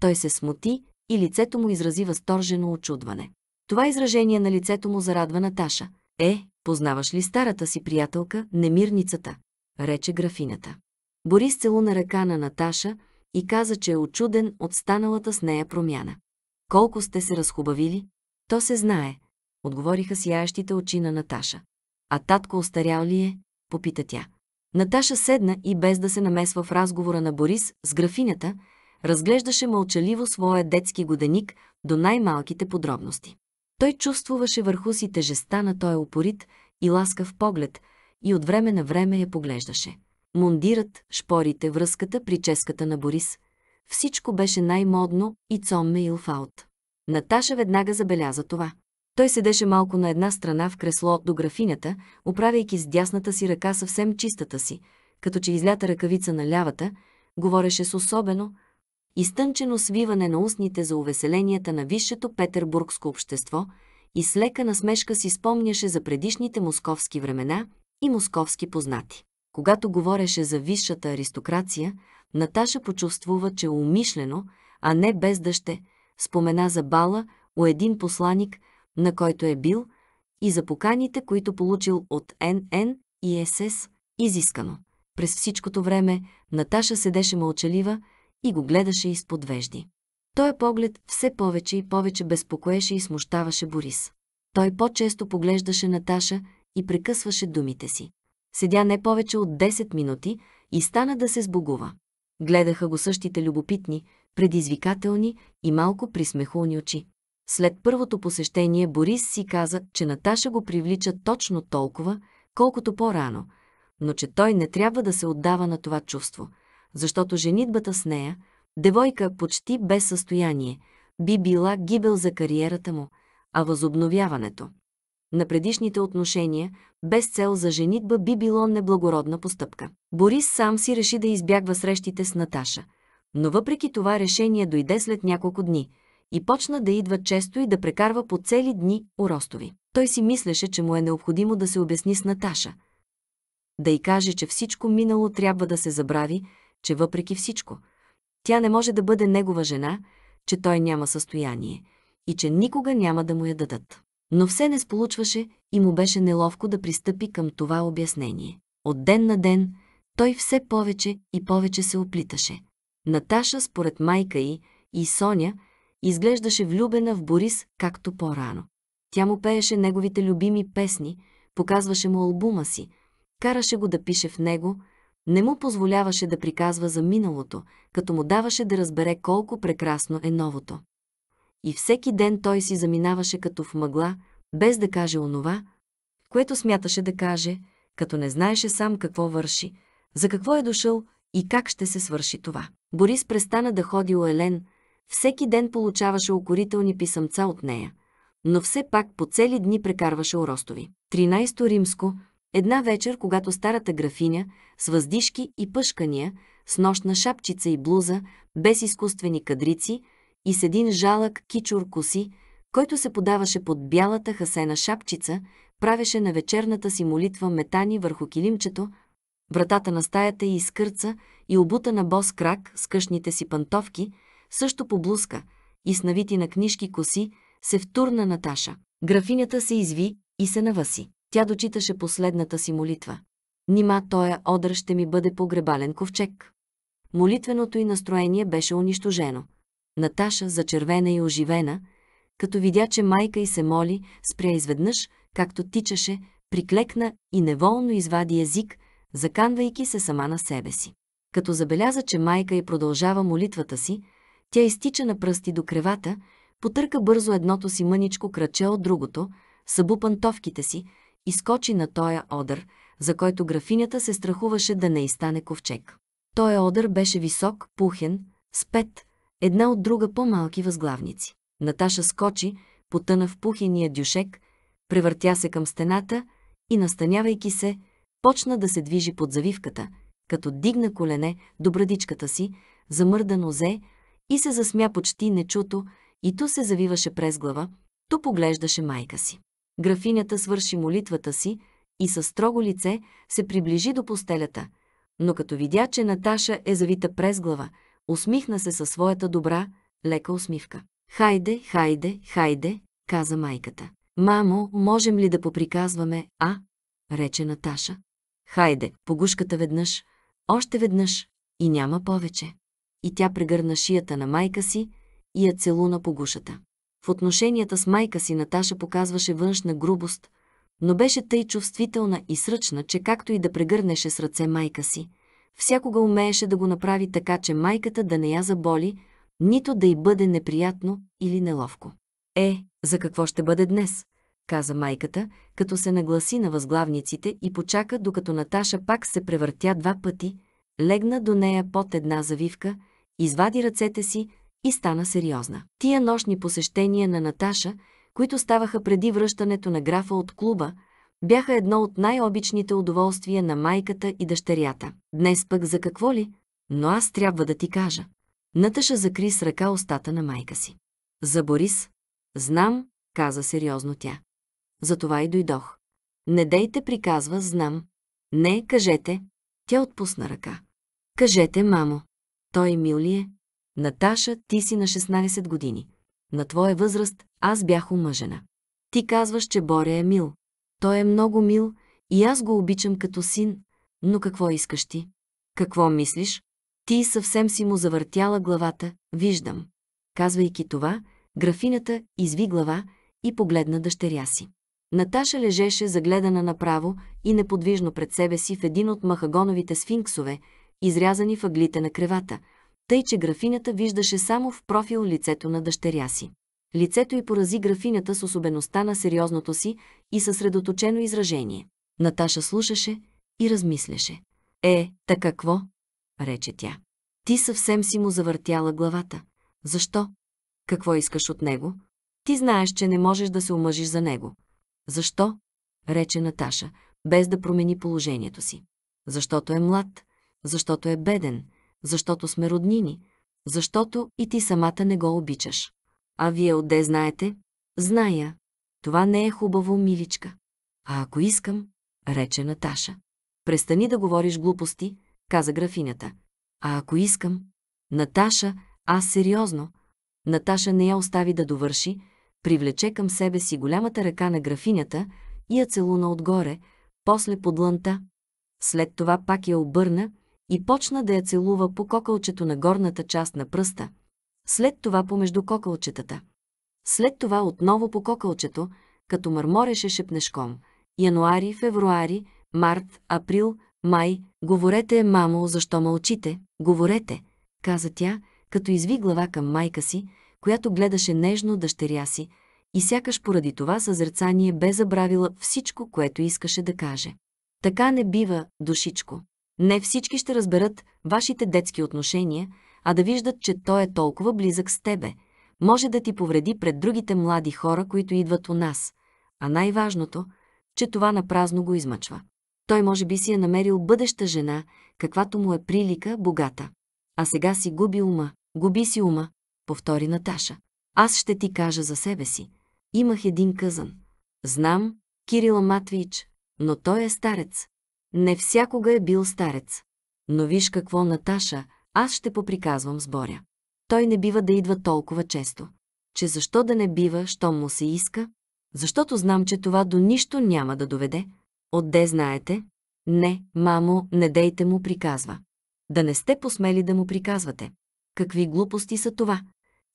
S1: той се смути и лицето му изрази възторжено очудване. Това изражение на лицето му зарадва Наташа – е, познаваш ли старата си приятелка, немирницата? рече графинята. Борис целуна ръка на Наташа и каза, че е очуден от станалата с нея промяна. Колко сте се разхубавили? То се знае, отговориха сияещите очи на Наташа. А татко остарял ли е? попита тя. Наташа седна и без да се намесва в разговора на Борис с графинята, разглеждаше мълчаливо своя детски годеник до най-малките подробности. Той чувствуваше върху си тежеста на той опорит и ласкав поглед и от време на време я поглеждаше. Мундират, шпорите, връзката, прическата на Борис. Всичко беше най-модно и цомме и лфаут. Наташа веднага забеляза това. Той седеше малко на една страна в кресло до графинята, управяйки с дясната си ръка съвсем чистата си, като че излята ръкавица на лявата, говореше с особено, изтънчено свиване на устните за увеселенията на висшето петербургско общество и с лека насмешка си спомняше за предишните московски времена и московски познати. Когато говореше за висшата аристокрация, Наташа почувствува, че умишлено, а не без дъще, спомена за бала у един посланик, на който е бил, и за поканите, които получил от НН и СС, изискано. През всичкото време Наташа седеше мълчалива, и го гледаше изпод вежди. Той поглед все повече и повече безпокоеше и смущаваше Борис. Той по-често поглеждаше Наташа и прекъсваше думите си. Седя не повече от 10 минути и стана да се сбогува. Гледаха го същите любопитни, предизвикателни и малко присмехулни очи. След първото посещение Борис си каза, че Наташа го привлича точно толкова, колкото по-рано, но че той не трябва да се отдава на това чувство – защото женитбата с нея, девойка почти без състояние, би била гибел за кариерата му, а възобновяването на предишните отношения без цел за женитба би било неблагородна постъпка. Борис сам си реши да избягва срещите с Наташа, но въпреки това решение дойде след няколко дни и почна да идва често и да прекарва по цели дни у Ростови. Той си мислеше, че му е необходимо да се обясни с Наташа – да й каже, че всичко минало трябва да се забрави, че въпреки всичко, тя не може да бъде негова жена, че той няма състояние и че никога няма да му я дадат. Но все не сполучваше и му беше неловко да пристъпи към това обяснение. От ден на ден той все повече и повече се оплиташе. Наташа, според майка й и Соня, изглеждаше влюбена в Борис както по-рано. Тя му пееше неговите любими песни, показваше му албума си, караше го да пише в него – не му позволяваше да приказва за миналото, като му даваше да разбере колко прекрасно е новото. И всеки ден той си заминаваше като в мъгла, без да каже онова, което смяташе да каже, като не знаеше сам какво върши, за какво е дошъл и как ще се свърши това. Борис престана да ходи у Елен, всеки ден получаваше окорителни писъмца от нея, но все пак по цели дни прекарваше у Ростови. 13 римско – Една вечер, когато старата графиня, с въздишки и пъшкания, с нощна шапчица и блуза, без изкуствени кадрици и с един жалък кичур коси, който се подаваше под бялата хасена шапчица, правеше на вечерната си молитва метани върху килимчето, вратата на стаята й изкърца и обута на бос крак с къшните си пантовки, също блузка и с навити на книжки коси, се втурна Наташа. Графинята се изви и се наваси тя дочиташе последната си молитва. Нима тоя одър ще ми бъде погребален ковчег. Молитвеното й настроение беше унищожено. Наташа, зачервена и оживена, като видя, че майка й се моли, спря изведнъж, както тичаше, приклекна и неволно извади език, заканвайки се сама на себе си. Като забеляза, че майка й продължава молитвата си, тя изтича на пръсти до кревата, потърка бързо едното си мъничко краче от другото, събу пантовките си, изкочи на тоя одър, за който графинята се страхуваше да не изстане ковчег. Той одър беше висок, пухен, с пет, една от друга по-малки възглавници. Наташа скочи, потъна в пухения дюшек, превъртя се към стената и, настанявайки се, почна да се движи под завивката, като дигна колене до брадичката си, замърда нозе и се засмя почти нечуто, и то се завиваше през глава, То поглеждаше майка си. Графинята свърши молитвата си и със строго лице се приближи до постелята, но като видя, че Наташа е завита през глава, усмихна се със своята добра, лека усмивка. «Хайде, хайде, хайде», каза майката. «Мамо, можем ли да поприказваме, а?» рече Наташа. «Хайде, погушката веднъж, още веднъж и няма повече». И тя прегърна шията на майка си и я целуна по гушата. В отношенията с майка си Наташа показваше външна грубост, но беше тъй чувствителна и сръчна, че както и да прегърнеше с ръце майка си, всякога умееше да го направи така, че майката да не я заболи, нито да й бъде неприятно или неловко. Е, за какво ще бъде днес? каза майката, като се нагласи на възглавниците и почака, докато Наташа пак се превъртя два пъти, легна до нея под една завивка, извади ръцете си, и стана сериозна. Тия нощни посещения на Наташа, които ставаха преди връщането на графа от клуба, бяха едно от най-обичните удоволствия на майката и дъщерята. Днес пък за какво ли? Но аз трябва да ти кажа. Наташа закри с ръка устата на майка си. За Борис. Знам, каза сериозно тя. Затова и дойдох. Не дейте приказва, знам. Не, кажете. Тя отпусна ръка. Кажете, мамо. Той мил ли е? Наташа, ти си на 16 години. На твоя възраст аз бях омъжена. Ти казваш, че Боря е мил. Той е много мил и аз го обичам като син, но какво искаш ти? Какво мислиш? Ти съвсем си му завъртяла главата, виждам. Казвайки това, графинята изви глава и погледна дъщеря си. Наташа лежеше загледана направо и неподвижно пред себе си в един от махагоновите сфинксове, изрязани в ъглите на кревата – тъй че графинята виждаше само в профил лицето на дъщеря си. Лицето й порази графинята с особеността на сериозното си и съсредоточено изражение. Наташа слушаше и размисляше. Е, така какво? рече тя. Ти съвсем си му завъртяла главата. Защо? Какво искаш от него? Ти знаеш, че не можеш да се омъжиш за него. Защо? рече Наташа, без да промени положението си. Защото е млад, защото е беден, защото сме роднини, защото и ти самата не го обичаш. А вие отде знаете? Зная. Това не е хубаво, миличка. А ако искам, рече Наташа. Престани да говориш глупости, каза графинята. А ако искам? Наташа, аз сериозно. Наташа не я остави да довърши, привлече към себе си голямата ръка на графинята и я целуна отгоре, после подлънта. След това пак я обърна и почна да я целува по кокълчето на горната част на пръста, след това помежду кокълчетата. След това отново по кокълчето, като мърмореше шепнешком. Януари, февруари, март, април, май. Говорете, мамо, защо мълчите? Говорете, каза тя, като изви глава към майка си, която гледаше нежно дъщеря си, и сякаш поради това съзерцание бе забравила всичко, което искаше да каже. Така не бива, душичко. Не всички ще разберат вашите детски отношения, а да виждат, че той е толкова близък с тебе. Може да ти повреди пред другите млади хора, които идват у нас. А най-важното, че това напразно го измъчва. Той може би си е намерил бъдеща жена, каквато му е прилика, богата. А сега си губи ума. Губи си ума, повтори Наташа. Аз ще ти кажа за себе си. Имах един къзън. Знам, Кирила Матвич, но той е старец. Не всякога е бил старец. Но виж какво, Наташа, аз ще поприказвам с Боря. Той не бива да идва толкова често. Че защо да не бива, щом му се иска? Защото знам, че това до нищо няма да доведе. Отде знаете? Не, мамо, не дейте му приказва. Да не сте посмели да му приказвате. Какви глупости са това?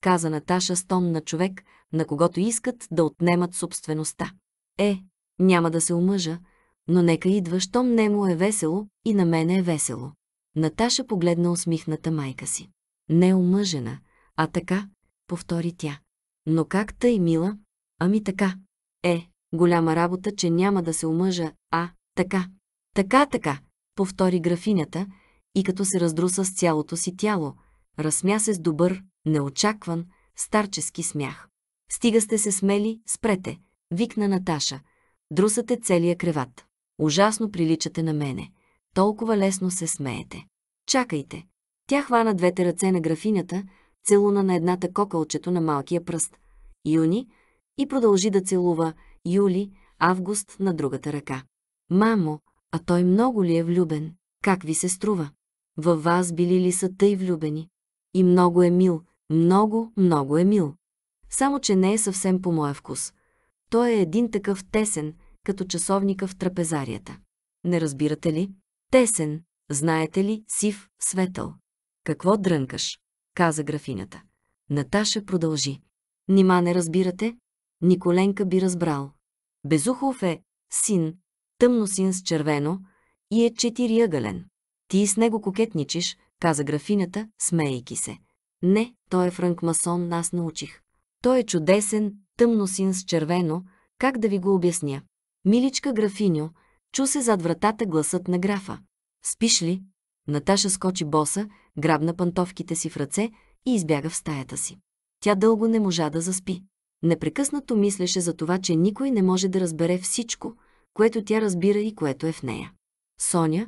S1: Каза Наташа стон на човек, на когото искат да отнемат собствеността. Е, няма да се омъжа, но нека идва, щом не му е весело и на мене е весело. Наташа погледна усмихната майка си. Не омъжена, а така, повтори тя. Но как тъй, мила? Ами така. Е, голяма работа, че няма да се омъжа, а, така. Така, така, повтори графинята и като се раздруса с цялото си тяло, разсмя се с добър, неочакван, старчески смях. Стига сте се смели, спрете, викна Наташа. Друсът е целия креват. Ужасно приличате на мене. Толкова лесно се смеете. Чакайте. Тя хвана двете ръце на графинята, целуна на едната кокълчето на малкия пръст. Юни и продължи да целува Юли, Август на другата ръка. Мамо, а той много ли е влюбен? Как ви се струва? Във вас били ли са тъй влюбени? И много е мил, много, много е мил. Само, че не е съвсем по моя вкус. Той е един такъв тесен, като часовника в трапезарията. Не разбирате ли? Тесен, знаете ли, сив, светъл. Какво дрънкаш? каза графинята. Наташа продължи. Нима не разбирате? Николенка би разбрал. Безухов е син, тъмно син с червено и е четириъгълен. Ти с него кокетничиш, каза графинята, смеейки се. Не, той е франкмасон, аз научих. Той е чудесен, тъмно син с червено, как да ви го обясня? Миличка графиньо, чу се зад вратата гласът на графа. Спиш ли? Наташа скочи боса, грабна пантовките си в ръце и избяга в стаята си. Тя дълго не можа да заспи. Непрекъснато мислеше за това, че никой не може да разбере всичко, което тя разбира и което е в нея. Соня,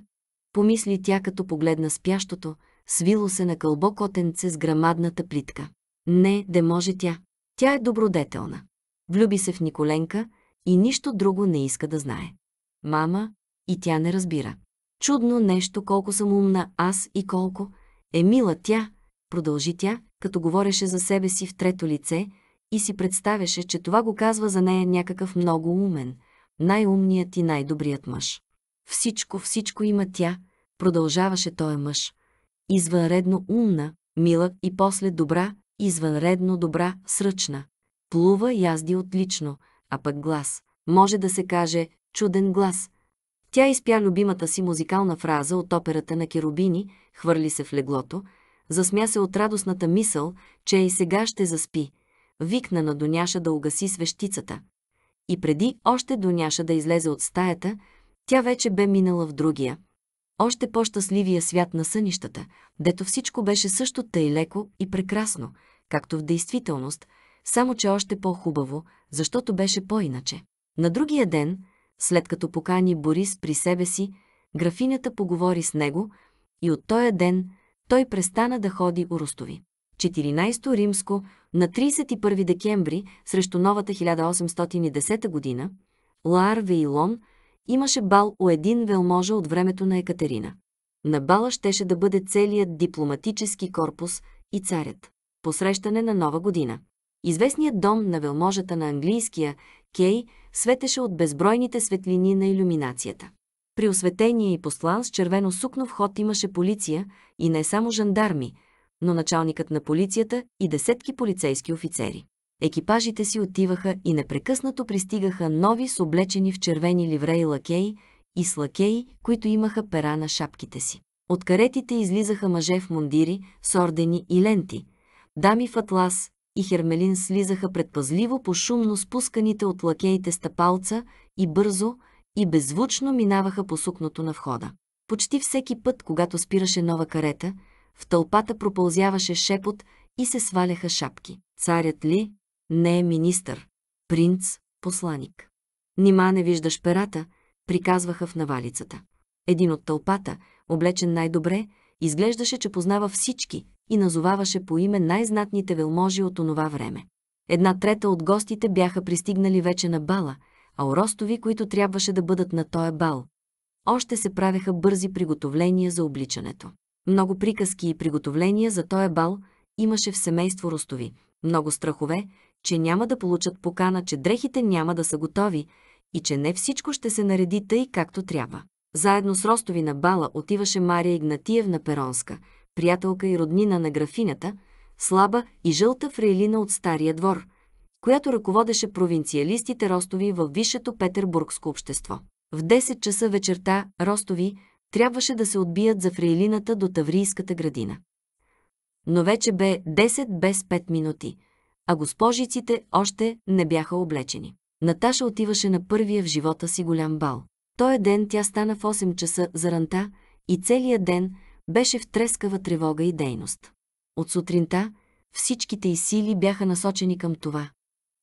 S1: помисли тя като погледна спящото, свило се на кълбо котенце с грамадната плитка. Не, де може тя. Тя е добродетелна. Влюби се в Николенка, и нищо друго не иска да знае. Мама, и тя не разбира. Чудно нещо колко съм умна аз и колко е мила тя, продължи тя, като говореше за себе си в трето лице и си представяше, че това го казва за нея някакъв много умен, най-умният и най-добрият мъж. Всичко, всичко има тя, продължаваше той мъж. Извънредно умна, мила и после добра, извънредно добра, сръчна. Плува язди отлично, а пък глас. Може да се каже чуден глас. Тя изпя любимата си музикална фраза от операта на Керубини, хвърли се в леглото, засмя се от радостната мисъл, че и сега ще заспи. Викна на Доняша да угаси свещицата. И преди още Доняша да излезе от стаята, тя вече бе минала в другия. Още по-щастливия свят на сънищата, дето всичко беше също тъй леко и прекрасно, както в действителност – само че още по-хубаво, защото беше по-иначе. На другия ден, след като покани Борис при себе си, графинята поговори с него и от този ден той престана да ходи у Ростови. 14 римско на 31 декември срещу новата 1810 година Лар Вейлон имаше бал у един велможа от времето на Екатерина. На бала щеше да бъде целият дипломатически корпус и царят. Посрещане на нова година. Известният дом на велможата на английския, Кей, светеше от безбройните светлини на иллюминацията. При осветение и послан с червено сукно вход имаше полиция и не само жандарми, но началникът на полицията и десетки полицейски офицери. Екипажите си отиваха и непрекъснато пристигаха нови с облечени в червени ливреи лакеи и с лакеи, които имаха пера на шапките си. От каретите излизаха мъже в мундири с ордени и ленти, дами в атлас и Хермелин слизаха предпазливо по шумно спусканите от лакеите стъпалца и бързо и беззвучно минаваха по сукното на входа. Почти всеки път, когато спираше нова карета, в тълпата пропълзяваше шепот и се сваляха шапки. Царят ли? Не е министър. Принц, посланик. Нима не виждаш перата, приказваха в навалицата. Един от тълпата, облечен най-добре, изглеждаше, че познава всички, и назоваваше по име най-знатните велможи от онова време. Една трета от гостите бяха пристигнали вече на бала, а оростови, които трябваше да бъдат на този бал. Още се правеха бързи приготовления за обличането. Много приказки и приготовления за този бал имаше в семейство Ростови. Много страхове, че няма да получат покана, че дрехите няма да са готови и че не всичко ще се нареди тъй както трябва. Заедно с Ростови на бала отиваше Мария Игнатиевна Перонска – приятелка и роднина на графинята, слаба и жълта фрейлина от Стария двор, която ръководеше провинциалистите Ростови във висшето петербургско общество. В 10 часа вечерта Ростови трябваше да се отбият за фрейлината до Таврийската градина. Но вече бе 10 без 5 минути, а госпожиците още не бяха облечени. Наташа отиваше на първия в живота си голям бал. Той ден тя стана в 8 часа за ранта и целият ден – беше в трескава тревога и дейност. От сутринта всичките й сили бяха насочени към това.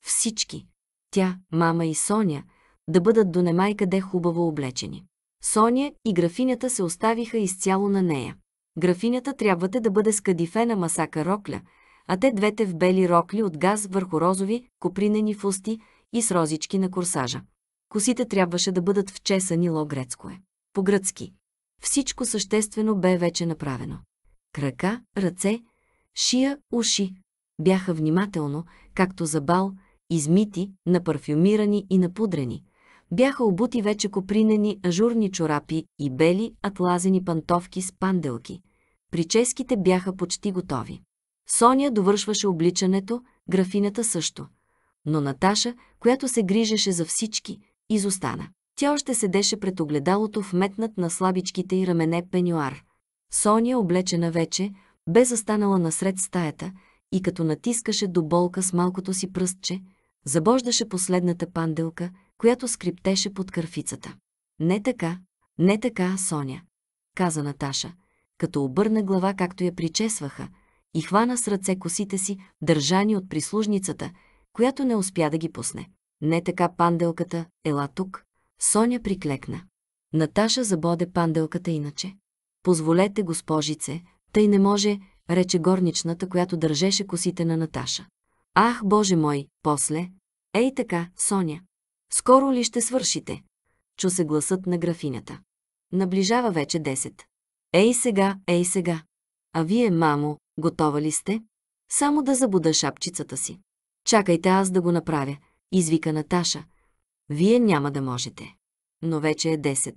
S1: Всички. Тя, мама и Соня да бъдат до немайкъде хубаво облечени. Соня и графинята се оставиха изцяло на нея. Графинята трябвате да бъде с кадифена масака рокля, а те двете в бели рокли от газ върху розови, копринени фусти и с розички на корсажа. Косите трябваше да бъдат вчесани ло грецко е. По-гръцки. Всичко съществено бе вече направено. Крака, ръце, шия, уши бяха внимателно, както за бал, измити, напарфюмирани и напудрени. Бяха обути вече копринени ажурни чорапи и бели атлазени пантовки с панделки. Прическите бяха почти готови. Соня довършваше обличането, графината също. Но Наташа, която се грижеше за всички, изостана. Тя още седеше пред огледалото в метнат на слабичките и рамене пенюар. Соня, облечена вече, бе застанала насред стаята и като натискаше до болка с малкото си пръстче, забождаше последната панделка, която скриптеше под кърфицата. Не така, не така, Соня, каза Наташа, като обърна глава, както я причесваха, и хвана с ръце косите си, държани от прислужницата, която не успя да ги пусне. Не така панделката, ела тук. Соня приклекна. Наташа забоде панделката иначе. Позволете, госпожице, тъй не може, рече горничната, която държеше косите на Наташа. Ах, боже мой, после. Ей така, Соня. Скоро ли ще свършите? Чу се гласът на графинята. Наближава вече 10. Ей сега, ей сега. А вие, мамо, готова ли сте? Само да забуда шапчицата си. Чакайте аз да го направя, извика Наташа, вие няма да можете. Но вече е 10.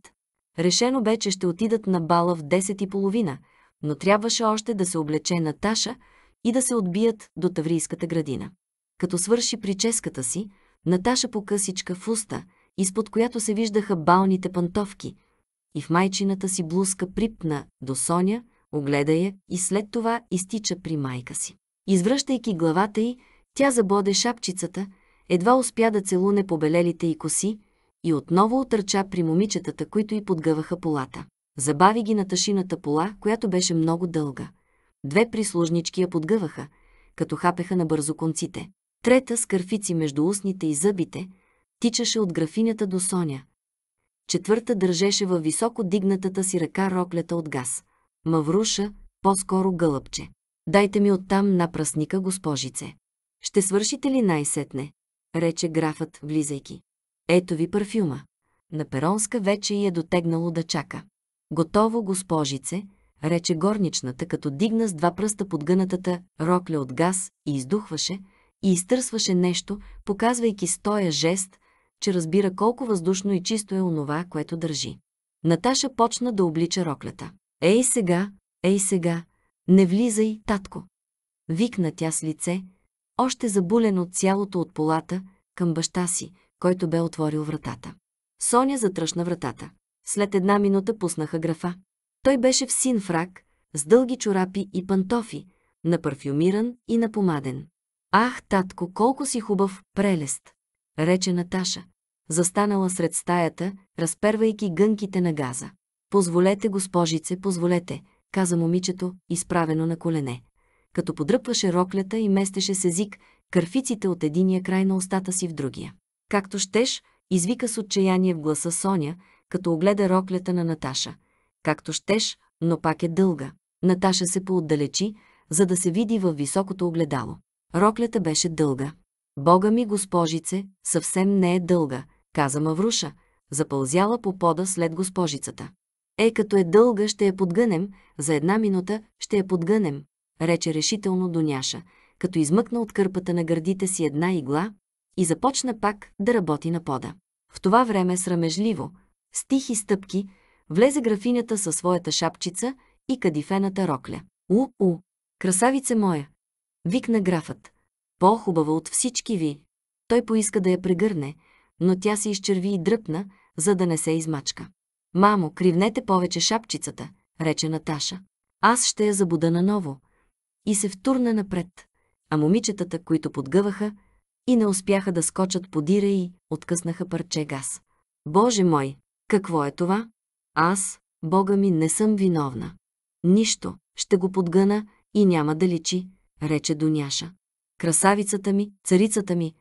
S1: Решено бе, че ще отидат на бала в 10 и половина, но трябваше още да се облече Наташа и да се отбият до Таврийската градина. Като свърши прическата си, Наташа покъсичка в уста, изпод която се виждаха балните пантовки, и в майчината си блузка припна до Соня, огледа я и след това изтича при майка си. Извръщайки главата й, тя забоде шапчицата едва успя да целуне побелелите и коси и отново отърча при момичетата, които й подгъваха полата. Забави ги на тъшината пола, която беше много дълга. Две прислужнички я подгъваха, като хапеха на бързо конците. Трета с кърфици между устните и зъбите тичаше от графинята до Соня. Четвърта държеше във високо дигнатата си ръка роклята от газ. Мавруша, по-скоро гълъбче. Дайте ми оттам напрасника, госпожице. Ще свършите ли най-сетне? рече графът, влизайки. Ето ви парфюма. На Перонска вече й е дотегнало да чака. Готово, госпожице, рече горничната, като дигна с два пръста под гънатата рокля от газ и издухваше, и изтърсваше нещо, показвайки стоя жест, че разбира колко въздушно и чисто е онова, което държи. Наташа почна да облича роклята. «Ей сега, ей сега, не влизай, татко!» Викна тя с лице, още забулен от цялото от полата, към баща си, който бе отворил вратата. Соня затръшна вратата. След една минута пуснаха графа. Той беше в син фрак, с дълги чорапи и пантофи, напарфюмиран и напомаден. «Ах, татко, колко си хубав прелест!» рече Наташа, застанала сред стаята, разпервайки гънките на газа. «Позволете, госпожице, позволете», каза момичето, изправено на колене като подръпваше роклята и местеше с език кърфиците от единия край на устата си в другия. Както щеш, извика с отчаяние в гласа Соня, като огледа роклята на Наташа. Както щеш, но пак е дълга. Наташа се поотдалечи, за да се види във високото огледало. Роклята беше дълга. Бога ми, госпожице, съвсем не е дълга, каза Мавруша, запълзяла по пода след госпожицата. Е, като е дълга, ще я подгънем, за една минута ще я подгънем, рече решително Доняша, като измъкна от кърпата на гърдите си една игла и започна пак да работи на пода. В това време срамежливо, с тихи стъпки, влезе графинята със своята шапчица и кадифената рокля. У-у, красавице моя! Викна графът. По-хубава от всички ви. Той поиска да я прегърне, но тя се изчерви и дръпна, за да не се измачка. Мамо, кривнете повече шапчицата, рече Наташа. Аз ще я забуда наново, и се втурна напред, а момичетата, които подгъваха и не успяха да скочат по дира и откъснаха парче газ. Боже мой, какво е това? Аз, Бога ми, не съм виновна. Нищо, ще го подгъна и няма да личи, рече Доняша. Красавицата ми, царицата ми,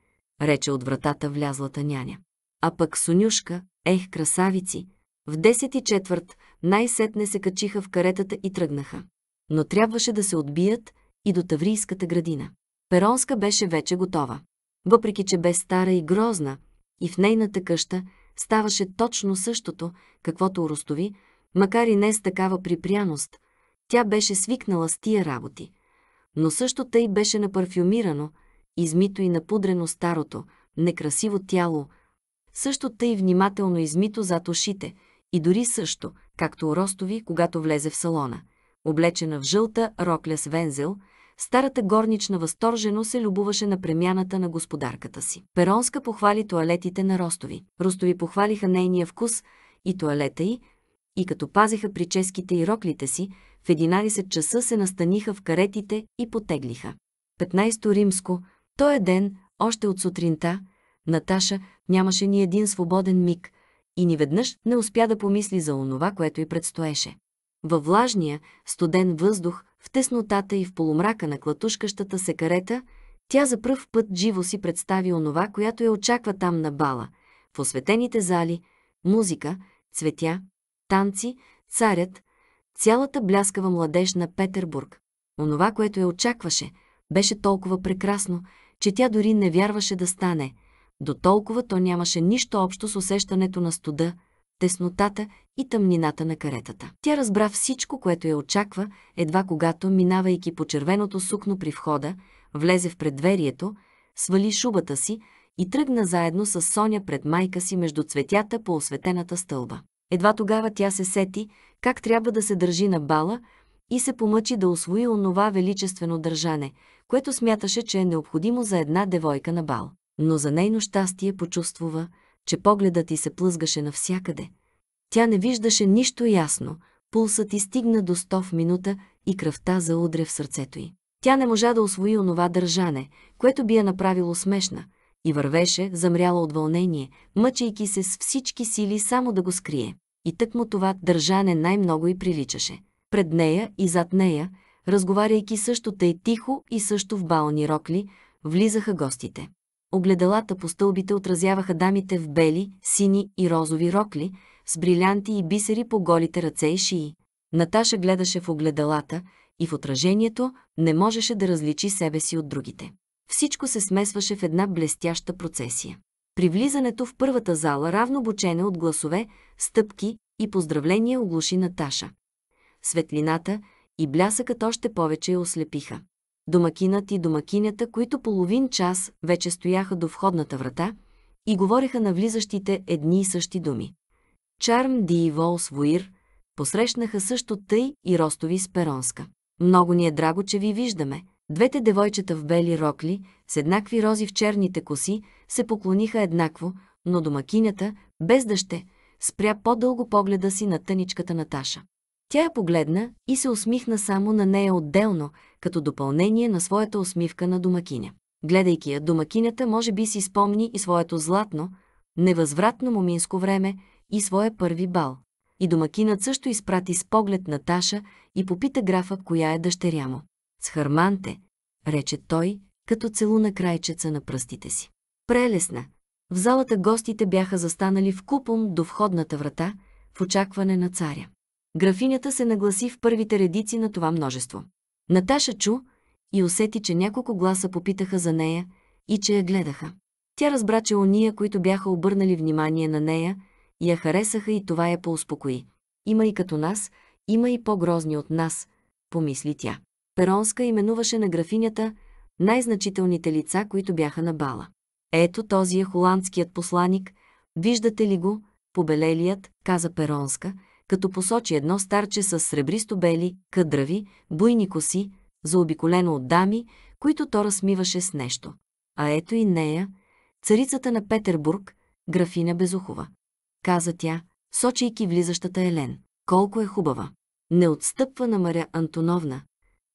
S1: рече от вратата влязлата няня. А пък Сонюшка, ех, красавици! В 10 и четвърт най-сетне се качиха в каретата и тръгнаха но трябваше да се отбият и до Таврийската градина. Перонска беше вече готова. Въпреки, че бе стара и грозна, и в нейната къща ставаше точно същото, каквото у Ростови, макар и не с такава припряност. Тя беше свикнала с тия работи. Но също тъй беше напарфюмирано, измито и напудрено старото, некрасиво тяло, също тъй внимателно измито зад ушите и дори също, както у Ростови, когато влезе в салона – облечена в жълта рокля с вензел, старата горнична възторжено се любуваше на премяната на господарката си. Перонска похвали туалетите на Ростови. Ростови похвалиха нейния вкус и туалета й, и като пазеха прическите и роклите си, в 11 часа се настаниха в каретите и потеглиха. 15 римско, той е ден, още от сутринта, Наташа нямаше ни един свободен миг и ни веднъж не успя да помисли за онова, което й предстоеше. Във влажния, студен въздух, в теснотата и в полумрака на клатушкащата се карета, тя за пръв път живо си представи онова, която я очаква там на бала. В осветените зали, музика, цветя, танци, царят, цялата бляскава младеж на Петербург. Онова, което я очакваше, беше толкова прекрасно, че тя дори не вярваше да стане. До толкова то нямаше нищо общо с усещането на студа – теснотата и тъмнината на каретата. Тя разбра всичко, което я очаква, едва когато, минавайки по червеното сукно при входа, влезе в предверието, свали шубата си и тръгна заедно с Соня пред майка си между цветята по осветената стълба. Едва тогава тя се сети как трябва да се държи на бала и се помъчи да освои онова величествено държане, което смяташе, че е необходимо за една девойка на бал. Но за нейно щастие почувствува, че погледът ти се плъзгаше навсякъде. Тя не виждаше нищо ясно, пулсът ти стигна до 100 в минута и кръвта заудря в сърцето й. Тя не можа да освои онова държане, което би я направило смешна, и вървеше, замряла от вълнение, мъчейки се с всички сили само да го скрие. И тъкмо това държане най-много и приличаше. Пред нея и зад нея, разговаряйки също тъй тихо и също в бални рокли, влизаха гостите. Огледалата по стълбите отразяваха дамите в бели, сини и розови рокли, с брилянти и бисери по голите ръце и шии. Наташа гледаше в огледалата и в отражението не можеше да различи себе си от другите. Всичко се смесваше в една блестяща процесия. При влизането в първата зала равно бочене от гласове, стъпки и поздравления оглуши Наташа. Светлината и блясъкът още повече я ослепиха домакинът и домакинята, които половин час вече стояха до входната врата и говореха на влизащите едни и същи думи. Чарм Ди и Волс Вуир посрещнаха също тъй и Ростови с Перонска. Много ни е драго, че ви виждаме. Двете девойчета в бели рокли, с еднакви рози в черните коси, се поклониха еднакво, но домакинята, без дъще, спря по-дълго погледа си на тъничката Наташа. Тя я погледна и се усмихна само на нея отделно, като допълнение на своята усмивка на домакиня. Гледайки я, домакинята може би си спомни и своето златно, невъзвратно моминско време и своя първи бал. И домакинът също изпрати с поглед Наташа и попита графа, коя е дъщеря му. С Харманте, рече той, като целуна крайчеца на пръстите си. Прелесна. В залата гостите бяха застанали в купон до входната врата, в очакване на царя. Графинята се нагласи в първите редици на това множество. Наташа чу и усети, че няколко гласа попитаха за нея и че я гледаха. Тя разбра, че ония, които бяха обърнали внимание на нея, я харесаха и това я поуспокои. Има и като нас, има и по-грозни от нас, помисли тя. Перонска именуваше на графинята най-значителните лица, които бяха на бала. Ето този е холандският посланик, виждате ли го, побелелият, каза Перонска – като посочи едно старче с сребристо-бели, къдрави, буйни коси, заобиколено от дами, които то размиваше с нещо. А ето и нея, царицата на Петербург, графиня Безухова. Каза тя, сочейки влизащата Елен. Колко е хубава! Не отстъпва на Маря Антоновна.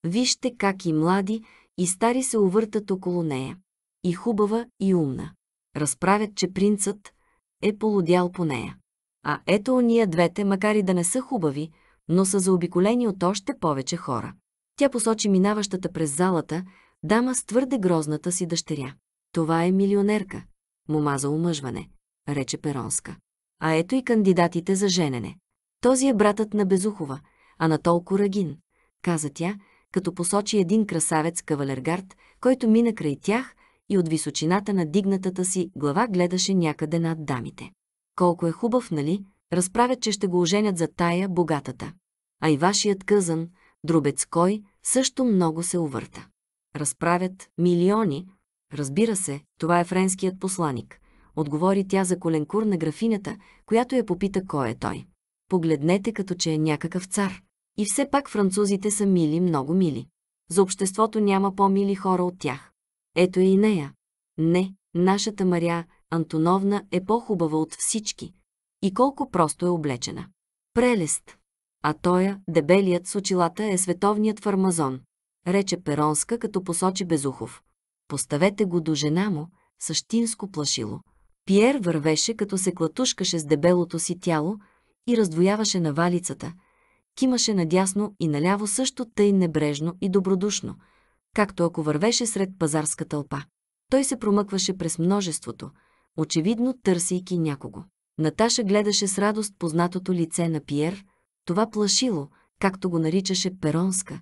S1: Вижте как и млади, и стари се увъртат около нея. И хубава, и умна. Разправят, че принцът е полудял по нея. А ето ония двете, макар и да не са хубави, но са заобиколени от още повече хора. Тя посочи минаващата през залата дама с твърде грозната си дъщеря. Това е милионерка. Мома за омъжване, рече Перонска. А ето и кандидатите за женене. Този е братът на Безухова, Анатол Рагин, каза тя, като посочи един красавец кавалергард, който мина край тях и от височината на дигнатата си глава гледаше някъде над дамите колко е хубав, нали? Разправят, че ще го оженят за тая богатата. А и вашият къзън, друбец кой, също много се увърта. Разправят милиони. Разбира се, това е френският посланик. Отговори тя за коленкур на графинята, която я попита кой е той. Погледнете като че е някакъв цар. И все пак французите са мили, много мили. За обществото няма по-мили хора от тях. Ето и нея. Не, нашата Мария Антоновна е по-хубава от всички. И колко просто е облечена. Прелест! А тоя, дебелият с очилата е световният фармазон. Рече Перонска, като посочи Безухов. Поставете го до жена му, същинско плашило. Пиер вървеше, като се клатушкаше с дебелото си тяло и раздвояваше навалицата. Кимаше надясно и наляво също тъй небрежно и добродушно, както ако вървеше сред пазарска тълпа. Той се промъкваше през множеството – очевидно търсейки някого. Наташа гледаше с радост познатото лице на Пиер, това плашило, както го наричаше Перонска,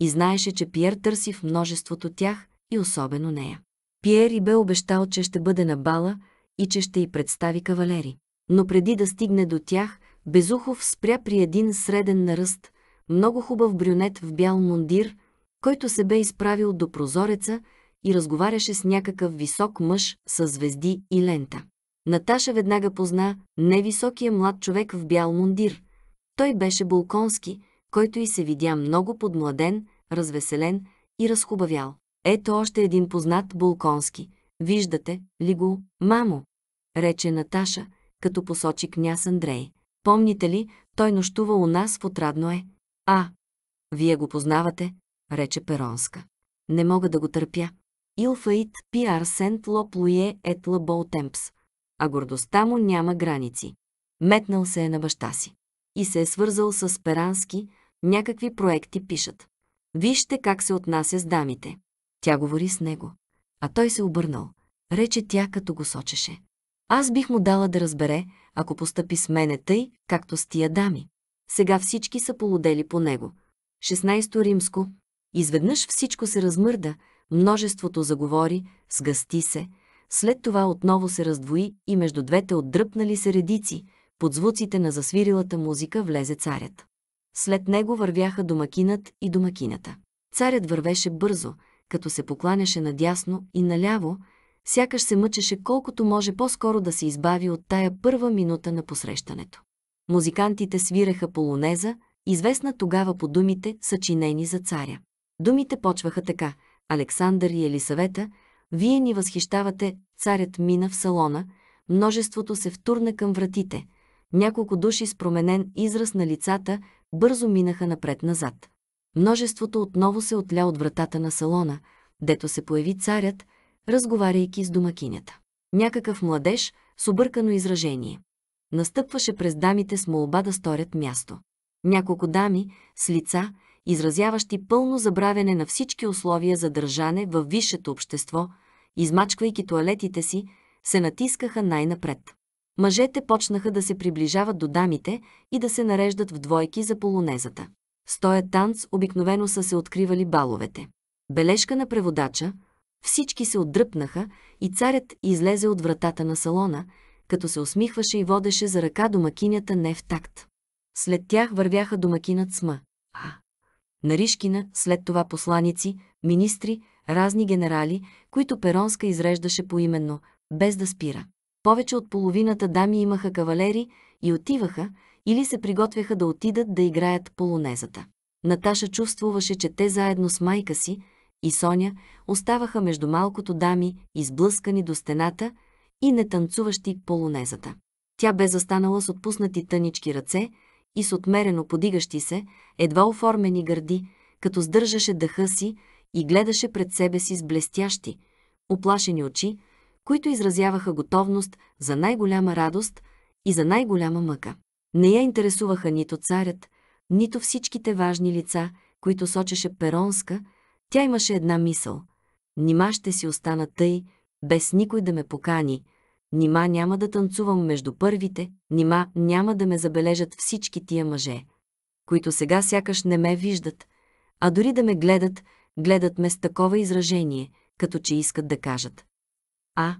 S1: и знаеше, че Пиер търси в множеството тях и особено нея. Пиер и бе обещал, че ще бъде на бала и че ще й представи кавалери. Но преди да стигне до тях, Безухов спря при един среден наръст, много хубав брюнет в бял мундир, който се бе изправил до прозореца и разговаряше с някакъв висок мъж с звезди и лента. Наташа веднага позна невисокия млад човек в бял мундир. Той беше Булконски, който и се видя много подмладен, развеселен и разхубавял. Ето още един познат Булконски. Виждате ли го, мамо? Рече Наташа, като посочи княз Андрей. Помните ли, той нощува у нас в отрадно е. А, вие го познавате, рече Перонска. Не мога да го търпя. Илфаит пиар сент Лоплуе ет Лабол Темпс. а гордостта му няма граници. Метнал се е на баща си. И се е свързал с Перански, някакви проекти пишат. Вижте как се отнася с дамите. Тя говори с него. А той се обърнал. Рече тя, като го сочеше. Аз бих му дала да разбере, ако постъпи с мене тъй, както с тия дами. Сега всички са полудели по него. 16 римско. Изведнъж всичко се размърда Множеството заговори, сгъсти се, след това отново се раздвои и между двете отдръпнали се редици, под звуците на засвирилата музика влезе царят. След него вървяха домакинът и домакината. Царят вървеше бързо, като се покланяше надясно и наляво, сякаш се мъчеше колкото може по-скоро да се избави от тая първа минута на посрещането. Музикантите свиреха полонеза, известна тогава по думите, съчинени за царя. Думите почваха така – Александър и Елисавета, вие ни възхищавате, царят мина в салона, множеството се втурна към вратите. Няколко души с променен израз на лицата бързо минаха напред-назад. Множеството отново се отля от вратата на салона, дето се появи царят, разговаряйки с домакинята. Някакъв младеж с объркано изражение. Настъпваше през дамите с молба да сторят място. Няколко дами с лица, изразяващи пълно забравяне на всички условия за държане във висшето общество, измачквайки туалетите си, се натискаха най-напред. Мъжете почнаха да се приближават до дамите и да се нареждат в двойки за полонезата. С този танц обикновено са се откривали баловете. Бележка на преводача, всички се отдръпнаха и царят излезе от вратата на салона, като се усмихваше и водеше за ръка домакинята не в такт. След тях вървяха домакинът Сма. А, Наришкина, след това посланици, министри, разни генерали, които Перонска изреждаше поименно, без да спира. Повече от половината дами имаха кавалери и отиваха или се приготвяха да отидат да играят полонезата. Наташа чувствуваше, че те заедно с майка си и Соня оставаха между малкото дами, изблъскани до стената и не танцуващи полонезата. Тя бе застанала с отпуснати тънички ръце, и с отмерено подигащи се, едва оформени гърди, като сдържаше дъха си и гледаше пред себе си с блестящи, оплашени очи, които изразяваха готовност за най-голяма радост и за най-голяма мъка. Не я интересуваха нито царят, нито всичките важни лица, които сочеше Перонска, тя имаше една мисъл. Нима ще си остана тъй, без никой да ме покани, Нима няма да танцувам между първите, нима няма да ме забележат всички тия мъже, които сега сякаш не ме виждат, а дори да ме гледат, гледат ме с такова изражение, като че искат да кажат. А,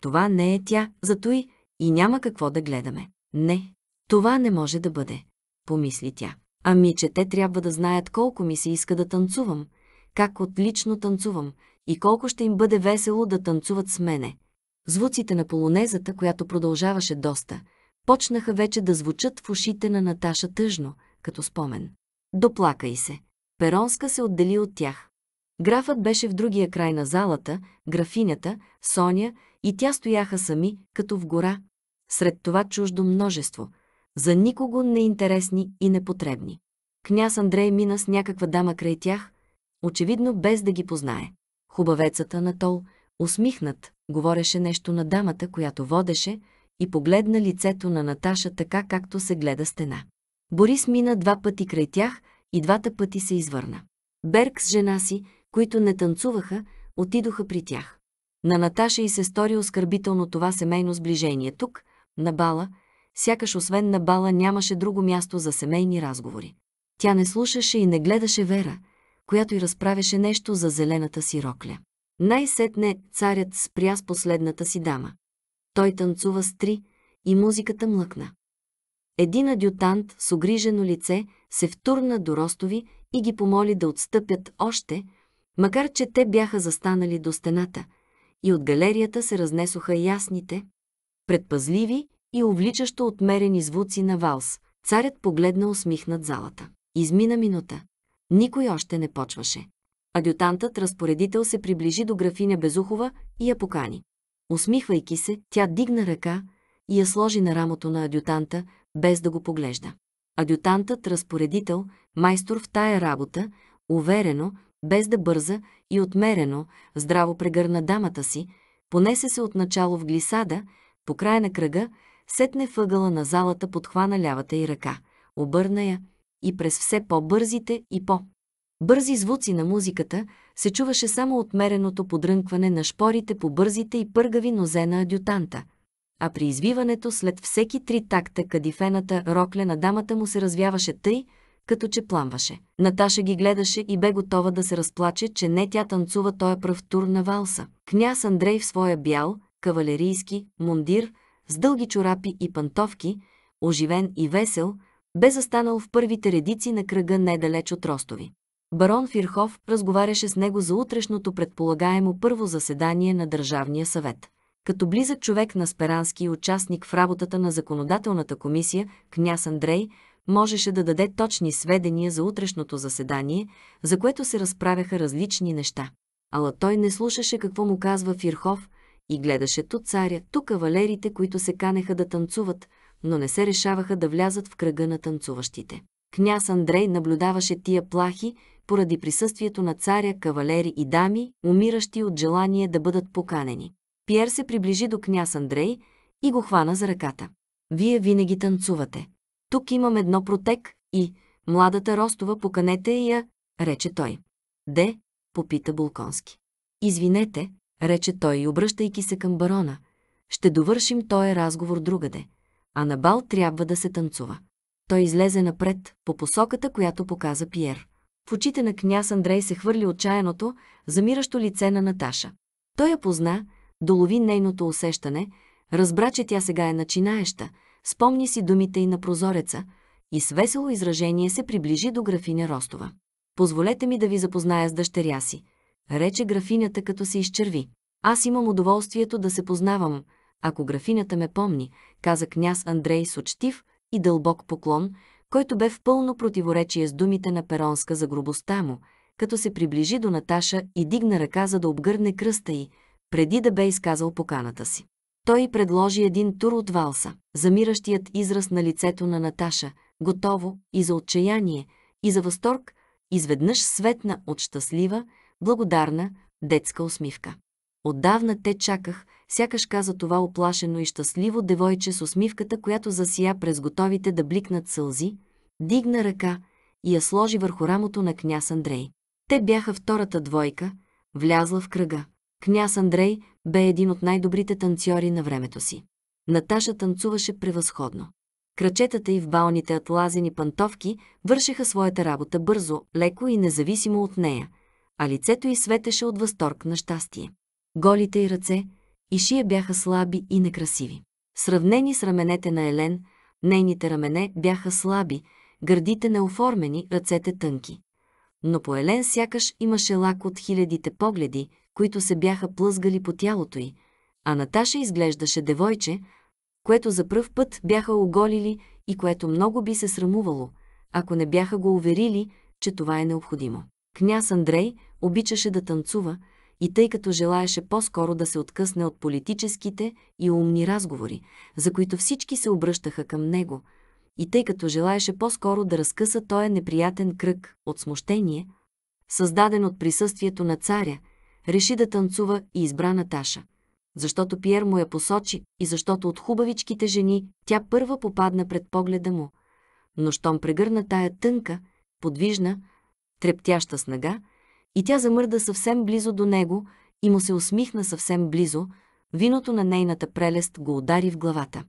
S1: това не е тя, зато и, и няма какво да гледаме. Не, това не може да бъде, помисли тя. Ами, че те трябва да знаят колко ми се иска да танцувам, как отлично танцувам и колко ще им бъде весело да танцуват с мене звуците на полонезата, която продължаваше доста, почнаха вече да звучат в ушите на Наташа тъжно, като спомен. Доплака се. Перонска се отдели от тях. Графът беше в другия край на залата, графинята, Соня и тя стояха сами, като в гора, сред това чуждо множество, за никого неинтересни и непотребни. Княз Андрей мина с някаква дама край тях, очевидно без да ги познае. Хубавецата на Тол – усмихнат, говореше нещо на дамата, която водеше, и погледна лицето на Наташа така, както се гледа стена. Борис мина два пъти край тях и двата пъти се извърна. Берг с жена си, които не танцуваха, отидоха при тях. На Наташа и се стори оскърбително това семейно сближение тук, на бала, сякаш освен на бала нямаше друго място за семейни разговори. Тя не слушаше и не гледаше Вера, която й разправяше нещо за зелената си рокля. Най-сетне царят спря с последната си дама. Той танцува с три и музиката млъкна. Един адютант с огрижено лице се втурна до Ростови и ги помоли да отстъпят още, макар че те бяха застанали до стената и от галерията се разнесоха ясните, предпазливи и увличащо отмерени звуци на валс. Царят погледна усмихнат залата. Измина минута. Никой още не почваше. Адютантът разпоредител се приближи до графиня Безухова и я покани. Усмихвайки се, тя дигна ръка и я сложи на рамото на адютанта, без да го поглежда. Адютантът разпоредител, майстор в тая работа, уверено, без да бърза и отмерено, здраво прегърна дамата си, понесе се отначало в глисада, по края на кръга, сетне въгъла на залата подхвана лявата й ръка, обърна я и през все по-бързите и по Бързи звуци на музиката се чуваше само отмереното подрънкване на шпорите по бързите и пъргави нозе на адютанта. А при извиването след всеки три такта кадифената рокля на дамата му се развяваше тъй, като че пламваше. Наташа ги гледаше и бе готова да се разплаче, че не тя танцува този пръв тур на валса. Княз Андрей в своя бял, кавалерийски, мундир, с дълги чорапи и пантовки, оживен и весел, бе застанал в първите редици на кръга недалеч от Ростови. Барон Фирхов разговаряше с него за утрешното предполагаемо първо заседание на Държавния съвет. Като близък човек на Сперански и участник в работата на законодателната комисия, княз Андрей можеше да даде точни сведения за утрешното заседание, за което се разправяха различни неща. Ала той не слушаше какво му казва Фирхов и гледаше ту царя, ту кавалерите, които се канеха да танцуват, но не се решаваха да влязат в кръга на танцуващите. Княз Андрей наблюдаваше тия плахи поради присъствието на царя, кавалери и дами, умиращи от желание да бъдат поканени. Пьер се приближи до княз Андрей и го хвана за ръката. Вие винаги танцувате. Тук имам едно протек и младата Ростова поканете я, рече той. Де? попита Булконски. Извинете, рече той, обръщайки се към барона. Ще довършим този разговор другаде. А на бал трябва да се танцува. Той излезе напред, по посоката, която показа Пьер в очите на княз Андрей се хвърли отчаяното, замиращо лице на Наташа. Той я позна, долови нейното усещане, разбра, че тя сега е начинаеща, спомни си думите и на прозореца и с весело изражение се приближи до графиня Ростова. «Позволете ми да ви запозная с дъщеря си», рече графинята, като се изчерви. «Аз имам удоволствието да се познавам, ако графинята ме помни», каза княз Андрей с учтив и дълбок поклон – който бе в пълно противоречие с думите на Перонска за грубостта му, като се приближи до Наташа и дигна ръка за да обгърне кръста й, преди да бе изказал поканата си. Той предложи един тур от валса, замиращият израз на лицето на Наташа, готово и за отчаяние, и за възторг, изведнъж светна от щастлива, благодарна, детска усмивка. Отдавна те чаках, сякаш каза това оплашено и щастливо девойче с усмивката, която засия през готовите да бликнат сълзи, дигна ръка и я сложи върху рамото на княз Андрей. Те бяха втората двойка, влязла в кръга. Княз Андрей бе един от най-добрите танцори на времето си. Наташа танцуваше превъзходно. Крачетата и в балните атлазени пантовки вършеха своята работа бързо, леко и независимо от нея, а лицето й светеше от възторг на щастие голите й ръце и шия бяха слаби и некрасиви. Сравнени с раменете на Елен, нейните рамене бяха слаби, гърдите неоформени, ръцете тънки. Но по Елен сякаш имаше лак от хилядите погледи, които се бяха плъзгали по тялото й, а Наташа изглеждаше девойче, което за пръв път бяха оголили и което много би се срамувало, ако не бяха го уверили, че това е необходимо. Княз Андрей обичаше да танцува, и тъй като желаеше по-скоро да се откъсне от политическите и умни разговори, за които всички се обръщаха към него, и тъй като желаеше по-скоро да разкъса този неприятен кръг от смущение, създаден от присъствието на царя, реши да танцува и избра Наташа. Защото Пиер му я посочи и защото от хубавичките жени тя първа попадна пред погледа му. Но щом прегърна тая тънка, подвижна, трептяща снага, и тя замърда съвсем близо до него и му се усмихна съвсем близо, виното на нейната прелест го удари в главата.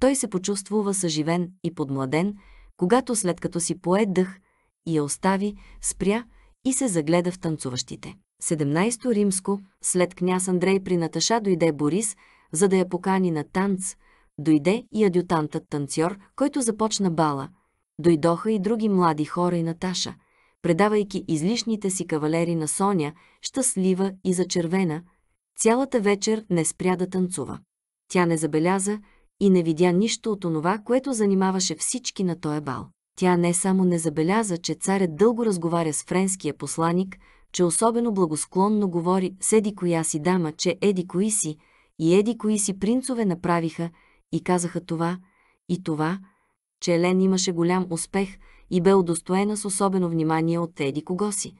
S1: Той се почувствува съживен и подмладен, когато след като си пое дъх и я остави, спря и се загледа в танцуващите. 17 то римско, след княз Андрей при Наташа дойде Борис, за да я покани на танц, дойде и адютантът танцор, който започна бала. Дойдоха и други млади хора и Наташа предавайки излишните си кавалери на Соня, щастлива и зачервена, цялата вечер не спря да танцува. Тя не забеляза и не видя нищо от онова, което занимаваше всички на този бал. Тя не само не забеляза, че царят дълго разговаря с френския посланик, че особено благосклонно говори с еди коя си дама, че еди кои си и еди кои си принцове направиха и казаха това и това, че Елен имаше голям успех – и бе удостоена с особено внимание от Еди кого си.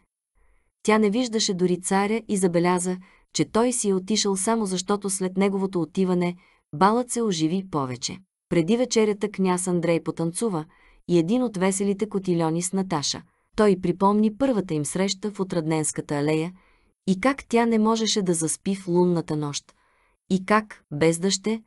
S1: Тя не виждаше дори царя и забеляза, че той си е отишъл само защото след неговото отиване балът се оживи повече. Преди вечерята княз Андрей потанцува и един от веселите котилиони с Наташа. Той припомни първата им среща в Отрадненската алея и как тя не можеше да заспи в лунната нощ. И как, без дъще,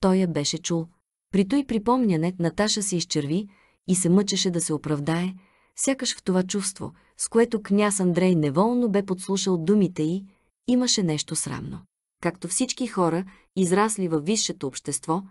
S1: той я беше чул. При той припомняне Наташа се изчерви, и се мъчеше да се оправдае, сякаш в това чувство, с което княз Андрей неволно бе подслушал думите й, имаше нещо срамно. Както всички хора, израсли във висшето общество,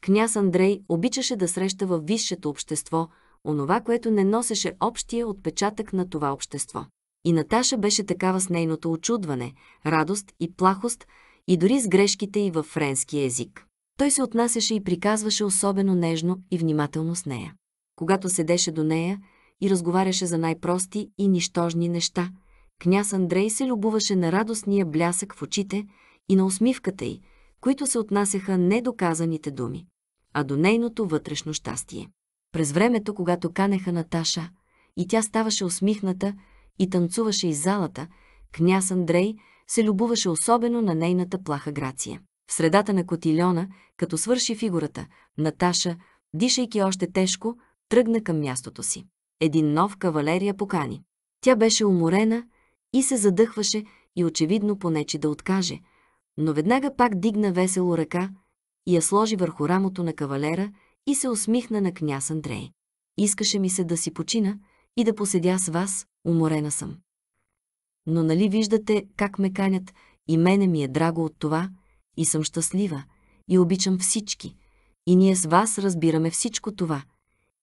S1: княз Андрей обичаше да среща във висшето общество онова, което не носеше общия отпечатък на това общество. И Наташа беше такава с нейното очудване, радост и плахост, и дори с грешките й във френски език. Той се отнасяше и приказваше особено нежно и внимателно с нея когато седеше до нея и разговаряше за най-прости и нищожни неща. Княз Андрей се любуваше на радостния блясък в очите и на усмивката й, които се отнасяха не до казаните думи, а до нейното вътрешно щастие. През времето, когато канеха Наташа, и тя ставаше усмихната и танцуваше из залата, княз Андрей се любуваше особено на нейната плаха грация. В средата на котильона, като свърши фигурата, Наташа, дишайки още тежко, тръгна към мястото си. Един нов кавалерия покани. Тя беше уморена и се задъхваше и очевидно понечи да откаже, но веднага пак дигна весело ръка и я сложи върху рамото на кавалера и се усмихна на княз Андрей. Искаше ми се да си почина и да поседя с вас, уморена съм. Но нали виждате как ме канят и мене ми е драго от това и съм щастлива и обичам всички. И ние с вас разбираме всичко това –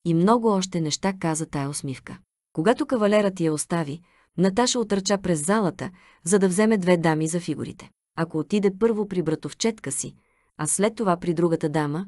S1: и много още неща каза тая усмивка. Когато кавалерът я остави, Наташа отърча през залата, за да вземе две дами за фигурите. Ако отиде първо при братовчетка си, а след това при другата дама,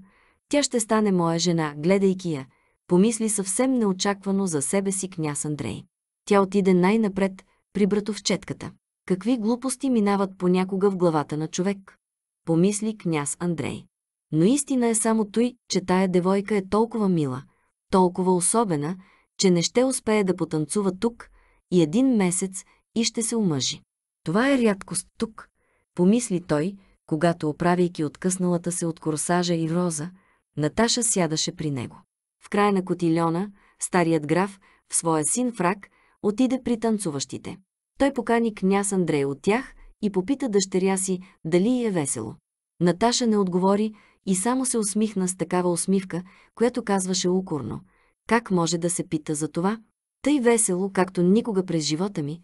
S1: тя ще стане моя жена, гледайки я, помисли съвсем неочаквано за себе си княз Андрей. Тя отиде най-напред при братовчетката. Какви глупости минават понякога в главата на човек? Помисли княз Андрей. Но истина е само той, че тая девойка е толкова мила, толкова особена, че не ще успее да потанцува тук и един месец и ще се омъжи. Това е рядкост тук, помисли той, когато оправяйки откъсналата се от корсажа и роза, Наташа сядаше при него. В края на котильона, старият граф, в своя син фрак, отиде при танцуващите. Той покани княз Андрей от тях и попита дъщеря си дали е весело. Наташа не отговори, и само се усмихна с такава усмивка, която казваше укорно. Как може да се пита за това? Тъй весело, както никога през живота ми,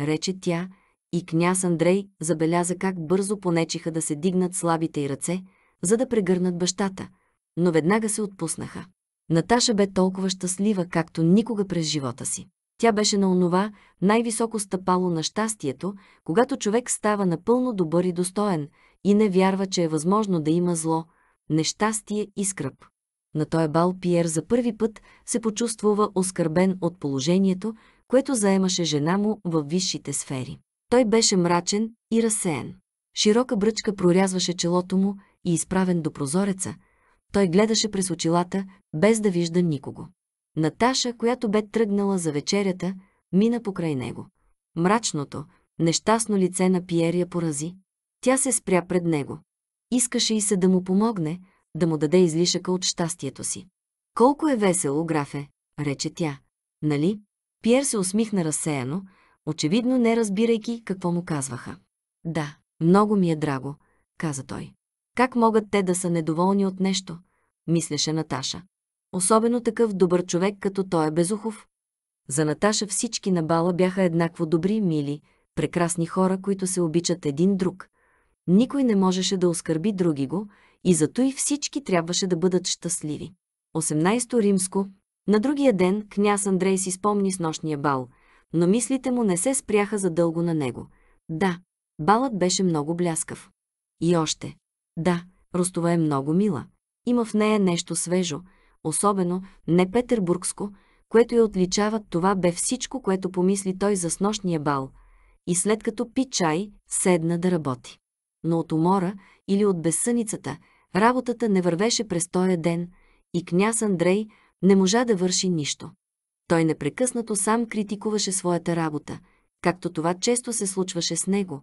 S1: рече тя, и княз Андрей забеляза как бързо понечиха да се дигнат слабите й ръце, за да прегърнат бащата, но веднага се отпуснаха. Наташа бе толкова щастлива, както никога през живота си. Тя беше на онова най-високо стъпало на щастието, когато човек става напълно добър и достоен – и не вярва, че е възможно да има зло, нещастие и скръп. На този бал Пиер за първи път се почувствува оскърбен от положението, което заемаше жена му в висшите сфери. Той беше мрачен и разсеян. Широка бръчка прорязваше челото му и изправен до прозореца, той гледаше през очилата, без да вижда никого. Наташа, която бе тръгнала за вечерята, мина покрай него. Мрачното, нещастно лице на Пиер я порази. Тя се спря пред него. Искаше и се да му помогне, да му даде излишъка от щастието си. Колко е весело, графе, рече тя. Нали? Пьер се усмихна разсеяно, очевидно не разбирайки какво му казваха. Да, много ми е драго, каза той. Как могат те да са недоволни от нещо? мислеше Наташа. Особено такъв добър човек като той е Безухов. За Наташа всички на бала бяха еднакво добри, мили, прекрасни хора, които се обичат един друг, никой не можеше да оскърби други го и зато и всички трябваше да бъдат щастливи. 18 римско. На другия ден княз Андрей си спомни с нощния бал, но мислите му не се спряха задълго на него. Да, балът беше много бляскав. И още. Да, Ростова е много мила. Има в нея нещо свежо, особено не петербургско, което я отличава, това бе всичко, което помисли той за снощния бал. И след като пи чай, седна да работи но от умора или от безсъницата работата не вървеше през този ден и княз Андрей не можа да върши нищо. Той непрекъснато сам критикуваше своята работа, както това често се случваше с него,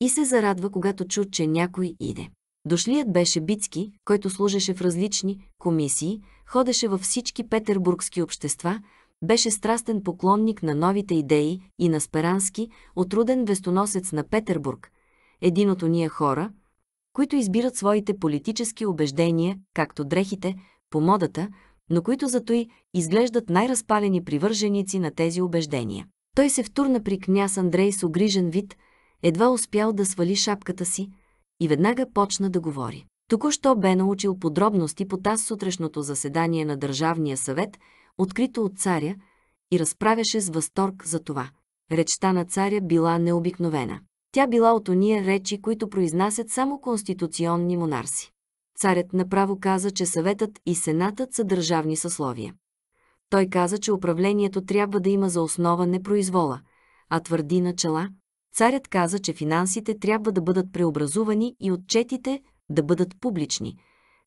S1: и се зарадва, когато чу, че някой иде. Дошлият беше Бицки, който служеше в различни комисии, ходеше във всички петербургски общества, беше страстен поклонник на новите идеи и на Сперански, отруден вестоносец на Петербург, един от ония хора, които избират своите политически убеждения, както дрехите, по модата, но които зато и изглеждат най-разпалени привърженици на тези убеждения. Той се втурна при княз Андрей с огрижен вид, едва успял да свали шапката си и веднага почна да говори. Току-що бе научил подробности по таз сутрешното заседание на Държавния съвет, открито от царя, и разправяше с възторг за това. Речта на царя била необикновена. Тя била от ония речи, които произнасят само конституционни монарси. Царят направо каза, че съветът и сенатът са държавни съсловия. Той каза, че управлението трябва да има за основа не произвола, а твърди начала. Царят каза, че финансите трябва да бъдат преобразувани и отчетите да бъдат публични.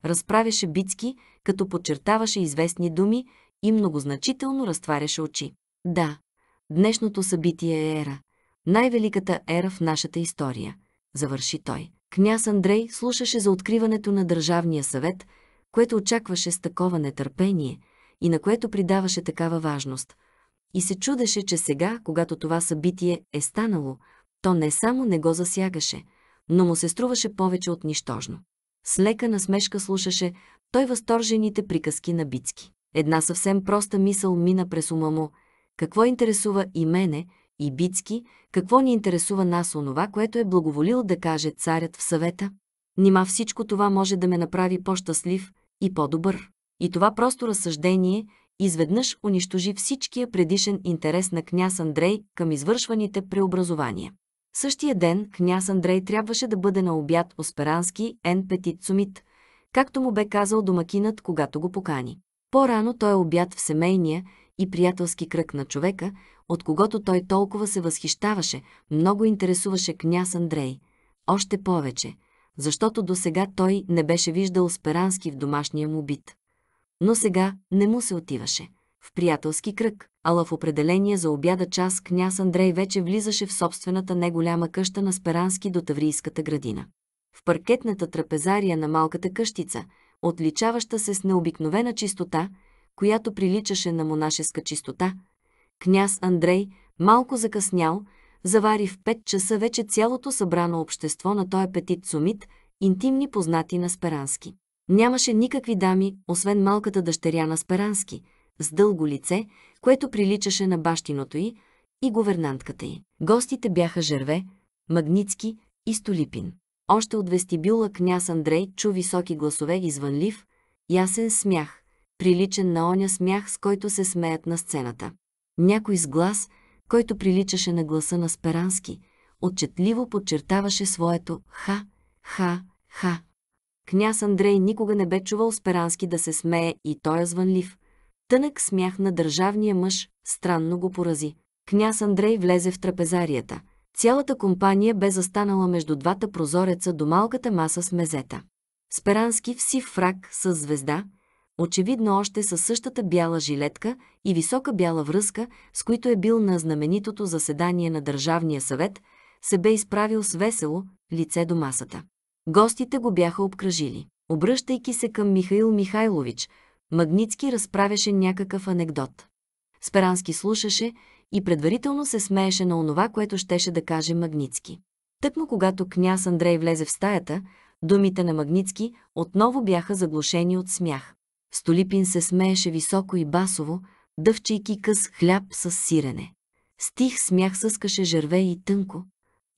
S1: Разправяше бицки, като подчертаваше известни думи и многозначително разтваряше очи. Да, днешното събитие е ера най-великата ера в нашата история, завърши той. Княз Андрей слушаше за откриването на Държавния съвет, което очакваше с такова нетърпение и на което придаваше такава важност. И се чудеше, че сега, когато това събитие е станало, то не само не го засягаше, но му се струваше повече от нищожно. С лека насмешка слушаше той възторжените приказки на Бицки. Една съвсем проста мисъл мина през ума му. Какво интересува и мене, и Бицки, какво ни интересува нас онова, което е благоволил да каже царят в съвета? Нима всичко това може да ме направи по-щастлив и по-добър. И това просто разсъждение изведнъж унищожи всичкия предишен интерес на княз Андрей към извършваните преобразования. Същия ден княз Андрей трябваше да бъде на обяд Осперански Ен Петит Сумит, както му бе казал домакинът, когато го покани. По-рано той е обяд в семейния и приятелски кръг на човека, от когото той толкова се възхищаваше, много интересуваше княз Андрей. Още повече, защото до сега той не беше виждал Сперански в домашния му бит. Но сега не му се отиваше. В приятелски кръг, ала в определение за обяда час княз Андрей вече влизаше в собствената неголяма къща на Сперански до Таврийската градина. В паркетната трапезария на малката къщица, отличаваща се с необикновена чистота, която приличаше на монашеска чистота, Княз Андрей, малко закъснял, завари в 5 часа вече цялото събрано общество на този петит сумит, интимни познати на Сперански. Нямаше никакви дами, освен малката дъщеря на Сперански, с дълго лице, което приличаше на бащиното й, и говернантката й. Гостите бяха Жерве, Магницки и Столипин. Още от вестибюла княз Андрей чу високи гласове извънлив, ясен смях, приличен на оня смях, с който се смеят на сцената. Някой с глас, който приличаше на гласа на Сперански, отчетливо подчертаваше своето «ха, ха, ха». Княз Андрей никога не бе чувал Сперански да се смее и той е звънлив. Тънък смях на държавния мъж странно го порази. Княз Андрей влезе в трапезарията. Цялата компания бе застанала между двата прозореца до малката маса с мезета. Сперански в сив фрак с звезда – очевидно още със същата бяла жилетка и висока бяла връзка, с които е бил на знаменитото заседание на Държавния съвет, се бе изправил с весело лице до масата. Гостите го бяха обкръжили. Обръщайки се към Михаил Михайлович, Магницки разправяше някакъв анекдот. Сперански слушаше и предварително се смееше на онова, което щеше да каже Магницки. Тъкмо когато княз Андрей влезе в стаята, думите на Магницки отново бяха заглушени от смях. Столипин се смееше високо и басово, дъвчейки къс хляб с сирене. Стих смях съскаше жерве и тънко.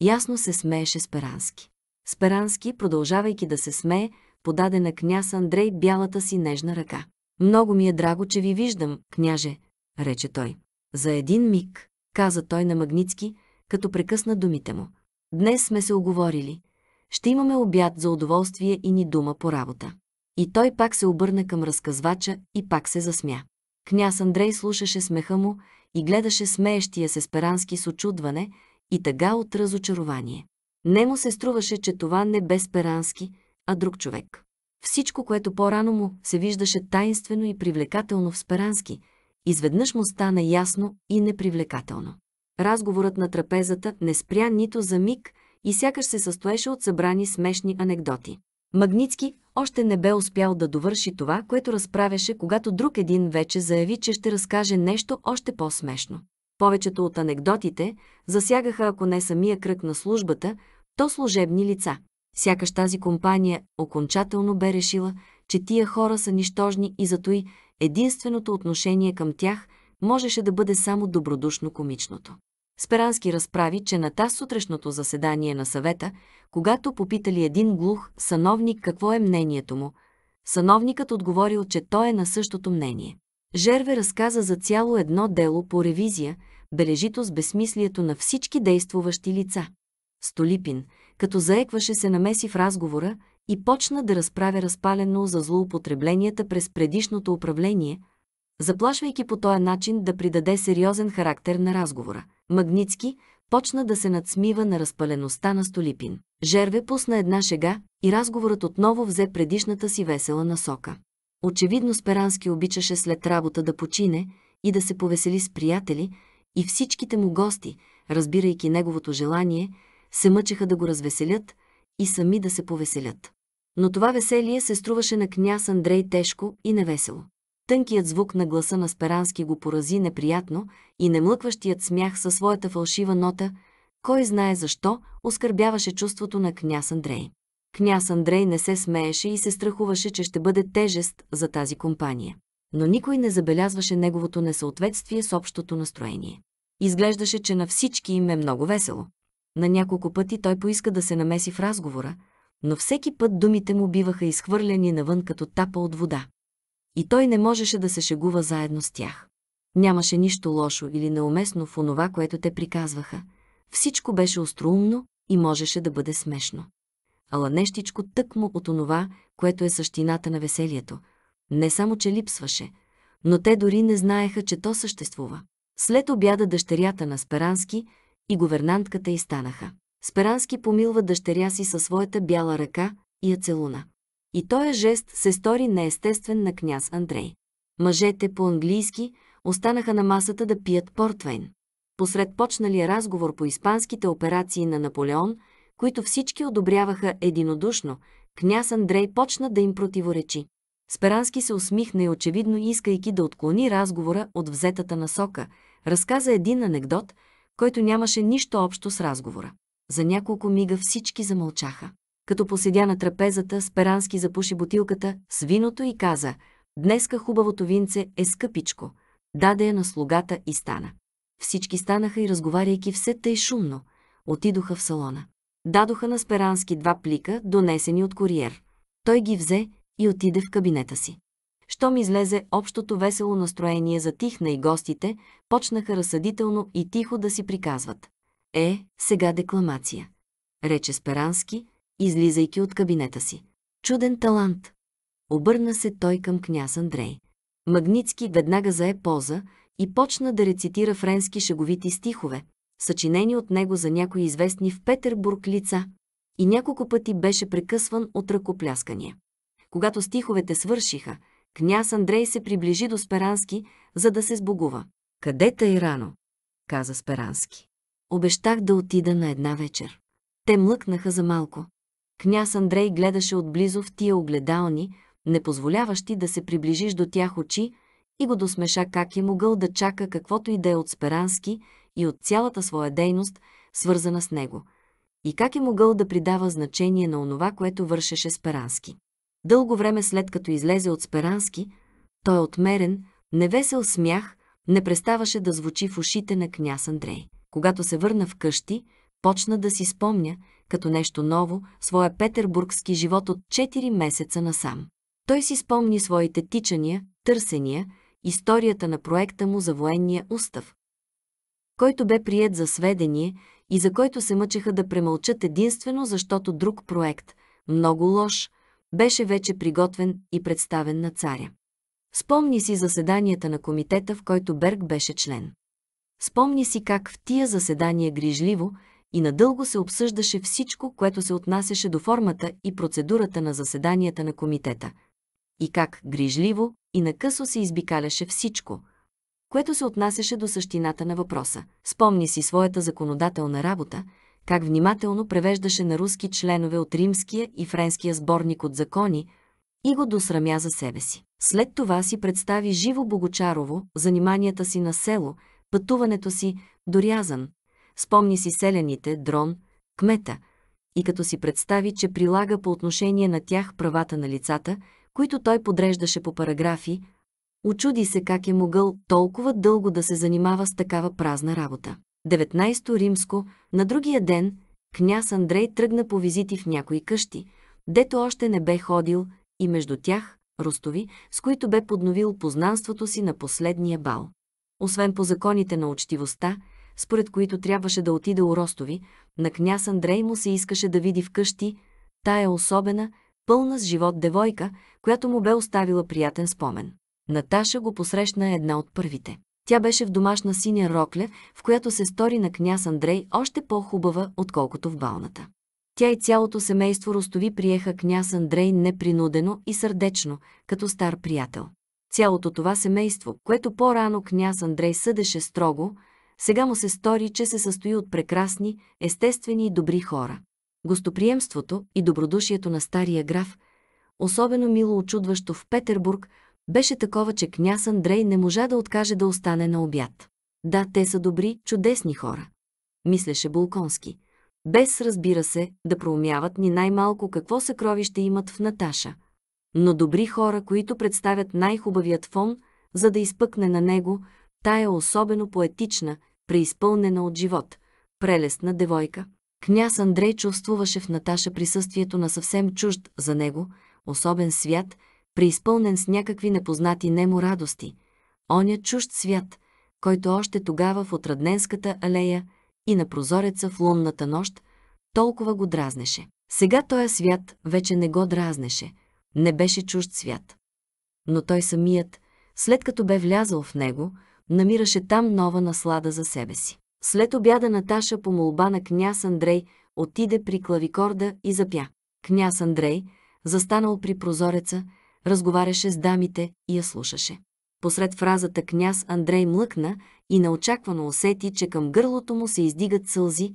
S1: Ясно се смееше Сперански. Сперански, продължавайки да се смее, подаде на княз Андрей бялата си нежна ръка. «Много ми е драго, че ви виждам, княже», рече той. «За един миг», каза той на Магницки, като прекъсна думите му. «Днес сме се оговорили. Ще имаме обяд за удоволствие и ни дума по работа». И той пак се обърна към разказвача и пак се засмя. Княз Андрей слушаше смеха му и гледаше смеещия се Сперански с очудване и тъга от разочарование. Не му се струваше, че това не бе Сперански, а друг човек. Всичко, което по-рано му се виждаше таинствено и привлекателно в Сперански, изведнъж му стана ясно и непривлекателно. Разговорът на трапезата не спря нито за миг и сякаш се състоеше от събрани смешни анекдоти. Магницки още не бе успял да довърши това, което разправяше, когато друг един вече заяви, че ще разкаже нещо още по-смешно. Повечето от анекдотите засягаха, ако не самия кръг на службата, то служебни лица. Сякаш тази компания окончателно бе решила, че тия хора са нищожни и и единственото отношение към тях можеше да бъде само добродушно комичното. Сперански разправи, че на таз сутрешното заседание на съвета когато попитали един глух съновник какво е мнението му. Съновникът отговорил, че той е на същото мнение. Жерве разказа за цяло едно дело по ревизия, бележито с безсмислието на всички действуващи лица. Столипин, като заекваше се намеси в разговора и почна да разправя разпалено за злоупотребленията през предишното управление, заплашвайки по този начин да придаде сериозен характер на разговора. Магницки, почна да се надсмива на разпалеността на Столипин. Жерве пусна една шега и разговорът отново взе предишната си весела насока. Очевидно Сперански обичаше след работа да почине и да се повесели с приятели, и всичките му гости, разбирайки неговото желание, се мъчеха да го развеселят и сами да се повеселят. Но това веселие се струваше на княз Андрей тежко и невесело. Тънкият звук на гласа на Сперански го порази неприятно и немлъкващият смях със своята фалшива нота, кой знае защо, оскърбяваше чувството на княз Андрей. Княз Андрей не се смееше и се страхуваше, че ще бъде тежест за тази компания. Но никой не забелязваше неговото несъответствие с общото настроение. Изглеждаше, че на всички им е много весело. На няколко пъти той поиска да се намеси в разговора, но всеки път думите му биваха изхвърлени навън като тапа от вода и той не можеше да се шегува заедно с тях. Нямаше нищо лошо или неуместно в онова, което те приказваха. Всичко беше остроумно и можеше да бъде смешно. Ала нещичко тъкмо от онова, което е същината на веселието. Не само, че липсваше, но те дори не знаеха, че то съществува. След обяда дъщерята на Сперански и говернантката й станаха. Сперански помилва дъщеря си със своята бяла ръка и я целуна. И този е жест се стори неестествен на княз Андрей. Мъжете по-английски останаха на масата да пият портвейн. Посред почналия разговор по испанските операции на Наполеон, които всички одобряваха единодушно, княз Андрей почна да им противоречи. Сперански се усмихна и очевидно искайки да отклони разговора от взетата насока, разказа един анекдот, който нямаше нищо общо с разговора. За няколко мига всички замълчаха като поседя на трапезата, Сперански запуши бутилката с виното и каза «Днеска хубавото винце е скъпичко». Даде я на слугата и стана. Всички станаха и разговаряйки все тъй шумно, отидоха в салона. Дадоха на Сперански два плика, донесени от куриер. Той ги взе и отиде в кабинета си. Щом излезе общото весело настроение затихна и гостите, почнаха разсъдително и тихо да си приказват. Е, сега декламация. Рече Сперански, излизайки от кабинета си. Чуден талант! Обърна се той към княз Андрей. Магницки веднага зае поза и почна да рецитира френски шеговити стихове, съчинени от него за някои известни в Петербург лица, и няколко пъти беше прекъсван от ръкопляскания. Когато стиховете свършиха, княз Андрей се приближи до Сперански, за да се сбогува. «Къде тъй рано?» каза Сперански. Обещах да отида на една вечер. Те млъкнаха за малко. Княз Андрей гледаше отблизо в тия огледални, не позволяващи да се приближиш до тях очи, и го досмеша как е могъл да чака каквото и да е от Сперански и от цялата своя дейност, свързана с него, и как е могъл да придава значение на онова, което вършеше Сперански. Дълго време след като излезе от Сперански, той е отмерен, невесел смях не преставаше да звучи в ушите на княз Андрей. Когато се върна в къщи, Почна да си спомня, като нещо ново, своя петербургски живот от 4 месеца насам. Той си спомни своите тичания, търсения, историята на проекта му за военния устав, който бе прият за сведение и за който се мъчеха да премълчат единствено, защото друг проект, много лош, беше вече приготвен и представен на царя. Спомни си заседанията на комитета, в който Берг беше член. Спомни си как в тия заседания грижливо, и надълго се обсъждаше всичко, което се отнасяше до формата и процедурата на заседанията на комитета. И как грижливо и накъсо се избикаляше всичко, което се отнасяше до същината на въпроса. Спомни си своята законодателна работа, как внимателно превеждаше на руски членове от римския и френския сборник от закони и го досрамя за себе си. След това си представи живо Богочарово, заниманията си на село, пътуването си, дорязан, Спомни си селените, дрон, кмета и като си представи, че прилага по отношение на тях правата на лицата, които той подреждаше по параграфи, очуди се как е могъл толкова дълго да се занимава с такава празна работа. 19 то римско, на другия ден, княз Андрей тръгна по визити в някои къщи, дето още не бе ходил и между тях ростови, с които бе подновил познанството си на последния бал. Освен по законите на учтивостта, според които трябваше да отида у Ростови, на княз Андрей му се искаше да види вкъщи тая особена, пълна с живот девойка, която му бе оставила приятен спомен. Наташа го посрещна една от първите. Тя беше в домашна синя рокля, в която се стори на княз Андрей още по-хубава, отколкото в балната. Тя и цялото семейство Ростови приеха княз Андрей непринудено и сърдечно, като стар приятел. Цялото това семейство, което по-рано княз Андрей съдеше строго, сега му се стори, че се състои от прекрасни, естествени и добри хора. Гостоприемството и добродушието на стария граф, особено мило очудващо в Петербург, беше такова, че княз Андрей не можа да откаже да остане на обяд. Да, те са добри, чудесни хора, мислеше Булконски. Без, разбира се, да проумяват ни най-малко какво съкровище имат в Наташа. Но добри хора, които представят най-хубавият фон, за да изпъкне на него, тая особено поетична, преизпълнена от живот, прелестна девойка. Княз Андрей чувствуваше в Наташа присъствието на съвсем чужд за него, особен свят, преизпълнен с някакви непознати немо радости. Оня чужд свят, който още тогава в отрадненската алея и на прозореца в лунната нощ толкова го дразнеше. Сега този свят вече не го дразнеше. Не беше чужд свят. Но той самият, след като бе влязал в него, намираше там нова наслада за себе си. След обяда Наташа по молба на княз Андрей отиде при клавикорда и запя. Княз Андрей, застанал при прозореца, разговаряше с дамите и я слушаше. Посред фразата княз Андрей млъкна и неочаквано усети, че към гърлото му се издигат сълзи,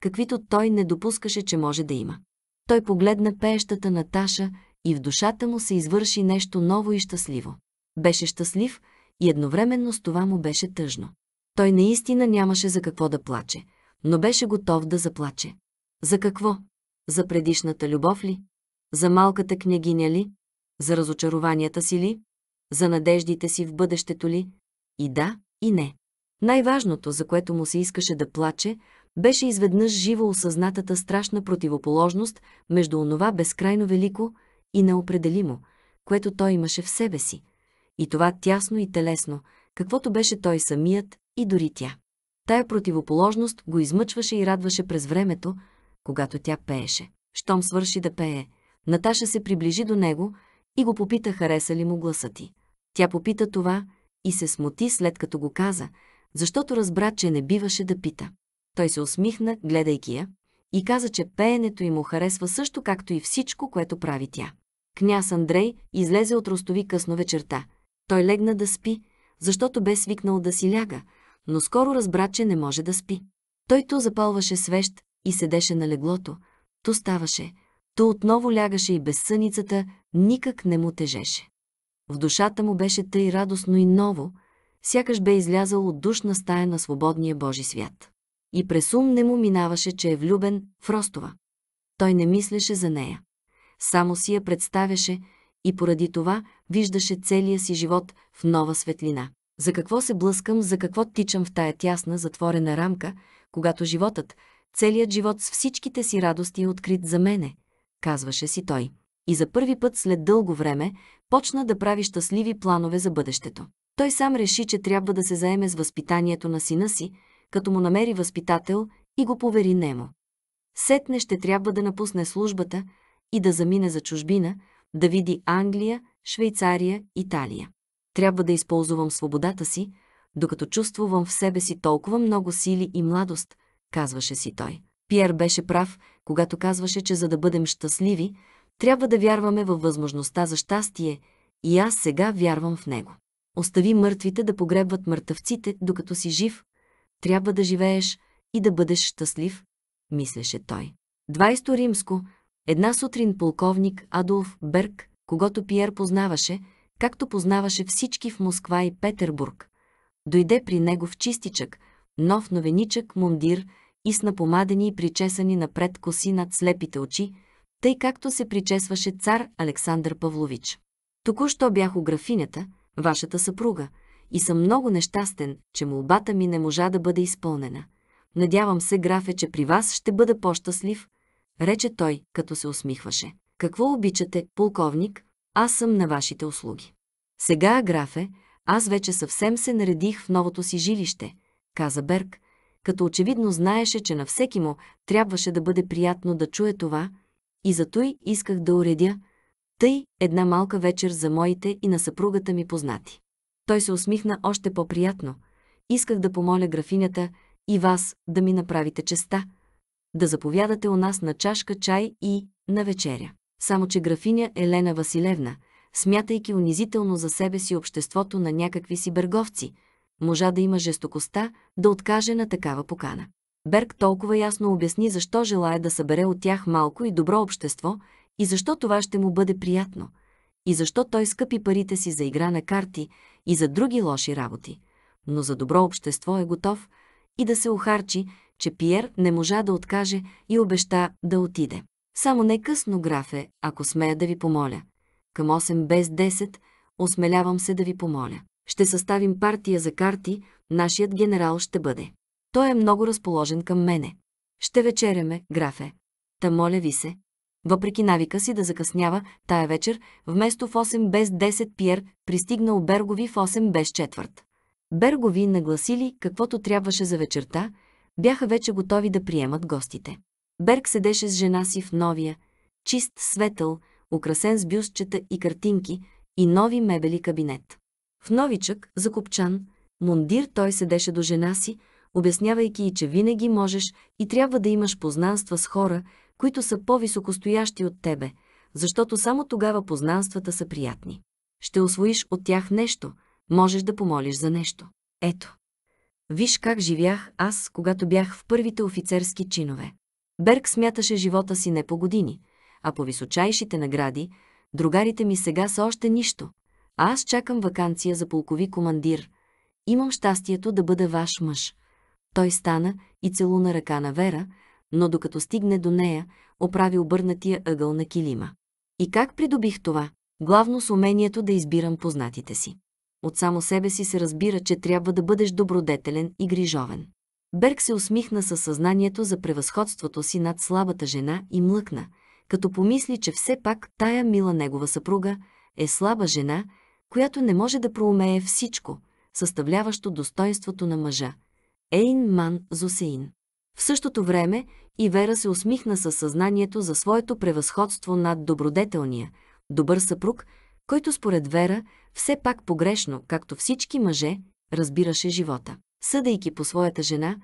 S1: каквито той не допускаше, че може да има. Той погледна пеещата Наташа и в душата му се извърши нещо ново и щастливо. Беше щастлив, и едновременно с това му беше тъжно. Той наистина нямаше за какво да плаче, но беше готов да заплаче. За какво? За предишната любов ли? За малката княгиня ли? За разочарованията си ли? За надеждите си в бъдещето ли? И да, и не. Най-важното, за което му се искаше да плаче, беше изведнъж живо осъзнатата страшна противоположност между онова безкрайно велико и неопределимо, което той имаше в себе си – и това тясно и телесно, каквото беше той самият и дори тя. Тая противоположност го измъчваше и радваше през времето, когато тя пееше. Щом свърши да пее, Наташа се приближи до него и го попита хареса ли му гласа ти. Тя попита това и се смути след като го каза, защото разбра, че не биваше да пита. Той се усмихна, гледайки я, и каза, че пеенето й му харесва също, както и всичко, което прави тя. Княз Андрей излезе от Ростови късно вечерта – той легна да спи, защото бе свикнал да си ляга, но скоро разбра, че не може да спи. Той то запалваше свещ и седеше на леглото, то ставаше, то отново лягаше и безсъницата никак не му тежеше. В душата му беше тъй радостно и ново, сякаш бе излязъл от душна стая на свободния Божи свят. И през ум не му минаваше, че е влюбен в Ростова. Той не мислеше за нея. Само си я представяше и поради това виждаше целия си живот в нова светлина. За какво се блъскам, за какво тичам в тая тясна, затворена рамка, когато животът, целият живот с всичките си радости е открит за мене, казваше си той. И за първи път след дълго време почна да прави щастливи планове за бъдещето. Той сам реши, че трябва да се заеме с възпитанието на сина си, като му намери възпитател и го повери нему. Сетне ще трябва да напусне службата и да замине за чужбина, да види Англия Швейцария, Италия. Трябва да използвам свободата си, докато чувствувам в себе си толкова много сили и младост, казваше си той. Пьер беше прав, когато казваше, че за да бъдем щастливи, трябва да вярваме във възможността за щастие и аз сега вярвам в него. Остави мъртвите да погребват мъртъвците, докато си жив. Трябва да живееш и да бъдеш щастлив, мислеше той. 20 римско, една сутрин полковник Адолф Берг когато Пиер познаваше, както познаваше всички в Москва и Петербург. Дойде при него в чистичък, нов новеничък мундир и с напомадени и причесани напред коси над слепите очи, тъй както се причесваше цар Александър Павлович. Току-що бях у графинята, вашата съпруга, и съм много нещастен, че молбата ми не можа да бъде изпълнена. Надявам се, графе, че при вас ще бъда по-щастлив, рече той, като се усмихваше. Какво обичате, полковник? Аз съм на вашите услуги. Сега, графе, аз вече съвсем се наредих в новото си жилище, каза Берг, като очевидно знаеше, че на всеки му трябваше да бъде приятно да чуе това, и зато и исках да уредя, тъй една малка вечер за моите и на съпругата ми познати. Той се усмихна още по-приятно. Исках да помоля графинята и вас да ми направите честа, да заповядате у нас на чашка чай и на вечеря. Само, че графиня Елена Василевна, смятайки унизително за себе си обществото на някакви си берговци, можа да има жестокостта да откаже на такава покана. Берг толкова ясно обясни защо желая да събере от тях малко и добро общество и защо това ще му бъде приятно, и защо той скъпи парите си за игра на карти и за други лоши работи. Но за добро общество е готов и да се охарчи, че Пиер не можа да откаже и обеща да отиде. Само не късно, графе, ако смея да ви помоля. Към 8 без 10 осмелявам се да ви помоля. Ще съставим партия за карти, нашият генерал ще бъде. Той е много разположен към мене. Ще вечеряме, графе. Та моля ви се. Въпреки навика си да закъснява, тая вечер, вместо в 8 без 10 Пьер, пристигнал Бергови в 8 без четвърт. Бергови нагласили каквото трябваше за вечерта, бяха вече готови да приемат гостите. Берг седеше с жена си в новия, чист светъл, украсен с бюстчета и картинки и нови мебели кабинет. В новичък, закопчан, мундир той седеше до жена си, обяснявайки и че винаги можеш и трябва да имаш познанства с хора, които са по-високостоящи от тебе, защото само тогава познанствата са приятни. Ще освоиш от тях нещо, можеш да помолиш за нещо. Ето. Виж как живях аз, когато бях в първите офицерски чинове. Берг смяташе живота си не по години, а по височайшите награди, другарите ми сега са още нищо. А аз чакам вакансия за полкови командир. Имам щастието да бъда ваш мъж. Той стана и целуна ръка на Вера, но докато стигне до нея, оправи обърнатия ъгъл на килима. И как придобих това? Главно с умението да избирам познатите си. От само себе си се разбира, че трябва да бъдеш добродетелен и грижовен. Берг се усмихна със съзнанието за превъзходството си над слабата жена и млъкна, като помисли, че все пак тая мила негова съпруга е слаба жена, която не може да проумее всичко, съставляващо достоинството на мъжа. Ейн Ман Зосеин. В същото време и Вера се усмихна със съзнанието за своето превъзходство над добродетелния, добър съпруг, който според Вера все пак погрешно, както всички мъже, разбираше живота съдейки по своята жена,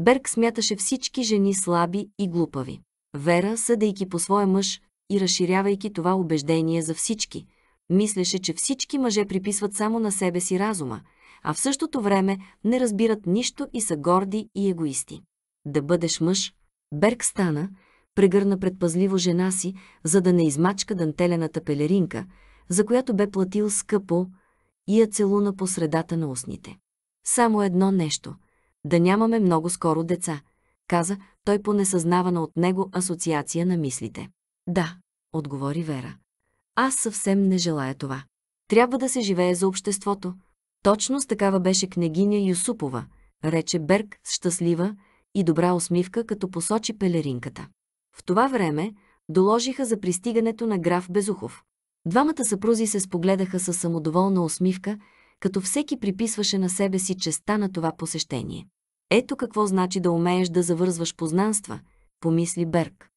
S1: Берг смяташе всички жени слаби и глупави. Вера, съдейки по своя мъж и разширявайки това убеждение за всички, мислеше, че всички мъже приписват само на себе си разума, а в същото време не разбират нищо и са горди и егоисти. Да бъдеш мъж, Берг стана, прегърна предпазливо жена си, за да не измачка дантелената пелеринка, за която бе платил скъпо, и я целуна по средата на устните. Само едно нещо. Да нямаме много скоро деца, каза той по несъзнавана от него асоциация на мислите. Да, отговори Вера. Аз съвсем не желая това. Трябва да се живее за обществото. Точно с такава беше княгиня Юсупова, рече Берг с щастлива и добра усмивка, като посочи пелеринката. В това време доложиха за пристигането на граф Безухов. Двамата съпрузи се спогледаха със самодоволна усмивка като всеки приписваше на себе си честа на това посещение. Ето какво значи да умееш да завързваш познанства, помисли Берг.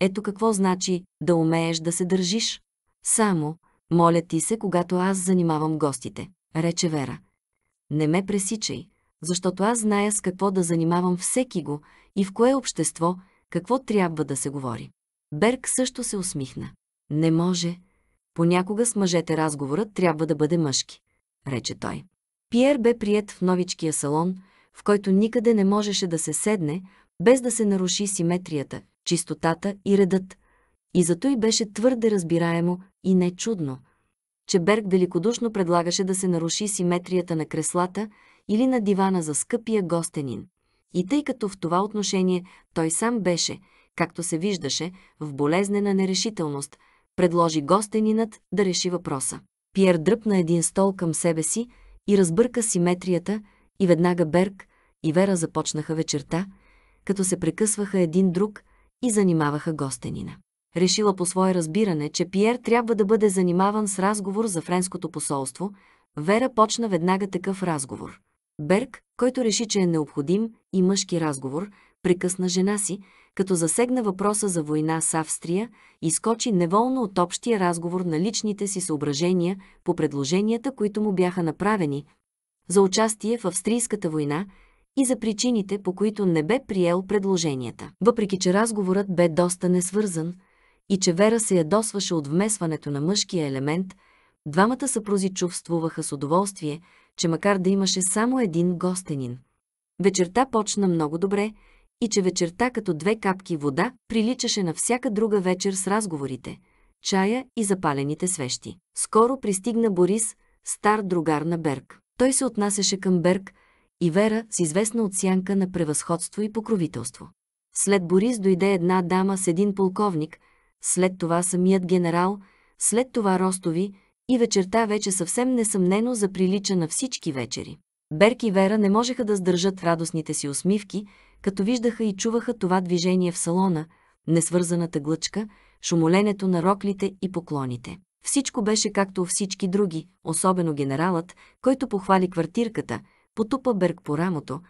S1: Ето какво значи да умееш да се държиш. Само, моля ти се, когато аз занимавам гостите, рече Вера. Не ме пресичай, защото аз зная с какво да занимавам всеки го и в кое общество, какво трябва да се говори. Берг също се усмихна. Не може. Понякога с мъжете разговорът трябва да бъде мъжки рече той. Пиер бе прият в новичкия салон, в който никъде не можеше да се седне, без да се наруши симетрията, чистотата и редът. И зато и беше твърде разбираемо и не чудно, че Берг великодушно предлагаше да се наруши симетрията на креслата или на дивана за скъпия гостенин. И тъй като в това отношение той сам беше, както се виждаше, в болезнена нерешителност, предложи гостенинът да реши въпроса. Пиер дръпна един стол към себе си и разбърка симетрията и веднага Берг и Вера започнаха вечерта, като се прекъсваха един друг и занимаваха гостенина. Решила по свое разбиране, че Пиер трябва да бъде занимаван с разговор за френското посолство, Вера почна веднага такъв разговор. Берг, който реши, че е необходим и мъжки разговор, прекъсна жена си, като засегна въпроса за война с Австрия, изкочи неволно от общия разговор на личните си съображения по предложенията, които му бяха направени за участие в австрийската война и за причините, по които не бе приел предложенията. Въпреки, че разговорът бе доста несвързан и че Вера се ядосваше от вмесването на мъжкия елемент, двамата съпрузи чувствуваха с удоволствие, че макар да имаше само един гостенин. Вечерта почна много добре – и че вечерта като две капки вода приличаше на всяка друга вечер с разговорите, чая и запалените свещи. Скоро пристигна Борис, стар другар на Берг. Той се отнасяше към Берг и Вера с известна отсянка на превъзходство и покровителство. След Борис дойде една дама с един полковник, след това самият генерал, след това Ростови и вечерта вече съвсем несъмнено заприлича на всички вечери. Берг и Вера не можеха да сдържат радостните си усмивки като виждаха и чуваха това движение в салона, несвързаната глъчка, шумоленето на роклите и поклоните. Всичко беше както всички други, особено генералът, който похвали квартирката, потупа Берг по рамото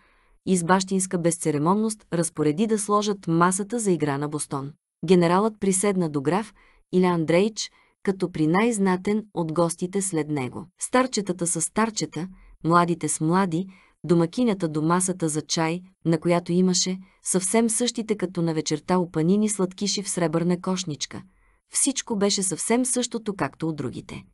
S1: и с бащинска безцеремонност разпореди да сложат масата за игра на Бостон. Генералът приседна до граф Иля Андрейч, като при най-знатен от гостите след него. Старчетата с старчета, младите с млади, домакинята до масата за чай, на която имаше, съвсем същите като на вечерта опанини сладкиши в сребърна кошничка. Всичко беше съвсем същото, както от другите.